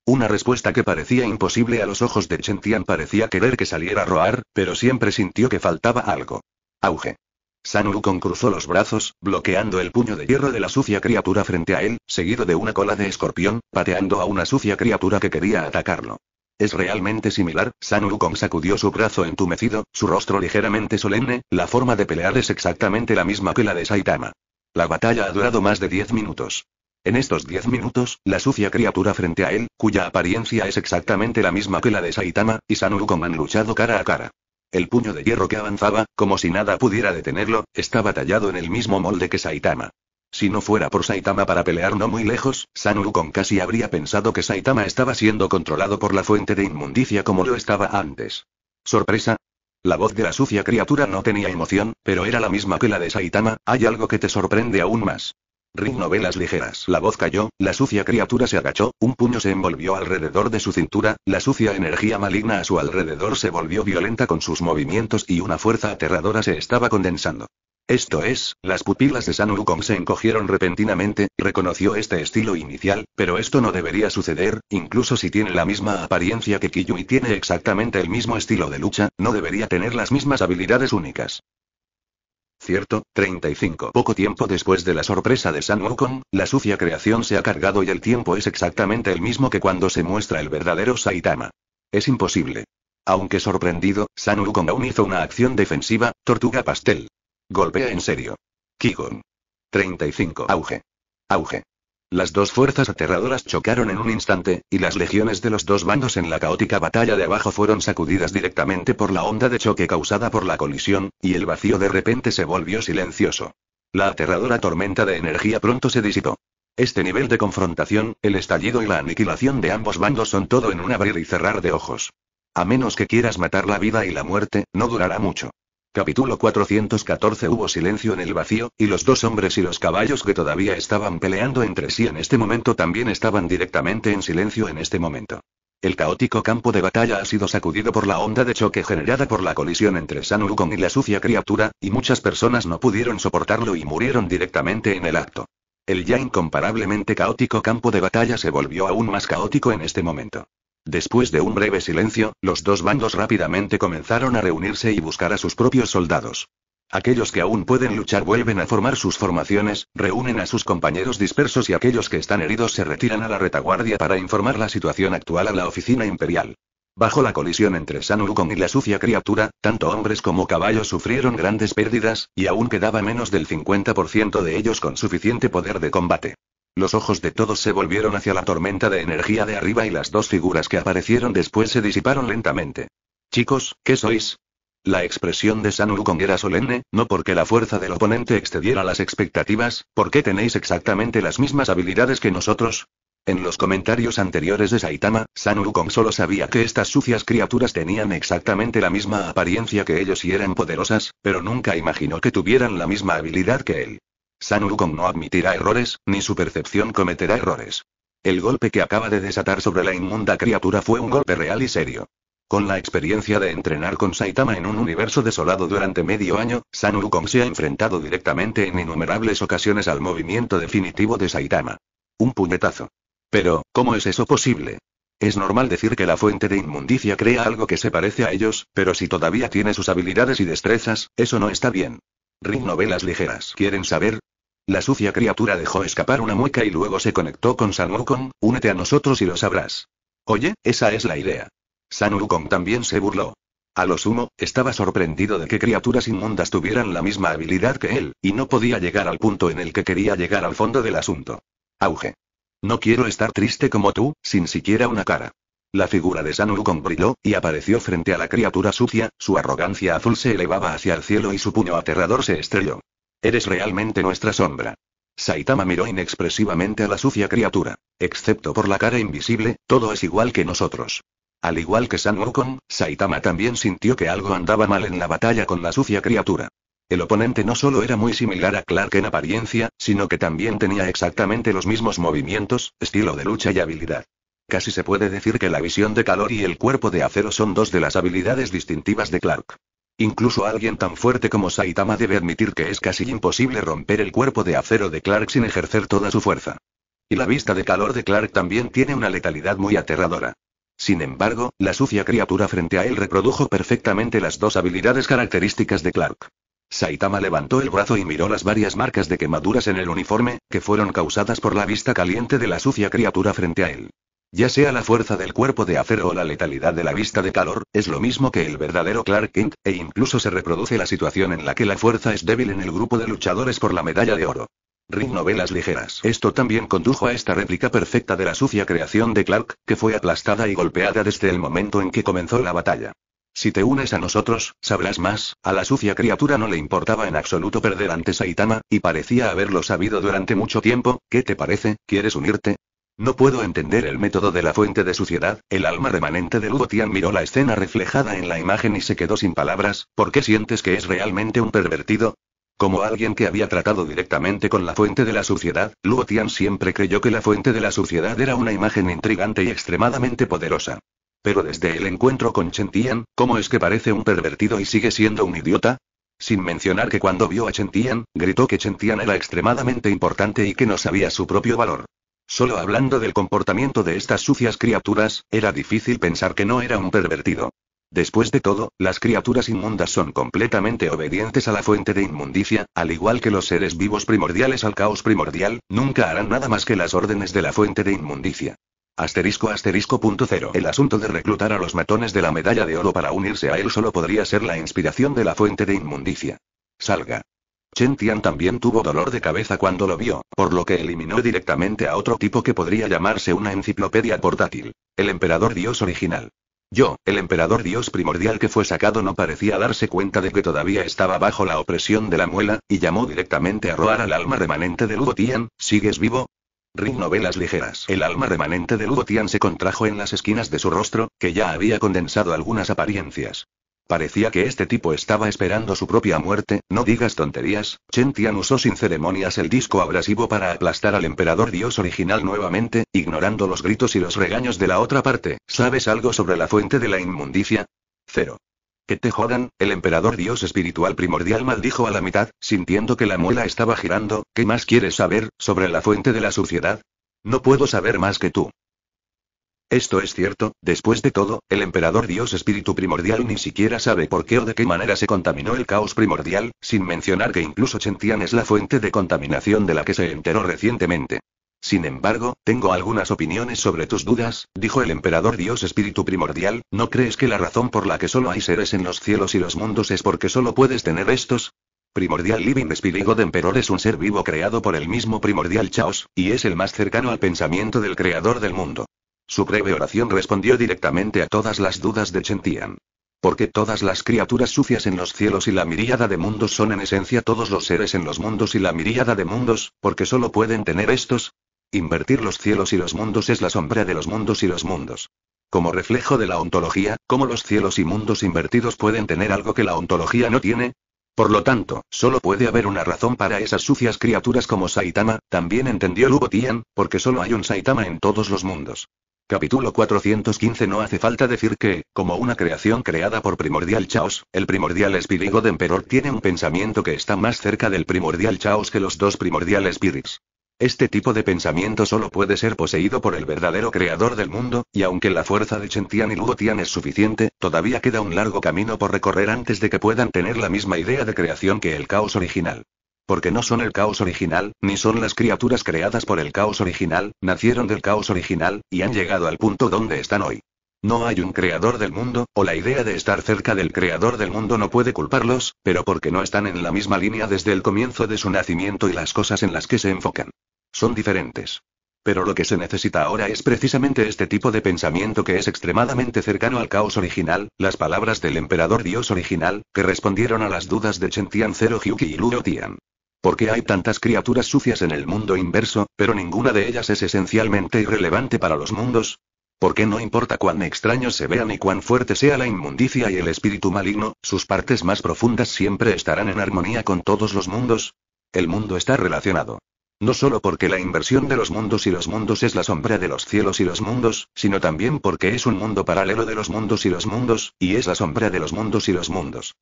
Una respuesta que parecía imposible a los ojos de Tian parecía querer que saliera a roar, pero siempre sintió que faltaba algo. Auge. San cruzó los brazos, bloqueando el puño de hierro de la sucia criatura frente a él, seguido de una cola de escorpión, pateando a una sucia criatura que quería atacarlo. Es realmente similar, San sacudió su brazo entumecido, su rostro ligeramente solemne, la forma de pelear es exactamente la misma que la de Saitama. La batalla ha durado más de 10 minutos. En estos 10 minutos, la sucia criatura frente a él, cuya apariencia es exactamente la misma que la de Saitama, y San han luchado cara a cara. El puño de hierro que avanzaba, como si nada pudiera detenerlo, estaba tallado en el mismo molde que Saitama. Si no fuera por Saitama para pelear no muy lejos, con casi habría pensado que Saitama estaba siendo controlado por la fuente de inmundicia como lo estaba antes. ¿Sorpresa? La voz de la sucia criatura no tenía emoción, pero era la misma que la de Saitama, hay algo que te sorprende aún más. Ring novelas ligeras. La voz cayó, la sucia criatura se agachó, un puño se envolvió alrededor de su cintura, la sucia energía maligna a su alrededor se volvió violenta con sus movimientos y una fuerza aterradora se estaba condensando. Esto es, las pupilas de San se encogieron repentinamente, reconoció este estilo inicial, pero esto no debería suceder, incluso si tiene la misma apariencia que Kiyu y tiene exactamente el mismo estilo de lucha, no debería tener las mismas habilidades únicas. Cierto, 35. Poco tiempo después de la sorpresa de San Wukong, la sucia creación se ha cargado y el tiempo es exactamente el mismo que cuando se muestra el verdadero Saitama. Es imposible. Aunque sorprendido, San Wukong aún hizo una acción defensiva, tortuga pastel. Golpea en serio. Kigon. 35. Auge. Auge. Las dos fuerzas aterradoras chocaron en un instante, y las legiones de los dos bandos en la caótica batalla de abajo fueron sacudidas directamente por la onda de choque causada por la colisión, y el vacío de repente se volvió silencioso. La aterradora tormenta de energía pronto se disipó. Este nivel de confrontación, el estallido y la aniquilación de ambos bandos son todo en un abrir y cerrar de ojos. A menos que quieras matar la vida y la muerte, no durará mucho. Capítulo 414 Hubo silencio en el vacío, y los dos hombres y los caballos que todavía estaban peleando entre sí en este momento también estaban directamente en silencio en este momento. El caótico campo de batalla ha sido sacudido por la onda de choque generada por la colisión entre San y la sucia criatura, y muchas personas no pudieron soportarlo y murieron directamente en el acto. El ya incomparablemente caótico campo de batalla se volvió aún más caótico en este momento. Después de un breve silencio, los dos bandos rápidamente comenzaron a reunirse y buscar a sus propios soldados. Aquellos que aún pueden luchar vuelven a formar sus formaciones, reúnen a sus compañeros dispersos y aquellos que están heridos se retiran a la retaguardia para informar la situación actual a la oficina imperial. Bajo la colisión entre San y la sucia criatura, tanto hombres como caballos sufrieron grandes pérdidas, y aún quedaba menos del 50% de ellos con suficiente poder de combate. Los ojos de todos se volvieron hacia la tormenta de energía de arriba y las dos figuras que aparecieron después se disiparon lentamente. Chicos, ¿qué sois? La expresión de San Kong era solemne, no porque la fuerza del oponente excediera las expectativas, porque tenéis exactamente las mismas habilidades que nosotros? En los comentarios anteriores de Saitama, San Kong solo sabía que estas sucias criaturas tenían exactamente la misma apariencia que ellos y eran poderosas, pero nunca imaginó que tuvieran la misma habilidad que él. San no admitirá errores, ni su percepción cometerá errores. El golpe que acaba de desatar sobre la inmunda criatura fue un golpe real y serio. Con la experiencia de entrenar con Saitama en un universo desolado durante medio año, San se ha enfrentado directamente en innumerables ocasiones al movimiento definitivo de Saitama. Un puñetazo. Pero, ¿cómo es eso posible? Es normal decir que la fuente de inmundicia crea algo que se parece a ellos, pero si todavía tiene sus habilidades y destrezas, eso no está bien. Ring novelas ligeras. ¿Quieren saber? La sucia criatura dejó escapar una mueca y luego se conectó con San únete a nosotros y lo sabrás. Oye, esa es la idea. San también se burló. A lo sumo, estaba sorprendido de que criaturas inmundas tuvieran la misma habilidad que él, y no podía llegar al punto en el que quería llegar al fondo del asunto. Auge. No quiero estar triste como tú, sin siquiera una cara. La figura de San brilló, y apareció frente a la criatura sucia, su arrogancia azul se elevaba hacia el cielo y su puño aterrador se estrelló. Eres realmente nuestra sombra. Saitama miró inexpresivamente a la sucia criatura. Excepto por la cara invisible, todo es igual que nosotros. Al igual que San Saitama también sintió que algo andaba mal en la batalla con la sucia criatura. El oponente no solo era muy similar a Clark en apariencia, sino que también tenía exactamente los mismos movimientos, estilo de lucha y habilidad. Casi se puede decir que la visión de calor y el cuerpo de acero son dos de las habilidades distintivas de Clark. Incluso alguien tan fuerte como Saitama debe admitir que es casi imposible romper el cuerpo de acero de Clark sin ejercer toda su fuerza. Y la vista de calor de Clark también tiene una letalidad muy aterradora. Sin embargo, la sucia criatura frente a él reprodujo perfectamente las dos habilidades características de Clark. Saitama levantó el brazo y miró las varias marcas de quemaduras en el uniforme, que fueron causadas por la vista caliente de la sucia criatura frente a él. Ya sea la fuerza del cuerpo de acero o la letalidad de la vista de calor, es lo mismo que el verdadero Clark Kent, e incluso se reproduce la situación en la que la fuerza es débil en el grupo de luchadores por la medalla de oro. Ring novelas ligeras. Esto también condujo a esta réplica perfecta de la sucia creación de Clark, que fue aplastada y golpeada desde el momento en que comenzó la batalla. Si te unes a nosotros, sabrás más, a la sucia criatura no le importaba en absoluto perder ante Saitama, y parecía haberlo sabido durante mucho tiempo, ¿qué te parece? ¿Quieres unirte? No puedo entender el método de la fuente de suciedad, el alma remanente de Tian miró la escena reflejada en la imagen y se quedó sin palabras, ¿por qué sientes que es realmente un pervertido? Como alguien que había tratado directamente con la fuente de la suciedad, Tian siempre creyó que la fuente de la suciedad era una imagen intrigante y extremadamente poderosa. Pero desde el encuentro con Chentian, ¿cómo es que parece un pervertido y sigue siendo un idiota? Sin mencionar que cuando vio a Chentian, gritó que Chentian era extremadamente importante y que no sabía su propio valor. Solo hablando del comportamiento de estas sucias criaturas, era difícil pensar que no era un pervertido. Después de todo, las criaturas inmundas son completamente obedientes a la fuente de inmundicia, al igual que los seres vivos primordiales al caos primordial, nunca harán nada más que las órdenes de la fuente de inmundicia. Asterisco asterisco punto cero. El asunto de reclutar a los matones de la medalla de oro para unirse a él solo podría ser la inspiración de la fuente de inmundicia. Salga. Chen Tian también tuvo dolor de cabeza cuando lo vio, por lo que eliminó directamente a otro tipo que podría llamarse una enciclopedia portátil. El emperador dios original. Yo, el emperador dios primordial que fue sacado no parecía darse cuenta de que todavía estaba bajo la opresión de la muela, y llamó directamente a roar al alma remanente de Lugotian. Tian, ¿sigues vivo? Ring novelas ligeras. El alma remanente de Lugotian Tian se contrajo en las esquinas de su rostro, que ya había condensado algunas apariencias. Parecía que este tipo estaba esperando su propia muerte, no digas tonterías, Chen Tian usó sin ceremonias el disco abrasivo para aplastar al emperador dios original nuevamente, ignorando los gritos y los regaños de la otra parte, ¿sabes algo sobre la fuente de la inmundicia? Cero. Que te jodan, el emperador dios espiritual primordial maldijo a la mitad, sintiendo que la muela estaba girando, ¿qué más quieres saber, sobre la fuente de la suciedad? No puedo saber más que tú. Esto es cierto, después de todo, el emperador dios espíritu primordial ni siquiera sabe por qué o de qué manera se contaminó el caos primordial, sin mencionar que incluso Chentian es la fuente de contaminación de la que se enteró recientemente. Sin embargo, tengo algunas opiniones sobre tus dudas, dijo el emperador dios espíritu primordial, ¿no crees que la razón por la que solo hay seres en los cielos y los mundos es porque solo puedes tener estos? Primordial Living Espíritu God Emperor es un ser vivo creado por el mismo primordial Chaos, y es el más cercano al pensamiento del creador del mundo. Su breve oración respondió directamente a todas las dudas de Chentian. Porque todas las criaturas sucias en los cielos y la miríada de mundos son en esencia todos los seres en los mundos y la miríada de mundos, porque solo pueden tener estos. Invertir los cielos y los mundos es la sombra de los mundos y los mundos. Como reflejo de la ontología, ¿cómo los cielos y mundos invertidos pueden tener algo que la ontología no tiene? Por lo tanto, solo puede haber una razón para esas sucias criaturas como Saitama, también entendió Tian, porque solo hay un Saitama en todos los mundos. Capítulo 415 No hace falta decir que, como una creación creada por primordial chaos, el primordial espíritu de Emperor tiene un pensamiento que está más cerca del primordial chaos que los dos primordial spirits. Este tipo de pensamiento solo puede ser poseído por el verdadero creador del mundo, y aunque la fuerza de Chentian y Lugotian es suficiente, todavía queda un largo camino por recorrer antes de que puedan tener la misma idea de creación que el caos original. Porque no son el caos original, ni son las criaturas creadas por el caos original, nacieron del caos original, y han llegado al punto donde están hoy. No hay un creador del mundo, o la idea de estar cerca del creador del mundo no puede culparlos, pero porque no están en la misma línea desde el comienzo de su nacimiento y las cosas en las que se enfocan. Son diferentes. Pero lo que se necesita ahora es precisamente este tipo de pensamiento que es extremadamente cercano al caos original, las palabras del emperador dios original, que respondieron a las dudas de Chen Tian Zero Hyuki y Luo Tian. ¿Por qué hay tantas criaturas sucias en el mundo inverso, pero ninguna de ellas es esencialmente irrelevante para los mundos? ¿Por qué no importa cuán extraños se vean y cuán fuerte sea la inmundicia y el espíritu maligno, sus partes más profundas siempre estarán en armonía con todos los mundos? El mundo está relacionado. No solo porque la inversión de los mundos y los mundos es la sombra de los cielos y los mundos, sino también porque es un mundo paralelo de los mundos y los mundos, y es la sombra de los mundos y los mundos.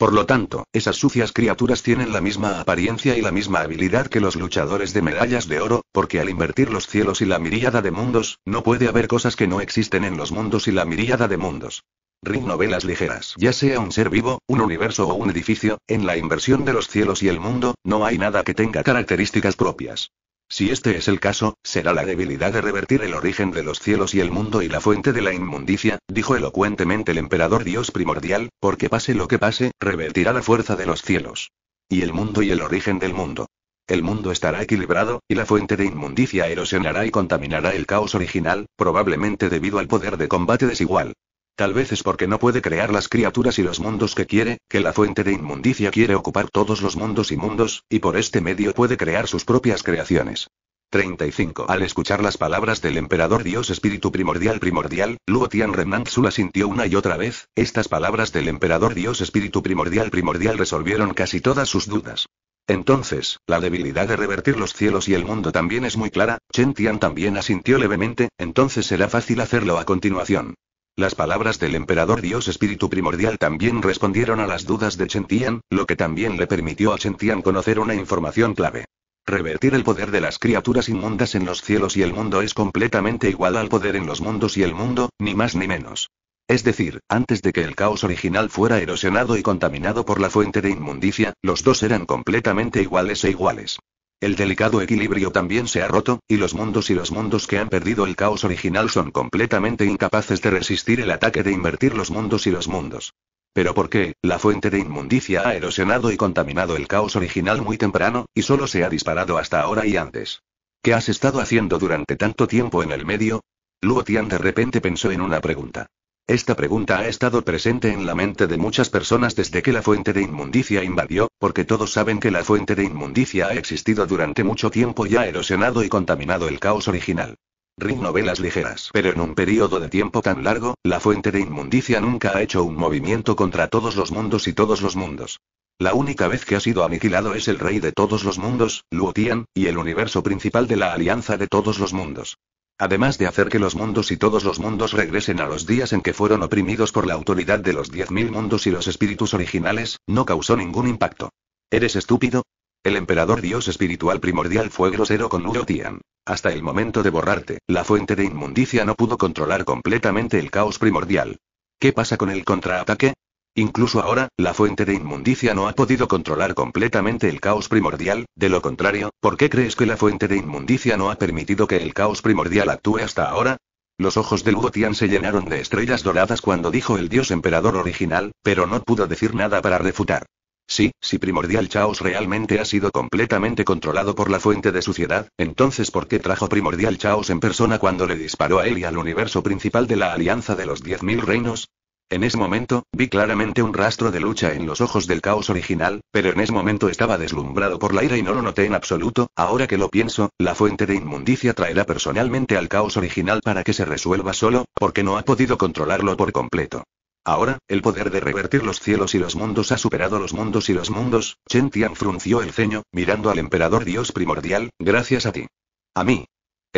Por lo tanto, esas sucias criaturas tienen la misma apariencia y la misma habilidad que los luchadores de medallas de oro, porque al invertir los cielos y la miríada de mundos, no puede haber cosas que no existen en los mundos y la miríada de mundos. Ring novelas ligeras. Ya sea un ser vivo, un universo o un edificio, en la inversión de los cielos y el mundo, no hay nada que tenga características propias. Si este es el caso, será la debilidad de revertir el origen de los cielos y el mundo y la fuente de la inmundicia, dijo elocuentemente el emperador Dios primordial, porque pase lo que pase, revertirá la fuerza de los cielos. Y el mundo y el origen del mundo. El mundo estará equilibrado, y la fuente de inmundicia erosionará y contaminará el caos original, probablemente debido al poder de combate desigual. Tal vez es porque no puede crear las criaturas y los mundos que quiere, que la fuente de inmundicia quiere ocupar todos los mundos y mundos, y por este medio puede crear sus propias creaciones. 35. Al escuchar las palabras del emperador Dios Espíritu Primordial Primordial, Luo Tian las sintió una y otra vez, estas palabras del emperador Dios Espíritu Primordial Primordial resolvieron casi todas sus dudas. Entonces, la debilidad de revertir los cielos y el mundo también es muy clara, Chen Tian también asintió levemente, entonces será fácil hacerlo a continuación. Las palabras del emperador Dios Espíritu Primordial también respondieron a las dudas de Chen lo que también le permitió a Chen conocer una información clave. Revertir el poder de las criaturas inmundas en los cielos y el mundo es completamente igual al poder en los mundos y el mundo, ni más ni menos. Es decir, antes de que el caos original fuera erosionado y contaminado por la fuente de inmundicia, los dos eran completamente iguales e iguales. El delicado equilibrio también se ha roto, y los mundos y los mundos que han perdido el caos original son completamente incapaces de resistir el ataque de invertir los mundos y los mundos. Pero ¿por qué? La fuente de inmundicia ha erosionado y contaminado el caos original muy temprano, y solo se ha disparado hasta ahora y antes. ¿Qué has estado haciendo durante tanto tiempo en el medio? Luo Tian de repente pensó en una pregunta. Esta pregunta ha estado presente en la mente de muchas personas desde que la fuente de inmundicia invadió, porque todos saben que la fuente de inmundicia ha existido durante mucho tiempo y ha erosionado y contaminado el caos original. Rin novelas ligeras. Pero en un periodo de tiempo tan largo, la fuente de inmundicia nunca ha hecho un movimiento contra todos los mundos y todos los mundos. La única vez que ha sido aniquilado es el rey de todos los mundos, Luotian, y el universo principal de la alianza de todos los mundos. Además de hacer que los mundos y todos los mundos regresen a los días en que fueron oprimidos por la autoridad de los 10.000 mundos y los espíritus originales, no causó ningún impacto. ¿Eres estúpido? El emperador dios espiritual primordial fue grosero con Tian. Hasta el momento de borrarte, la fuente de inmundicia no pudo controlar completamente el caos primordial. ¿Qué pasa con el contraataque? Incluso ahora, la fuente de inmundicia no ha podido controlar completamente el caos primordial, de lo contrario, ¿por qué crees que la fuente de inmundicia no ha permitido que el caos primordial actúe hasta ahora? Los ojos de Lugotian se llenaron de estrellas doradas cuando dijo el dios emperador original, pero no pudo decir nada para refutar. Sí, si Primordial Chaos realmente ha sido completamente controlado por la fuente de suciedad, entonces ¿por qué trajo Primordial Chaos en persona cuando le disparó a él y al universo principal de la Alianza de los Diez Mil Reinos? En ese momento, vi claramente un rastro de lucha en los ojos del caos original, pero en ese momento estaba deslumbrado por la ira y no lo noté en absoluto, ahora que lo pienso, la fuente de inmundicia traerá personalmente al caos original para que se resuelva solo, porque no ha podido controlarlo por completo. Ahora, el poder de revertir los cielos y los mundos ha superado los mundos y los mundos, Chen Tian frunció el ceño, mirando al emperador dios primordial, gracias a ti. A mí,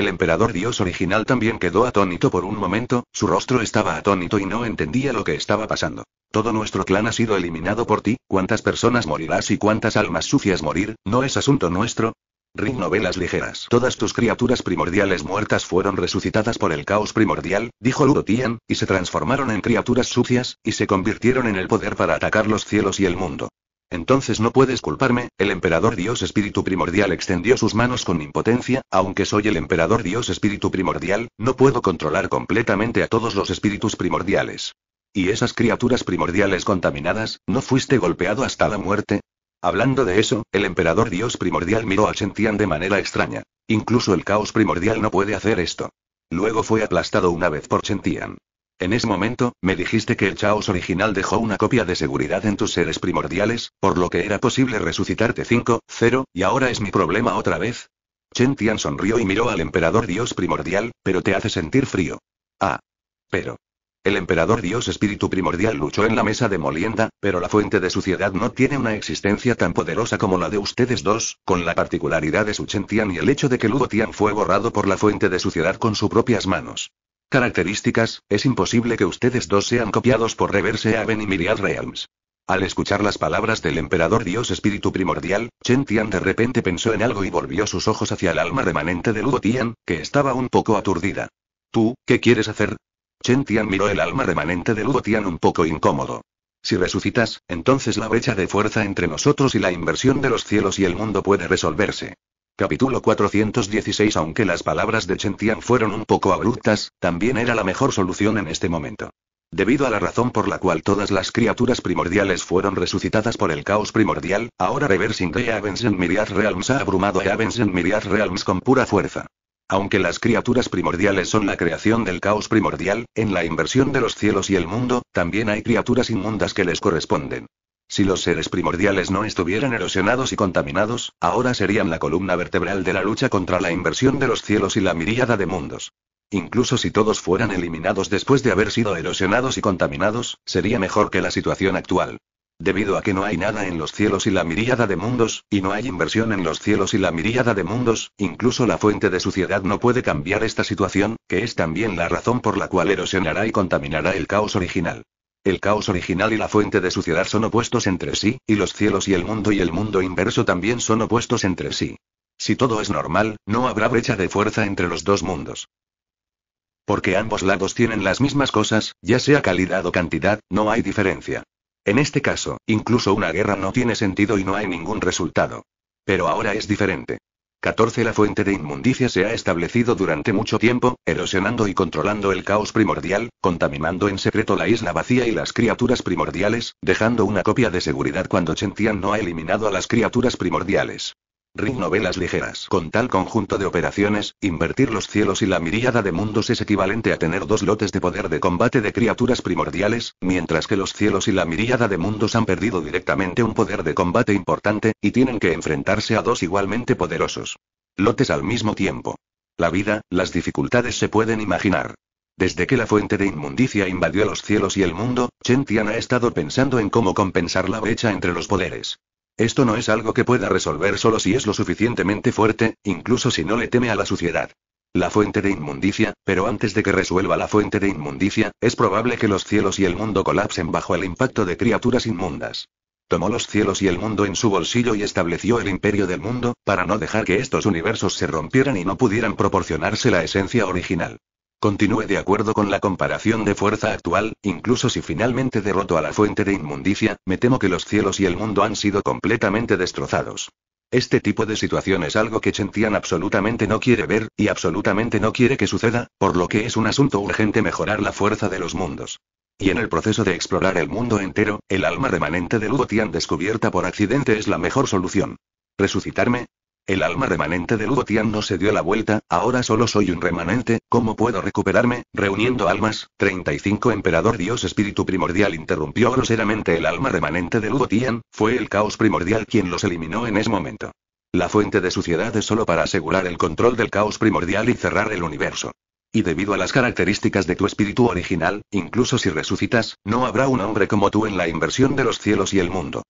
el emperador dios original también quedó atónito por un momento, su rostro estaba atónito y no entendía lo que estaba pasando. Todo nuestro clan ha sido eliminado por ti, cuántas personas morirás y cuántas almas sucias morir, no es asunto nuestro, Ring novelas ligeras. Todas tus criaturas primordiales muertas fueron resucitadas por el caos primordial, dijo Ludotian, y se transformaron en criaturas sucias, y se convirtieron en el poder para atacar los cielos y el mundo. Entonces no puedes culparme, el emperador Dios Espíritu Primordial extendió sus manos con impotencia, aunque soy el emperador Dios Espíritu Primordial, no puedo controlar completamente a todos los espíritus primordiales. ¿Y esas criaturas primordiales contaminadas, no fuiste golpeado hasta la muerte? Hablando de eso, el emperador Dios Primordial miró a Shentian de manera extraña. Incluso el caos primordial no puede hacer esto. Luego fue aplastado una vez por Shentian. En ese momento, me dijiste que el Chaos original dejó una copia de seguridad en tus seres primordiales, por lo que era posible resucitarte 5-0, y ahora es mi problema otra vez. Chen Tian sonrió y miró al emperador dios primordial, pero te hace sentir frío. Ah. Pero. El emperador dios espíritu primordial luchó en la mesa de molienda, pero la fuente de suciedad no tiene una existencia tan poderosa como la de ustedes dos, con la particularidad de su Chen Tian y el hecho de que Ludo Tian fue borrado por la fuente de suciedad con sus propias manos características, es imposible que ustedes dos sean copiados por Reverse Aven y Myriad Realms. Al escuchar las palabras del emperador dios espíritu primordial, Chen Tian de repente pensó en algo y volvió sus ojos hacia el alma remanente de Lugotian que estaba un poco aturdida. ¿Tú, qué quieres hacer? Chen Tian miró el alma remanente de Lugotian un poco incómodo. Si resucitas, entonces la brecha de fuerza entre nosotros y la inversión de los cielos y el mundo puede resolverse. Capítulo 416 Aunque las palabras de Chen fueron un poco abruptas, también era la mejor solución en este momento. Debido a la razón por la cual todas las criaturas primordiales fueron resucitadas por el caos primordial, ahora Reversing de en Myriad Realms ha abrumado a Avens en Realms con pura fuerza. Aunque las criaturas primordiales son la creación del caos primordial, en la inversión de los cielos y el mundo, también hay criaturas inmundas que les corresponden. Si los seres primordiales no estuvieran erosionados y contaminados, ahora serían la columna vertebral de la lucha contra la inversión de los cielos y la miríada de mundos. Incluso si todos fueran eliminados después de haber sido erosionados y contaminados, sería mejor que la situación actual. Debido a que no hay nada en los cielos y la miríada de mundos, y no hay inversión en los cielos y la miríada de mundos, incluso la fuente de suciedad no puede cambiar esta situación, que es también la razón por la cual erosionará y contaminará el caos original. El caos original y la fuente de suciedad son opuestos entre sí, y los cielos y el mundo y el mundo inverso también son opuestos entre sí. Si todo es normal, no habrá brecha de fuerza entre los dos mundos. Porque ambos lados tienen las mismas cosas, ya sea calidad o cantidad, no hay diferencia. En este caso, incluso una guerra no tiene sentido y no hay ningún resultado. Pero ahora es diferente. 14. La fuente de inmundicia se ha establecido durante mucho tiempo, erosionando y controlando el caos primordial, contaminando en secreto la isla vacía y las criaturas primordiales, dejando una copia de seguridad cuando Chentian no ha eliminado a las criaturas primordiales. Ring novelas ligeras. Con tal conjunto de operaciones, invertir los cielos y la miríada de mundos es equivalente a tener dos lotes de poder de combate de criaturas primordiales, mientras que los cielos y la miríada de mundos han perdido directamente un poder de combate importante, y tienen que enfrentarse a dos igualmente poderosos. Lotes al mismo tiempo. La vida, las dificultades se pueden imaginar. Desde que la fuente de inmundicia invadió los cielos y el mundo, Chen Tian ha estado pensando en cómo compensar la brecha entre los poderes. Esto no es algo que pueda resolver solo si es lo suficientemente fuerte, incluso si no le teme a la suciedad. La fuente de inmundicia, pero antes de que resuelva la fuente de inmundicia, es probable que los cielos y el mundo colapsen bajo el impacto de criaturas inmundas. Tomó los cielos y el mundo en su bolsillo y estableció el imperio del mundo, para no dejar que estos universos se rompieran y no pudieran proporcionarse la esencia original. Continúe de acuerdo con la comparación de fuerza actual, incluso si finalmente derroto a la fuente de inmundicia, me temo que los cielos y el mundo han sido completamente destrozados. Este tipo de situación es algo que Chentian absolutamente no quiere ver, y absolutamente no quiere que suceda, por lo que es un asunto urgente mejorar la fuerza de los mundos. Y en el proceso de explorar el mundo entero, el alma remanente de Luo Tian descubierta por accidente es la mejor solución. ¿Resucitarme? El alma remanente de Lugotian no se dio la vuelta, ahora solo soy un remanente, ¿cómo puedo recuperarme? Reuniendo almas, 35 Emperador Dios Espíritu Primordial interrumpió groseramente el alma remanente de Lugotian. fue el caos primordial quien los eliminó en ese momento. La fuente de suciedad es solo para asegurar el control del caos primordial y cerrar el universo. Y debido a las características de tu espíritu original, incluso si resucitas, no habrá un hombre como tú en la inversión de los cielos y el mundo.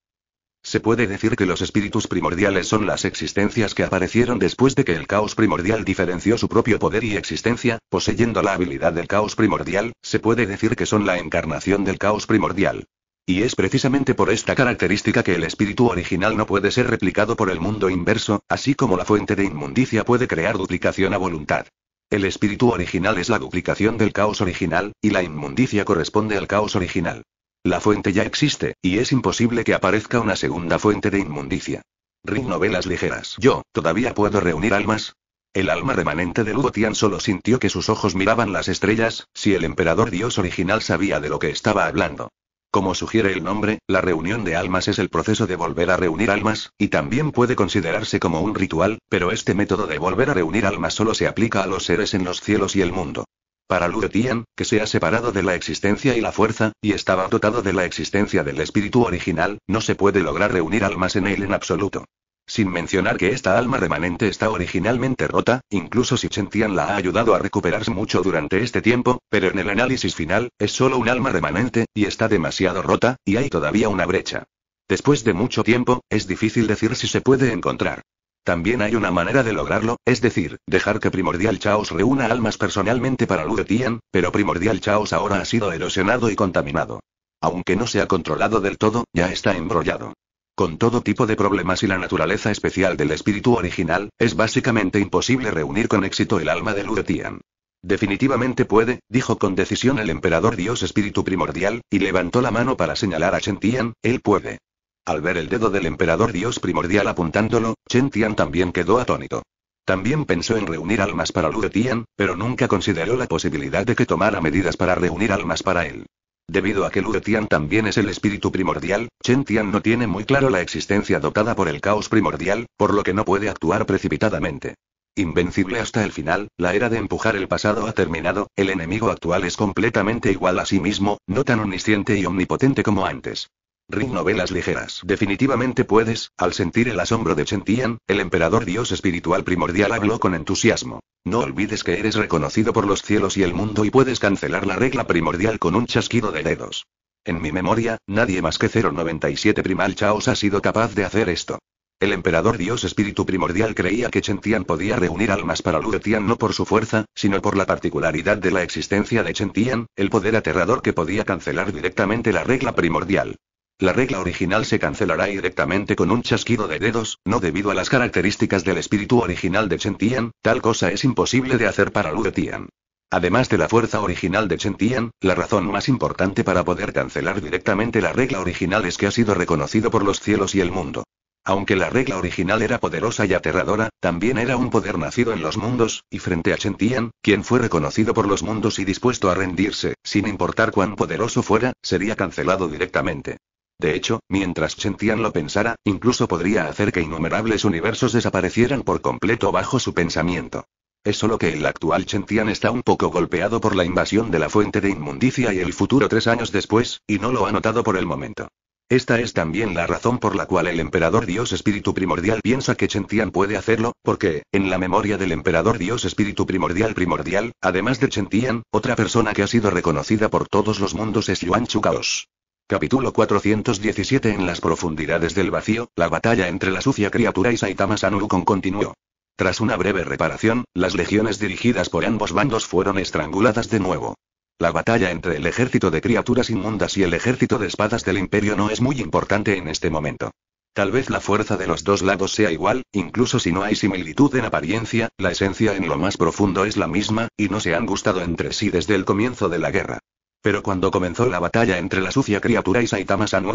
Se puede decir que los espíritus primordiales son las existencias que aparecieron después de que el caos primordial diferenció su propio poder y existencia, poseyendo la habilidad del caos primordial, se puede decir que son la encarnación del caos primordial. Y es precisamente por esta característica que el espíritu original no puede ser replicado por el mundo inverso, así como la fuente de inmundicia puede crear duplicación a voluntad. El espíritu original es la duplicación del caos original, y la inmundicia corresponde al caos original. La fuente ya existe, y es imposible que aparezca una segunda fuente de inmundicia. Rin novelas ligeras. Yo, ¿todavía puedo reunir almas? El alma remanente de Lugotian Tian solo sintió que sus ojos miraban las estrellas, si el emperador dios original sabía de lo que estaba hablando. Como sugiere el nombre, la reunión de almas es el proceso de volver a reunir almas, y también puede considerarse como un ritual, pero este método de volver a reunir almas solo se aplica a los seres en los cielos y el mundo. Para Luotian, que se ha separado de la existencia y la fuerza, y estaba dotado de la existencia del espíritu original, no se puede lograr reunir almas en él en absoluto. Sin mencionar que esta alma remanente está originalmente rota, incluso si Chentian la ha ayudado a recuperarse mucho durante este tiempo, pero en el análisis final, es solo un alma remanente, y está demasiado rota, y hay todavía una brecha. Después de mucho tiempo, es difícil decir si se puede encontrar. También hay una manera de lograrlo, es decir, dejar que Primordial Chaos reúna almas personalmente para Ludetian, pero Primordial Chaos ahora ha sido erosionado y contaminado. Aunque no se ha controlado del todo, ya está embrollado. Con todo tipo de problemas y la naturaleza especial del espíritu original, es básicamente imposible reunir con éxito el alma de Ludetian. Definitivamente puede, dijo con decisión el emperador dios espíritu primordial, y levantó la mano para señalar a Shen Tian, él puede. Al ver el dedo del emperador dios primordial apuntándolo, Chen Tian también quedó atónito. También pensó en reunir almas para Lu Tian, pero nunca consideró la posibilidad de que tomara medidas para reunir almas para él. Debido a que Lu Tian también es el espíritu primordial, Chen Tian no tiene muy claro la existencia dotada por el caos primordial, por lo que no puede actuar precipitadamente. Invencible hasta el final, la era de empujar el pasado ha terminado, el enemigo actual es completamente igual a sí mismo, no tan omnisciente y omnipotente como antes. Ring novelas ligeras. Definitivamente puedes, al sentir el asombro de Chentian, el emperador dios espiritual primordial habló con entusiasmo. No olvides que eres reconocido por los cielos y el mundo y puedes cancelar la regla primordial con un chasquido de dedos. En mi memoria, nadie más que 097 Primal Chaos ha sido capaz de hacer esto. El emperador dios espíritu primordial creía que Chentian podía reunir almas para Tian no por su fuerza, sino por la particularidad de la existencia de Chentian, el poder aterrador que podía cancelar directamente la regla primordial. La regla original se cancelará directamente con un chasquido de dedos, no debido a las características del espíritu original de Chen Tian, tal cosa es imposible de hacer para Lu Tian. Además de la fuerza original de Chen Tian, la razón más importante para poder cancelar directamente la regla original es que ha sido reconocido por los cielos y el mundo. Aunque la regla original era poderosa y aterradora, también era un poder nacido en los mundos, y frente a Chen Tian, quien fue reconocido por los mundos y dispuesto a rendirse, sin importar cuán poderoso fuera, sería cancelado directamente. De hecho, mientras Tian lo pensara, incluso podría hacer que innumerables universos desaparecieran por completo bajo su pensamiento. Es solo que el actual Chentian está un poco golpeado por la invasión de la fuente de inmundicia y el futuro tres años después, y no lo ha notado por el momento. Esta es también la razón por la cual el emperador Dios Espíritu Primordial piensa que Chentian puede hacerlo, porque, en la memoria del emperador Dios Espíritu Primordial Primordial, además de Chentian, otra persona que ha sido reconocida por todos los mundos es Yuan Chukaos. Capítulo 417 En las profundidades del vacío, la batalla entre la sucia criatura y Saitama Sanurukon continuó. Tras una breve reparación, las legiones dirigidas por ambos bandos fueron estranguladas de nuevo. La batalla entre el ejército de criaturas inmundas y el ejército de espadas del imperio no es muy importante en este momento. Tal vez la fuerza de los dos lados sea igual, incluso si no hay similitud en apariencia, la esencia en lo más profundo es la misma, y no se han gustado entre sí desde el comienzo de la guerra. Pero cuando comenzó la batalla entre la sucia criatura y Saitama San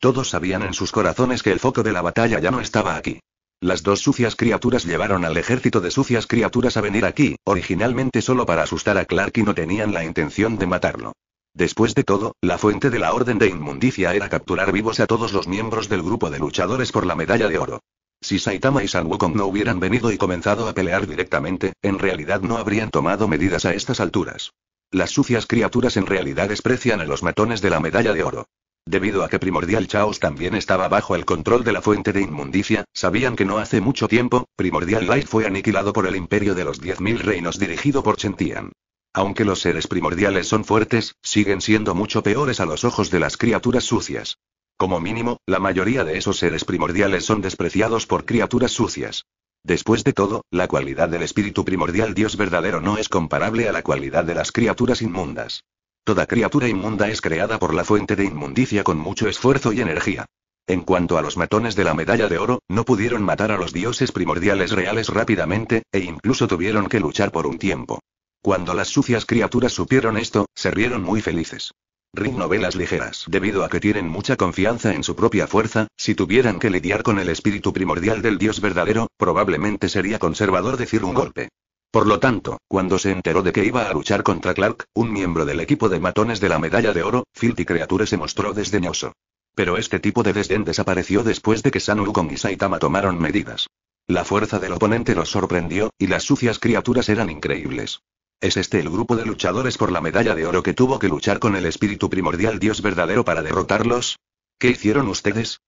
todos sabían en sus corazones que el foco de la batalla ya no estaba aquí. Las dos sucias criaturas llevaron al ejército de sucias criaturas a venir aquí, originalmente solo para asustar a Clark y no tenían la intención de matarlo. Después de todo, la fuente de la Orden de Inmundicia era capturar vivos a todos los miembros del grupo de luchadores por la medalla de oro. Si Saitama y San Wukong no hubieran venido y comenzado a pelear directamente, en realidad no habrían tomado medidas a estas alturas. Las sucias criaturas en realidad desprecian a los matones de la medalla de oro. Debido a que Primordial Chaos también estaba bajo el control de la fuente de inmundicia, sabían que no hace mucho tiempo, Primordial Light fue aniquilado por el imperio de los 10.000 reinos dirigido por Chentian. Aunque los seres primordiales son fuertes, siguen siendo mucho peores a los ojos de las criaturas sucias. Como mínimo, la mayoría de esos seres primordiales son despreciados por criaturas sucias. Después de todo, la cualidad del espíritu primordial Dios verdadero no es comparable a la cualidad de las criaturas inmundas. Toda criatura inmunda es creada por la fuente de inmundicia con mucho esfuerzo y energía. En cuanto a los matones de la medalla de oro, no pudieron matar a los dioses primordiales reales rápidamente, e incluso tuvieron que luchar por un tiempo. Cuando las sucias criaturas supieron esto, se rieron muy felices. Ring novelas ligeras. Debido a que tienen mucha confianza en su propia fuerza, si tuvieran que lidiar con el espíritu primordial del dios verdadero, probablemente sería conservador decir un golpe. Por lo tanto, cuando se enteró de que iba a luchar contra Clark, un miembro del equipo de matones de la medalla de oro, Filthy Creature se mostró desdeñoso. Pero este tipo de desdén desapareció después de que San con y Saitama tomaron medidas. La fuerza del oponente los sorprendió, y las sucias criaturas eran increíbles. ¿Es este el grupo de luchadores por la medalla de oro que tuvo que luchar con el espíritu primordial Dios verdadero para derrotarlos? ¿Qué hicieron ustedes?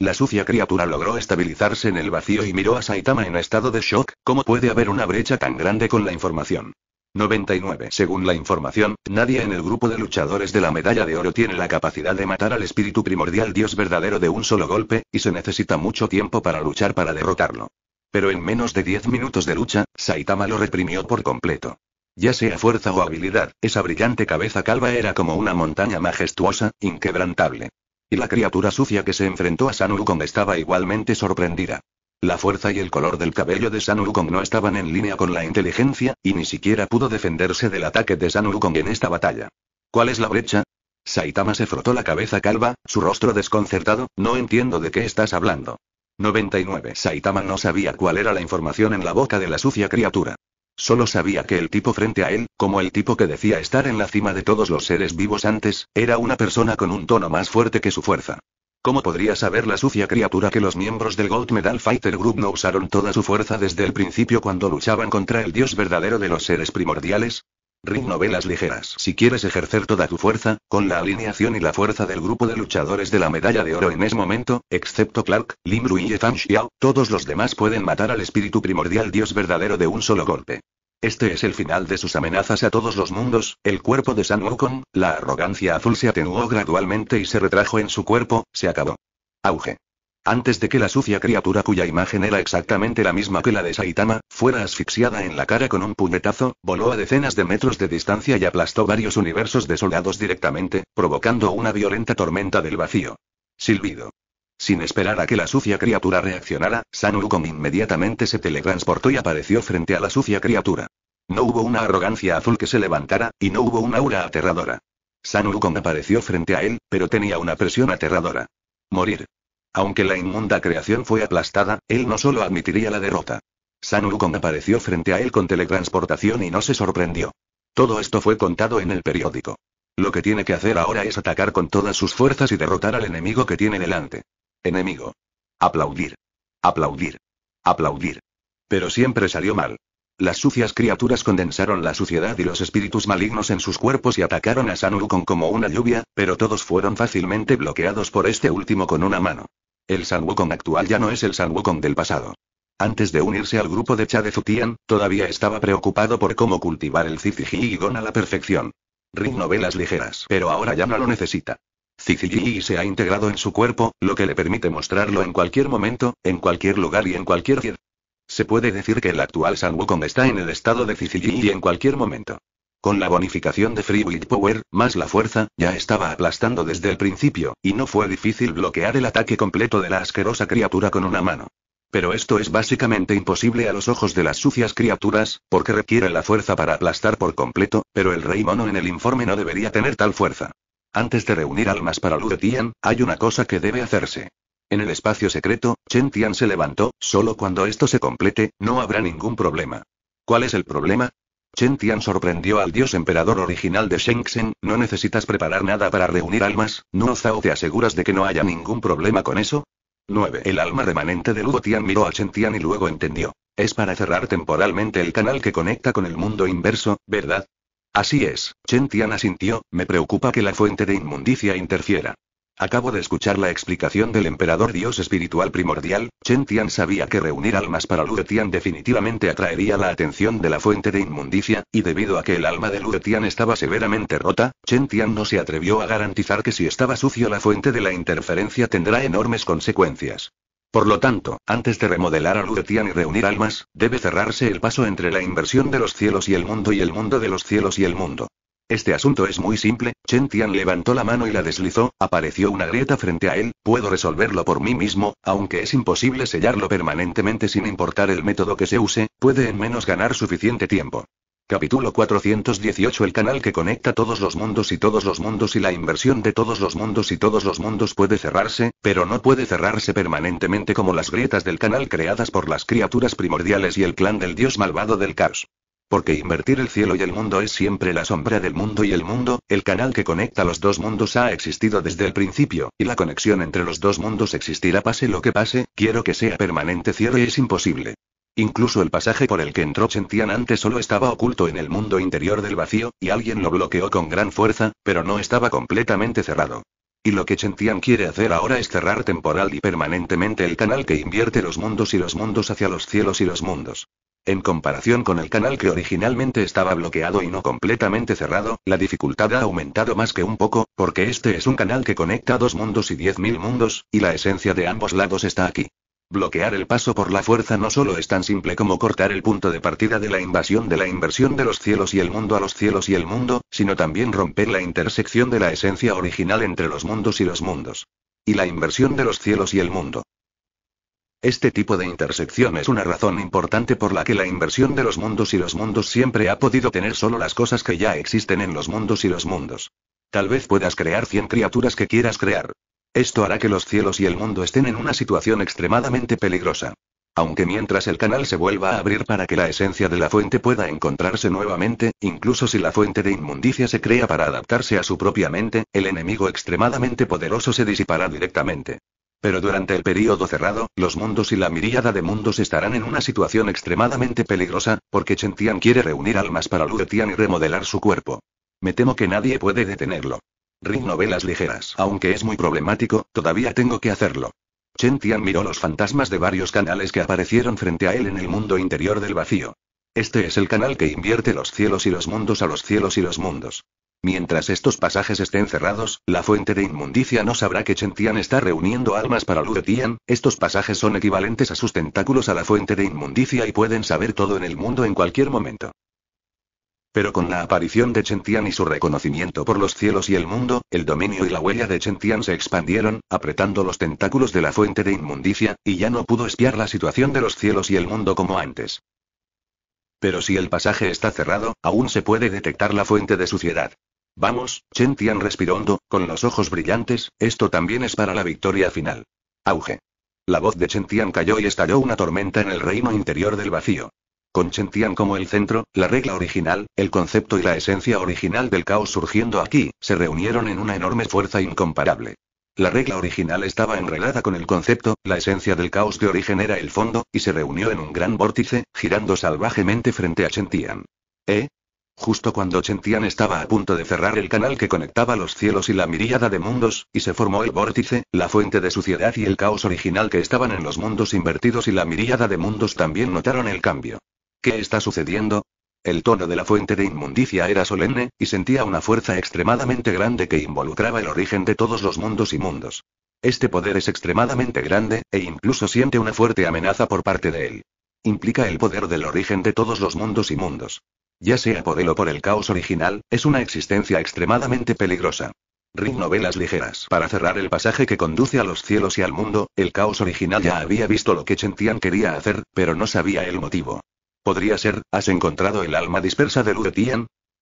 La sucia criatura logró estabilizarse en el vacío y miró a Saitama en estado de shock, ¿cómo puede haber una brecha tan grande con la información? 99. Según la información, nadie en el grupo de luchadores de la medalla de oro tiene la capacidad de matar al espíritu primordial Dios verdadero de un solo golpe, y se necesita mucho tiempo para luchar para derrotarlo. Pero en menos de 10 minutos de lucha, Saitama lo reprimió por completo. Ya sea fuerza o habilidad, esa brillante cabeza calva era como una montaña majestuosa, inquebrantable. Y la criatura sucia que se enfrentó a San estaba igualmente sorprendida. La fuerza y el color del cabello de San no estaban en línea con la inteligencia, y ni siquiera pudo defenderse del ataque de San en esta batalla. ¿Cuál es la brecha? Saitama se frotó la cabeza calva, su rostro desconcertado, no entiendo de qué estás hablando. 99. Saitama no sabía cuál era la información en la boca de la sucia criatura. Solo sabía que el tipo frente a él, como el tipo que decía estar en la cima de todos los seres vivos antes, era una persona con un tono más fuerte que su fuerza. ¿Cómo podría saber la sucia criatura que los miembros del Gold Medal Fighter Group no usaron toda su fuerza desde el principio cuando luchaban contra el dios verdadero de los seres primordiales? Ring novelas ligeras. Si quieres ejercer toda tu fuerza, con la alineación y la fuerza del grupo de luchadores de la medalla de oro en ese momento, excepto Clark, Rui y Fan Xiao, todos los demás pueden matar al espíritu primordial dios verdadero de un solo golpe. Este es el final de sus amenazas a todos los mundos, el cuerpo de San Wukong, la arrogancia azul se atenuó gradualmente y se retrajo en su cuerpo, se acabó. Auge. Antes de que la sucia criatura cuya imagen era exactamente la misma que la de Saitama, fuera asfixiada en la cara con un puñetazo, voló a decenas de metros de distancia y aplastó varios universos desolados directamente, provocando una violenta tormenta del vacío. Silbido. Sin esperar a que la sucia criatura reaccionara, San inmediatamente se teletransportó y apareció frente a la sucia criatura. No hubo una arrogancia azul que se levantara, y no hubo una aura aterradora. San apareció frente a él, pero tenía una presión aterradora. Morir. Aunque la inmunda creación fue aplastada, él no solo admitiría la derrota. San apareció frente a él con teletransportación y no se sorprendió. Todo esto fue contado en el periódico. Lo que tiene que hacer ahora es atacar con todas sus fuerzas y derrotar al enemigo que tiene delante. Enemigo. Aplaudir. Aplaudir. Aplaudir. Pero siempre salió mal. Las sucias criaturas condensaron la suciedad y los espíritus malignos en sus cuerpos y atacaron a San como una lluvia, pero todos fueron fácilmente bloqueados por este último con una mano. El San Wukong actual ya no es el San Wukong del pasado. Antes de unirse al grupo de Cha de Zutian, todavía estaba preocupado por cómo cultivar el cici y Gon a la perfección. Rin novelas ligeras, pero ahora ya no lo necesita. Ziziji se ha integrado en su cuerpo, lo que le permite mostrarlo en cualquier momento, en cualquier lugar y en cualquier... Se puede decir que el actual San Wukong está en el estado de y en cualquier momento. Con la bonificación de Free Will Power, más la fuerza, ya estaba aplastando desde el principio, y no fue difícil bloquear el ataque completo de la asquerosa criatura con una mano. Pero esto es básicamente imposible a los ojos de las sucias criaturas, porque requiere la fuerza para aplastar por completo, pero el rey mono en el informe no debería tener tal fuerza. Antes de reunir almas para Tian, hay una cosa que debe hacerse. En el espacio secreto, Chen Tian se levantó, solo cuando esto se complete, no habrá ningún problema. ¿Cuál es el problema? Chen Tian sorprendió al dios emperador original de Shenzhen, no necesitas preparar nada para reunir almas, ¿no Zhao te aseguras de que no haya ningún problema con eso. 9. El alma remanente de Ludo Tian miró a Chen Tian y luego entendió. Es para cerrar temporalmente el canal que conecta con el mundo inverso, ¿verdad? Así es, Chen Tian asintió, me preocupa que la fuente de inmundicia interfiera. Acabo de escuchar la explicación del emperador dios espiritual primordial, Chen Tian sabía que reunir almas para Lu Tian definitivamente atraería la atención de la fuente de inmundicia, y debido a que el alma de Lu Tian estaba severamente rota, Chen Tian no se atrevió a garantizar que si estaba sucio la fuente de la interferencia tendrá enormes consecuencias. Por lo tanto, antes de remodelar a Tian y reunir almas, debe cerrarse el paso entre la inversión de los cielos y el mundo y el mundo de los cielos y el mundo. Este asunto es muy simple, Chen Tian levantó la mano y la deslizó, apareció una grieta frente a él, puedo resolverlo por mí mismo, aunque es imposible sellarlo permanentemente sin importar el método que se use, puede en menos ganar suficiente tiempo. Capítulo 418 El canal que conecta todos los mundos y todos los mundos y la inversión de todos los mundos y todos los mundos puede cerrarse, pero no puede cerrarse permanentemente como las grietas del canal creadas por las criaturas primordiales y el clan del dios malvado del caos porque invertir el cielo y el mundo es siempre la sombra del mundo y el mundo, el canal que conecta los dos mundos ha existido desde el principio, y la conexión entre los dos mundos existirá pase lo que pase, quiero que sea permanente cierre es imposible. Incluso el pasaje por el que entró Chentian antes solo estaba oculto en el mundo interior del vacío, y alguien lo bloqueó con gran fuerza, pero no estaba completamente cerrado. Y lo que Chentian quiere hacer ahora es cerrar temporal y permanentemente el canal que invierte los mundos y los mundos hacia los cielos y los mundos. En comparación con el canal que originalmente estaba bloqueado y no completamente cerrado, la dificultad ha aumentado más que un poco, porque este es un canal que conecta dos mundos y diez mil mundos, y la esencia de ambos lados está aquí. Bloquear el paso por la fuerza no solo es tan simple como cortar el punto de partida de la invasión de la inversión de los cielos y el mundo a los cielos y el mundo, sino también romper la intersección de la esencia original entre los mundos y los mundos. Y la inversión de los cielos y el mundo. Este tipo de intersección es una razón importante por la que la inversión de los mundos y los mundos siempre ha podido tener solo las cosas que ya existen en los mundos y los mundos. Tal vez puedas crear 100 criaturas que quieras crear. Esto hará que los cielos y el mundo estén en una situación extremadamente peligrosa. Aunque mientras el canal se vuelva a abrir para que la esencia de la fuente pueda encontrarse nuevamente, incluso si la fuente de inmundicia se crea para adaptarse a su propia mente, el enemigo extremadamente poderoso se disipará directamente. Pero durante el período cerrado, los mundos y la miríada de mundos estarán en una situación extremadamente peligrosa, porque Chentian quiere reunir almas para Ludetian y remodelar su cuerpo. Me temo que nadie puede detenerlo. Ring novelas ligeras. Aunque es muy problemático, todavía tengo que hacerlo. Chen Tian miró los fantasmas de varios canales que aparecieron frente a él en el mundo interior del vacío. Este es el canal que invierte los cielos y los mundos a los cielos y los mundos. Mientras estos pasajes estén cerrados, la fuente de inmundicia no sabrá que Chentian está reuniendo almas para Lu estos pasajes son equivalentes a sus tentáculos a la fuente de inmundicia y pueden saber todo en el mundo en cualquier momento. Pero con la aparición de Chentian y su reconocimiento por los cielos y el mundo, el dominio y la huella de Chentian se expandieron, apretando los tentáculos de la fuente de inmundicia, y ya no pudo espiar la situación de los cielos y el mundo como antes. Pero si el pasaje está cerrado, aún se puede detectar la fuente de suciedad. Vamos, Chen Tian respiró con los ojos brillantes, esto también es para la victoria final. Auge. La voz de Chen Tian cayó y estalló una tormenta en el reino interior del vacío. Con Chen Tian como el centro, la regla original, el concepto y la esencia original del caos surgiendo aquí, se reunieron en una enorme fuerza incomparable. La regla original estaba enredada con el concepto, la esencia del caos de origen era el fondo, y se reunió en un gran vórtice, girando salvajemente frente a Chen Tian. ¿Eh? Justo cuando Chentian estaba a punto de cerrar el canal que conectaba los cielos y la miríada de mundos, y se formó el vórtice, la fuente de suciedad y el caos original que estaban en los mundos invertidos y la miríada de mundos también notaron el cambio. ¿Qué está sucediendo? El tono de la fuente de inmundicia era solemne, y sentía una fuerza extremadamente grande que involucraba el origen de todos los mundos y mundos. Este poder es extremadamente grande, e incluso siente una fuerte amenaza por parte de él. Implica el poder del origen de todos los mundos y mundos ya sea por por el caos original, es una existencia extremadamente peligrosa. Ring novelas ligeras. Para cerrar el pasaje que conduce a los cielos y al mundo, el caos original ya había visto lo que Chentian quería hacer, pero no sabía el motivo. Podría ser, ¿has encontrado el alma dispersa de Lu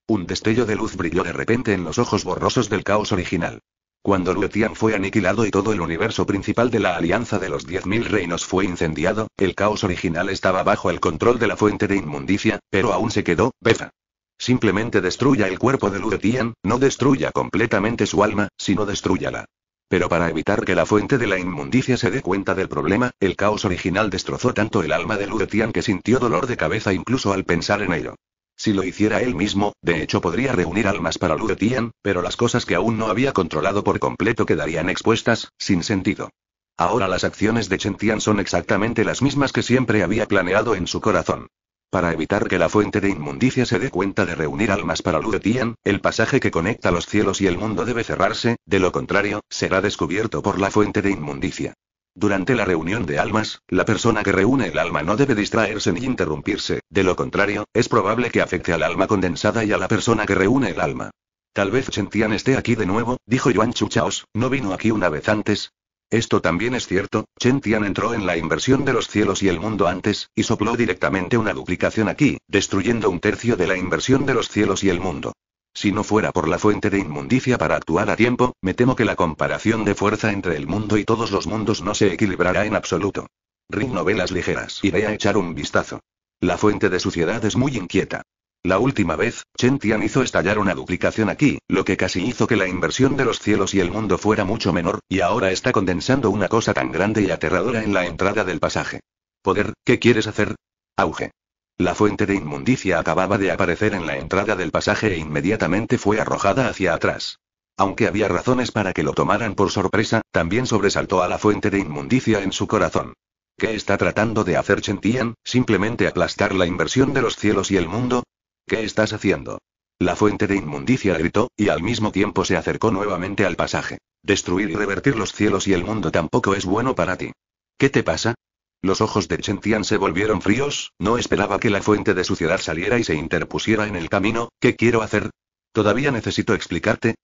Un destello de luz brilló de repente en los ojos borrosos del caos original. Cuando Luetian fue aniquilado y todo el universo principal de la Alianza de los Mil Reinos fue incendiado, el caos original estaba bajo el control de la fuente de inmundicia, pero aún se quedó, Beza. Simplemente destruya el cuerpo de Luetian, no destruya completamente su alma, sino destruyala. Pero para evitar que la fuente de la inmundicia se dé cuenta del problema, el caos original destrozó tanto el alma de Luetian que sintió dolor de cabeza incluso al pensar en ello. Si lo hiciera él mismo, de hecho podría reunir almas para Ludetian, pero las cosas que aún no había controlado por completo quedarían expuestas, sin sentido. Ahora las acciones de Chen Tian son exactamente las mismas que siempre había planeado en su corazón. Para evitar que la fuente de inmundicia se dé cuenta de reunir almas para Ludetian, el pasaje que conecta los cielos y el mundo debe cerrarse, de lo contrario, será descubierto por la fuente de inmundicia. Durante la reunión de almas, la persona que reúne el alma no debe distraerse ni interrumpirse, de lo contrario, es probable que afecte al alma condensada y a la persona que reúne el alma. Tal vez Tian esté aquí de nuevo, dijo Yuan Chaos, ¿no vino aquí una vez antes? Esto también es cierto, Chen Tian entró en la inversión de los cielos y el mundo antes, y sopló directamente una duplicación aquí, destruyendo un tercio de la inversión de los cielos y el mundo. Si no fuera por la fuente de inmundicia para actuar a tiempo, me temo que la comparación de fuerza entre el mundo y todos los mundos no se equilibrará en absoluto. Rin las ligeras. Iré a echar un vistazo. La fuente de suciedad es muy inquieta. La última vez, Chen Tian hizo estallar una duplicación aquí, lo que casi hizo que la inversión de los cielos y el mundo fuera mucho menor, y ahora está condensando una cosa tan grande y aterradora en la entrada del pasaje. Poder, ¿qué quieres hacer? Auge. La fuente de inmundicia acababa de aparecer en la entrada del pasaje e inmediatamente fue arrojada hacia atrás. Aunque había razones para que lo tomaran por sorpresa, también sobresaltó a la fuente de inmundicia en su corazón. ¿Qué está tratando de hacer Tian? ¿Simplemente aplastar la inversión de los cielos y el mundo? ¿Qué estás haciendo? La fuente de inmundicia gritó, y al mismo tiempo se acercó nuevamente al pasaje. Destruir y revertir los cielos y el mundo tampoco es bueno para ti. ¿Qué te pasa? Los ojos de Chen Tian se volvieron fríos, no esperaba que la fuente de suciedad saliera y se interpusiera en el camino, ¿qué quiero hacer? ¿Todavía necesito explicarte?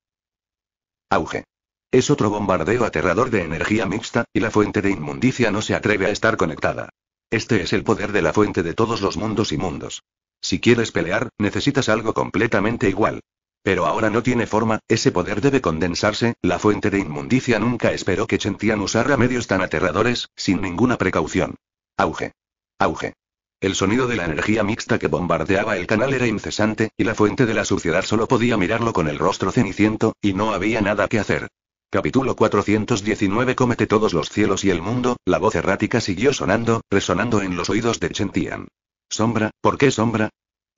Auge. Es otro bombardeo aterrador de energía mixta, y la fuente de inmundicia no se atreve a estar conectada. Este es el poder de la fuente de todos los mundos y mundos. Si quieres pelear, necesitas algo completamente igual. Pero ahora no tiene forma, ese poder debe condensarse, la fuente de inmundicia nunca esperó que Chentian usara medios tan aterradores, sin ninguna precaución. Auge. Auge. El sonido de la energía mixta que bombardeaba el canal era incesante, y la fuente de la suciedad solo podía mirarlo con el rostro ceniciento, y no había nada que hacer. Capítulo 419 Comete todos los cielos y el mundo, la voz errática siguió sonando, resonando en los oídos de Chentian. Sombra, ¿por qué sombra?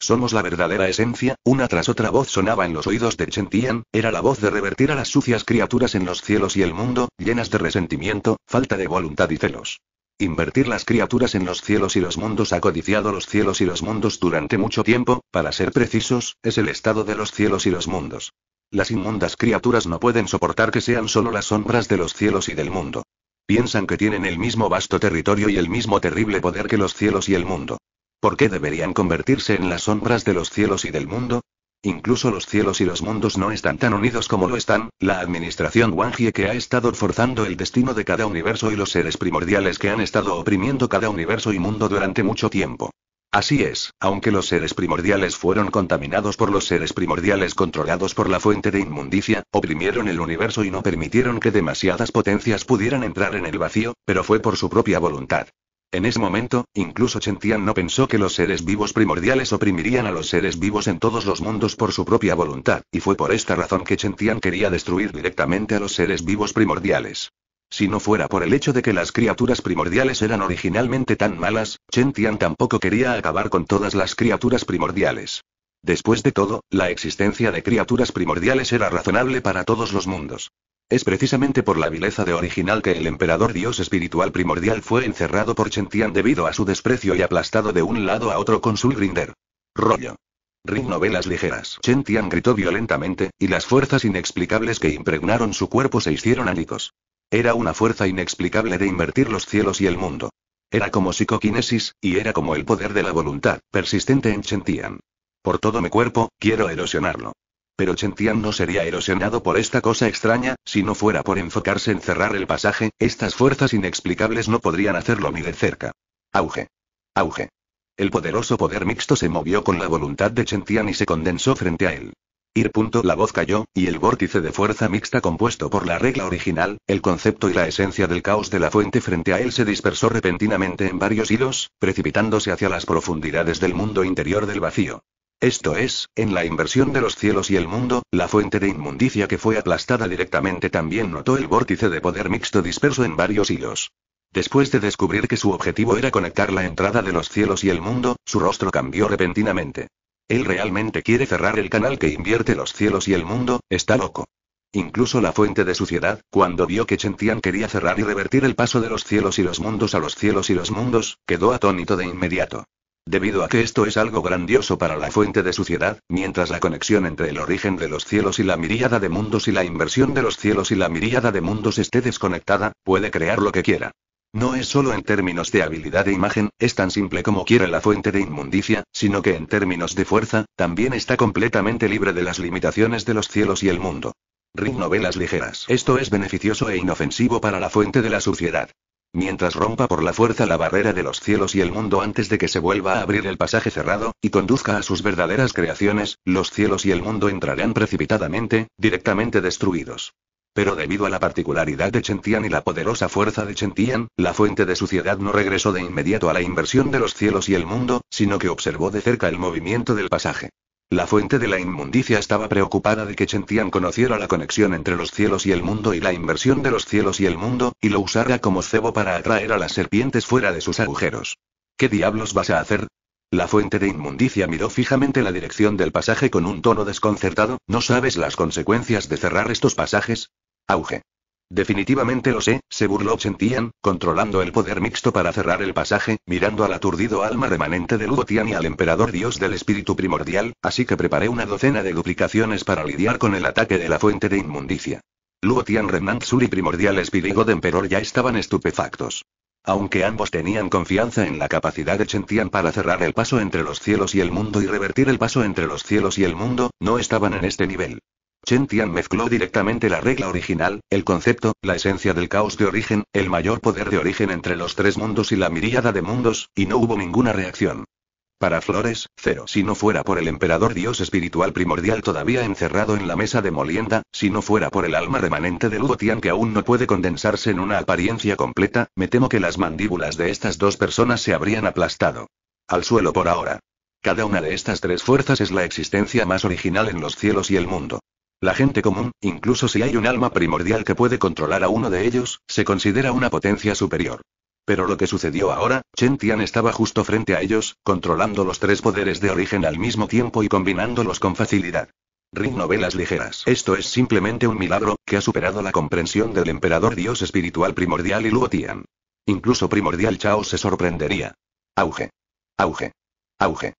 Somos la verdadera esencia, una tras otra voz sonaba en los oídos de Chentian, era la voz de revertir a las sucias criaturas en los cielos y el mundo, llenas de resentimiento, falta de voluntad y celos. Invertir las criaturas en los cielos y los mundos ha codiciado los cielos y los mundos durante mucho tiempo, para ser precisos, es el estado de los cielos y los mundos. Las inmundas criaturas no pueden soportar que sean solo las sombras de los cielos y del mundo. Piensan que tienen el mismo vasto territorio y el mismo terrible poder que los cielos y el mundo. ¿Por qué deberían convertirse en las sombras de los cielos y del mundo? Incluso los cielos y los mundos no están tan unidos como lo están, la administración Wangie que ha estado forzando el destino de cada universo y los seres primordiales que han estado oprimiendo cada universo y mundo durante mucho tiempo. Así es, aunque los seres primordiales fueron contaminados por los seres primordiales controlados por la fuente de inmundicia, oprimieron el universo y no permitieron que demasiadas potencias pudieran entrar en el vacío, pero fue por su propia voluntad. En ese momento, incluso Chentian no pensó que los seres vivos primordiales oprimirían a los seres vivos en todos los mundos por su propia voluntad, y fue por esta razón que Chentian quería destruir directamente a los seres vivos primordiales. Si no fuera por el hecho de que las criaturas primordiales eran originalmente tan malas, Chentian tampoco quería acabar con todas las criaturas primordiales. Después de todo, la existencia de criaturas primordiales era razonable para todos los mundos. Es precisamente por la vileza de original que el emperador dios espiritual primordial fue encerrado por Chentian debido a su desprecio y aplastado de un lado a otro con su Grinder. Rollo. Ring novelas ligeras. Chentian gritó violentamente, y las fuerzas inexplicables que impregnaron su cuerpo se hicieron ánicos. Era una fuerza inexplicable de invertir los cielos y el mundo. Era como psicoquinesis, y era como el poder de la voluntad, persistente en Chentian. Por todo mi cuerpo, quiero erosionarlo pero Chentian no sería erosionado por esta cosa extraña, si no fuera por enfocarse en cerrar el pasaje, estas fuerzas inexplicables no podrían hacerlo ni de cerca. Auge. Auge. El poderoso poder mixto se movió con la voluntad de Chentian y se condensó frente a él. Ir. Punto, la voz cayó, y el vórtice de fuerza mixta compuesto por la regla original, el concepto y la esencia del caos de la fuente frente a él se dispersó repentinamente en varios hilos, precipitándose hacia las profundidades del mundo interior del vacío. Esto es, en la inversión de los cielos y el mundo, la fuente de inmundicia que fue aplastada directamente también notó el vórtice de poder mixto disperso en varios hilos. Después de descubrir que su objetivo era conectar la entrada de los cielos y el mundo, su rostro cambió repentinamente. Él realmente quiere cerrar el canal que invierte los cielos y el mundo, está loco. Incluso la fuente de suciedad, cuando vio que Chentian quería cerrar y revertir el paso de los cielos y los mundos a los cielos y los mundos, quedó atónito de inmediato. Debido a que esto es algo grandioso para la fuente de suciedad, mientras la conexión entre el origen de los cielos y la miríada de mundos y la inversión de los cielos y la miríada de mundos esté desconectada, puede crear lo que quiera. No es solo en términos de habilidad e imagen, es tan simple como quiere la fuente de inmundicia, sino que en términos de fuerza, también está completamente libre de las limitaciones de los cielos y el mundo. Ring novelas ligeras. Esto es beneficioso e inofensivo para la fuente de la suciedad. Mientras rompa por la fuerza la barrera de los cielos y el mundo antes de que se vuelva a abrir el pasaje cerrado, y conduzca a sus verdaderas creaciones, los cielos y el mundo entrarán precipitadamente, directamente destruidos. Pero debido a la particularidad de Chentian y la poderosa fuerza de Chentian, la fuente de suciedad no regresó de inmediato a la inversión de los cielos y el mundo, sino que observó de cerca el movimiento del pasaje. La fuente de la inmundicia estaba preocupada de que Chentian conociera la conexión entre los cielos y el mundo y la inversión de los cielos y el mundo, y lo usara como cebo para atraer a las serpientes fuera de sus agujeros. ¿Qué diablos vas a hacer? La fuente de inmundicia miró fijamente la dirección del pasaje con un tono desconcertado, ¿no sabes las consecuencias de cerrar estos pasajes? Auge. Definitivamente lo sé, se burló Chentian, controlando el poder mixto para cerrar el pasaje, mirando al aturdido alma remanente de Luotian y al emperador dios del espíritu primordial, así que preparé una docena de duplicaciones para lidiar con el ataque de la fuente de inmundicia. Luotian Remnant Sur y Primordial Espíritu de Emperor ya estaban estupefactos. Aunque ambos tenían confianza en la capacidad de Chentian para cerrar el paso entre los cielos y el mundo y revertir el paso entre los cielos y el mundo, no estaban en este nivel. Chen Tian mezcló directamente la regla original, el concepto, la esencia del caos de origen, el mayor poder de origen entre los tres mundos y la miríada de mundos, y no hubo ninguna reacción. Para Flores, cero. Si no fuera por el emperador dios espiritual primordial todavía encerrado en la mesa de molienda, si no fuera por el alma remanente de Luo Tian que aún no puede condensarse en una apariencia completa, me temo que las mandíbulas de estas dos personas se habrían aplastado. Al suelo por ahora. Cada una de estas tres fuerzas es la existencia más original en los cielos y el mundo. La gente común, incluso si hay un alma primordial que puede controlar a uno de ellos, se considera una potencia superior. Pero lo que sucedió ahora, Chen Tian estaba justo frente a ellos, controlando los tres poderes de origen al mismo tiempo y combinándolos con facilidad. Rin novelas ligeras. Esto es simplemente un milagro, que ha superado la comprensión del emperador dios espiritual primordial y Luo Tian. Incluso primordial Chao se sorprendería. Auge. Auge. Auge.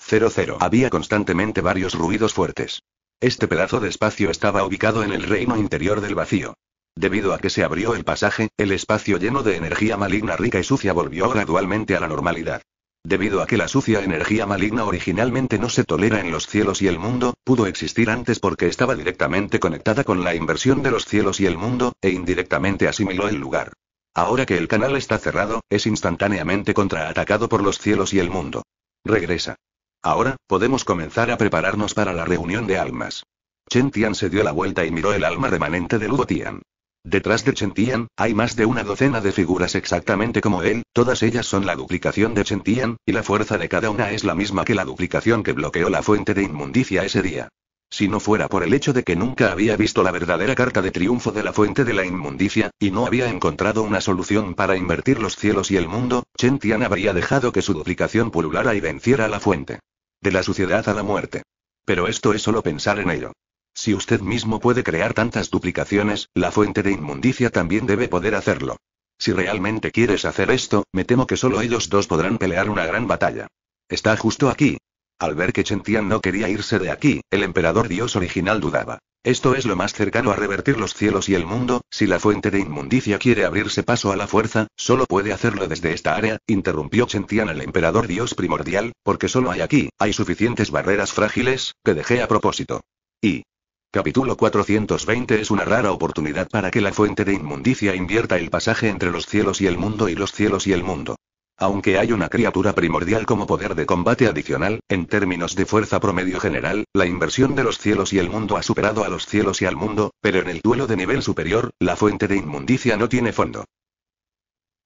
00. Había constantemente varios ruidos fuertes. Este pedazo de espacio estaba ubicado en el reino interior del vacío. Debido a que se abrió el pasaje, el espacio lleno de energía maligna rica y sucia volvió gradualmente a la normalidad. Debido a que la sucia energía maligna originalmente no se tolera en los cielos y el mundo, pudo existir antes porque estaba directamente conectada con la inversión de los cielos y el mundo, e indirectamente asimiló el lugar. Ahora que el canal está cerrado, es instantáneamente contraatacado por los cielos y el mundo. Regresa. Ahora, podemos comenzar a prepararnos para la reunión de almas. Chen Tian se dio la vuelta y miró el alma remanente de Luo Tian. Detrás de Chen Tian, hay más de una docena de figuras exactamente como él, todas ellas son la duplicación de Chen Tian, y la fuerza de cada una es la misma que la duplicación que bloqueó la fuente de inmundicia ese día. Si no fuera por el hecho de que nunca había visto la verdadera carta de triunfo de la fuente de la inmundicia, y no había encontrado una solución para invertir los cielos y el mundo, Chen Tian habría dejado que su duplicación pululara y venciera a la fuente. De la suciedad a la muerte. Pero esto es solo pensar en ello. Si usted mismo puede crear tantas duplicaciones, la fuente de inmundicia también debe poder hacerlo. Si realmente quieres hacer esto, me temo que solo ellos dos podrán pelear una gran batalla. Está justo aquí, al ver que Chen no quería irse de aquí, el emperador dios original dudaba. Esto es lo más cercano a revertir los cielos y el mundo, si la fuente de inmundicia quiere abrirse paso a la fuerza, solo puede hacerlo desde esta área, interrumpió Chentian al emperador dios primordial, porque solo hay aquí, hay suficientes barreras frágiles, que dejé a propósito. Y. Capítulo 420 es una rara oportunidad para que la fuente de inmundicia invierta el pasaje entre los cielos y el mundo y los cielos y el mundo. Aunque hay una criatura primordial como poder de combate adicional, en términos de fuerza promedio general, la inversión de los cielos y el mundo ha superado a los cielos y al mundo, pero en el duelo de nivel superior, la fuente de inmundicia no tiene fondo.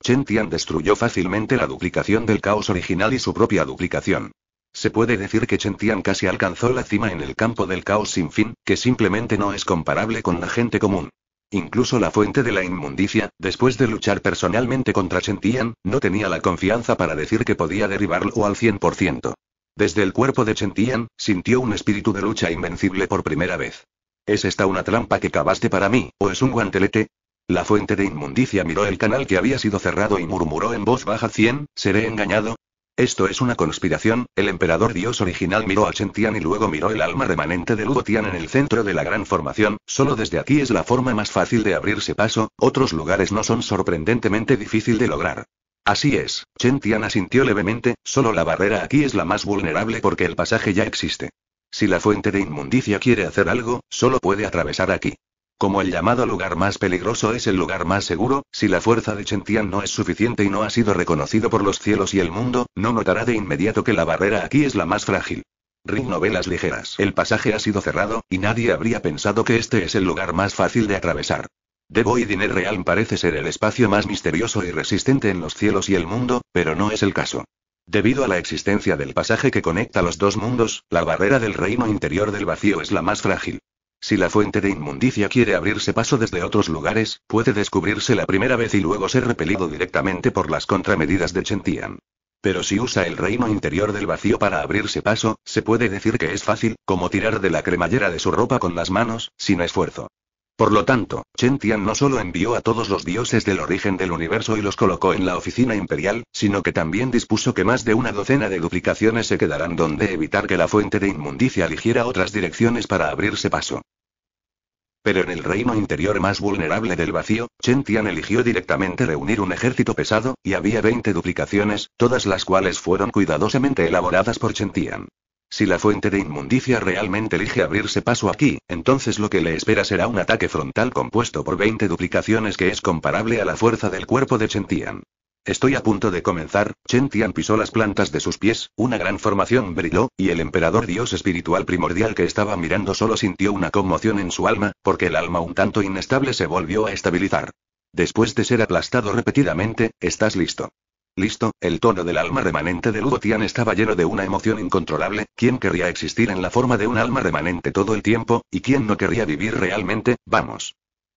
Chen Tian destruyó fácilmente la duplicación del caos original y su propia duplicación. Se puede decir que Chen Tian casi alcanzó la cima en el campo del caos sin fin, que simplemente no es comparable con la gente común. Incluso la fuente de la inmundicia, después de luchar personalmente contra Chentian, no tenía la confianza para decir que podía derribarlo al 100%. Desde el cuerpo de Chentian, sintió un espíritu de lucha invencible por primera vez. ¿Es esta una trampa que cavaste para mí, o es un guantelete? La fuente de inmundicia miró el canal que había sido cerrado y murmuró en voz baja 100, ¿seré engañado? Esto es una conspiración, el emperador dios original miró a Tian y luego miró el alma remanente de Lugo Tian en el centro de la gran formación, solo desde aquí es la forma más fácil de abrirse paso, otros lugares no son sorprendentemente difícil de lograr. Así es, Chen Tian asintió levemente, solo la barrera aquí es la más vulnerable porque el pasaje ya existe. Si la fuente de inmundicia quiere hacer algo, solo puede atravesar aquí. Como el llamado lugar más peligroso es el lugar más seguro, si la fuerza de Chentian no es suficiente y no ha sido reconocido por los cielos y el mundo, no notará de inmediato que la barrera aquí es la más frágil. Ring novelas ligeras. El pasaje ha sido cerrado, y nadie habría pensado que este es el lugar más fácil de atravesar. Debo y in Realm parece ser el espacio más misterioso y resistente en los cielos y el mundo, pero no es el caso. Debido a la existencia del pasaje que conecta los dos mundos, la barrera del reino interior del vacío es la más frágil. Si la fuente de inmundicia quiere abrirse paso desde otros lugares, puede descubrirse la primera vez y luego ser repelido directamente por las contramedidas de Chentian. Pero si usa el reino interior del vacío para abrirse paso, se puede decir que es fácil, como tirar de la cremallera de su ropa con las manos, sin esfuerzo. Por lo tanto, Chen Tian no solo envió a todos los dioses del origen del universo y los colocó en la oficina imperial, sino que también dispuso que más de una docena de duplicaciones se quedaran donde evitar que la fuente de inmundicia eligiera otras direcciones para abrirse paso. Pero en el reino interior más vulnerable del vacío, Chen Tian eligió directamente reunir un ejército pesado, y había 20 duplicaciones, todas las cuales fueron cuidadosamente elaboradas por Chen Tian. Si la fuente de inmundicia realmente elige abrirse paso aquí, entonces lo que le espera será un ataque frontal compuesto por 20 duplicaciones que es comparable a la fuerza del cuerpo de Chentian. Estoy a punto de comenzar, Chentian pisó las plantas de sus pies, una gran formación brilló, y el emperador dios espiritual primordial que estaba mirando solo sintió una conmoción en su alma, porque el alma un tanto inestable se volvió a estabilizar. Después de ser aplastado repetidamente, estás listo. Listo, el tono del alma remanente de Ludo Tian estaba lleno de una emoción incontrolable, ¿quién querría existir en la forma de un alma remanente todo el tiempo, y quién no querría vivir realmente? Vamos.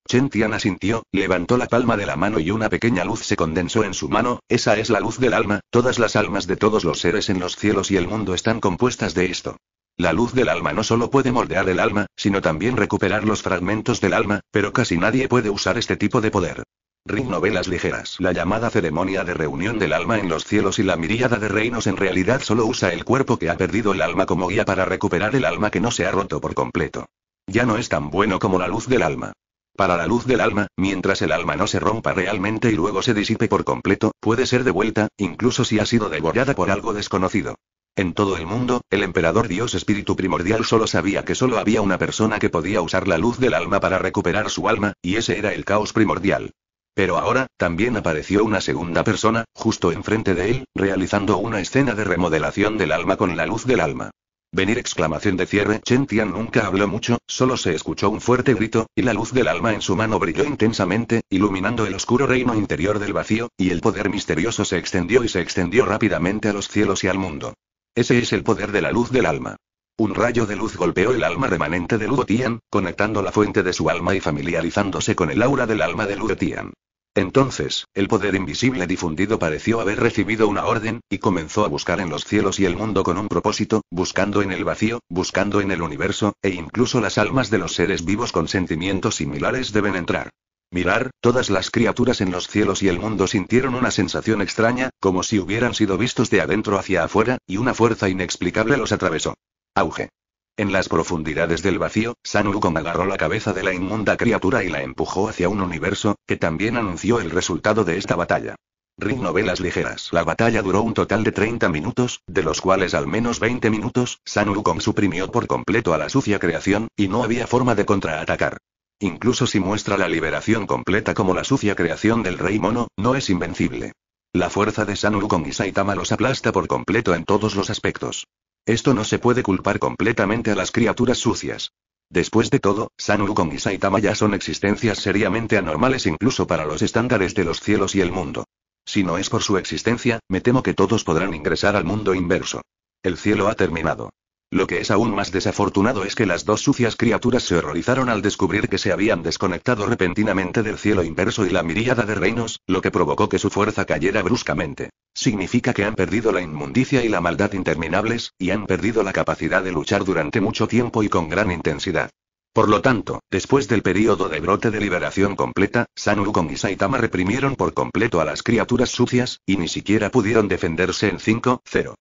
Chen Tian asintió, levantó la palma de la mano y una pequeña luz se condensó en su mano, esa es la luz del alma, todas las almas de todos los seres en los cielos y el mundo están compuestas de esto. La luz del alma no solo puede moldear el alma, sino también recuperar los fragmentos del alma, pero casi nadie puede usar este tipo de poder. Ring novelas ligeras. La llamada ceremonia de reunión del alma en los cielos y la miríada de reinos en realidad solo usa el cuerpo que ha perdido el alma como guía para recuperar el alma que no se ha roto por completo. Ya no es tan bueno como la luz del alma. Para la luz del alma, mientras el alma no se rompa realmente y luego se disipe por completo, puede ser devuelta, incluso si ha sido devorada por algo desconocido. En todo el mundo, el emperador Dios Espíritu Primordial solo sabía que solo había una persona que podía usar la luz del alma para recuperar su alma, y ese era el caos primordial. Pero ahora, también apareció una segunda persona, justo enfrente de él, realizando una escena de remodelación del alma con la luz del alma. Venir exclamación de cierre, Chen Tian nunca habló mucho, solo se escuchó un fuerte grito, y la luz del alma en su mano brilló intensamente, iluminando el oscuro reino interior del vacío, y el poder misterioso se extendió y se extendió rápidamente a los cielos y al mundo. Ese es el poder de la luz del alma. Un rayo de luz golpeó el alma remanente de Luo Tian, conectando la fuente de su alma y familiarizándose con el aura del alma de Luo Tian. Entonces, el poder invisible difundido pareció haber recibido una orden, y comenzó a buscar en los cielos y el mundo con un propósito, buscando en el vacío, buscando en el universo, e incluso las almas de los seres vivos con sentimientos similares deben entrar. Mirar, todas las criaturas en los cielos y el mundo sintieron una sensación extraña, como si hubieran sido vistos de adentro hacia afuera, y una fuerza inexplicable los atravesó. Auge. En las profundidades del vacío, San agarró la cabeza de la inmunda criatura y la empujó hacia un universo, que también anunció el resultado de esta batalla. Ring novelas ligeras. La batalla duró un total de 30 minutos, de los cuales al menos 20 minutos, San suprimió por completo a la sucia creación, y no había forma de contraatacar. Incluso si muestra la liberación completa como la sucia creación del rey mono, no es invencible. La fuerza de San y Saitama los aplasta por completo en todos los aspectos. Esto no se puede culpar completamente a las criaturas sucias. Después de todo, San y Saitama ya son existencias seriamente anormales incluso para los estándares de los cielos y el mundo. Si no es por su existencia, me temo que todos podrán ingresar al mundo inverso. El cielo ha terminado. Lo que es aún más desafortunado es que las dos sucias criaturas se horrorizaron al descubrir que se habían desconectado repentinamente del cielo inverso y la miríada de reinos, lo que provocó que su fuerza cayera bruscamente. Significa que han perdido la inmundicia y la maldad interminables, y han perdido la capacidad de luchar durante mucho tiempo y con gran intensidad. Por lo tanto, después del período de brote de liberación completa, San con y Saitama reprimieron por completo a las criaturas sucias, y ni siquiera pudieron defenderse en 5-0.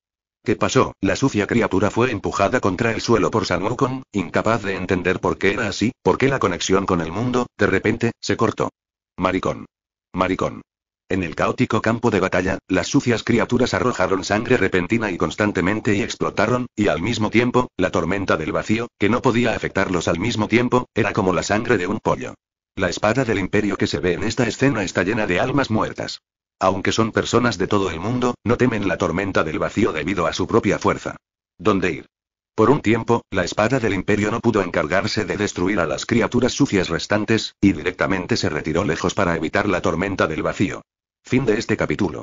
¿Qué pasó? La sucia criatura fue empujada contra el suelo por San incapaz de entender por qué era así, por qué la conexión con el mundo, de repente, se cortó. Maricón. Maricón. En el caótico campo de batalla, las sucias criaturas arrojaron sangre repentina y constantemente y explotaron, y al mismo tiempo, la tormenta del vacío, que no podía afectarlos al mismo tiempo, era como la sangre de un pollo. La espada del imperio que se ve en esta escena está llena de almas muertas aunque son personas de todo el mundo, no temen la tormenta del vacío debido a su propia fuerza. ¿Dónde ir? Por un tiempo, la espada del imperio no pudo encargarse de destruir a las criaturas sucias restantes, y directamente se retiró lejos para evitar la tormenta del vacío. Fin de este capítulo.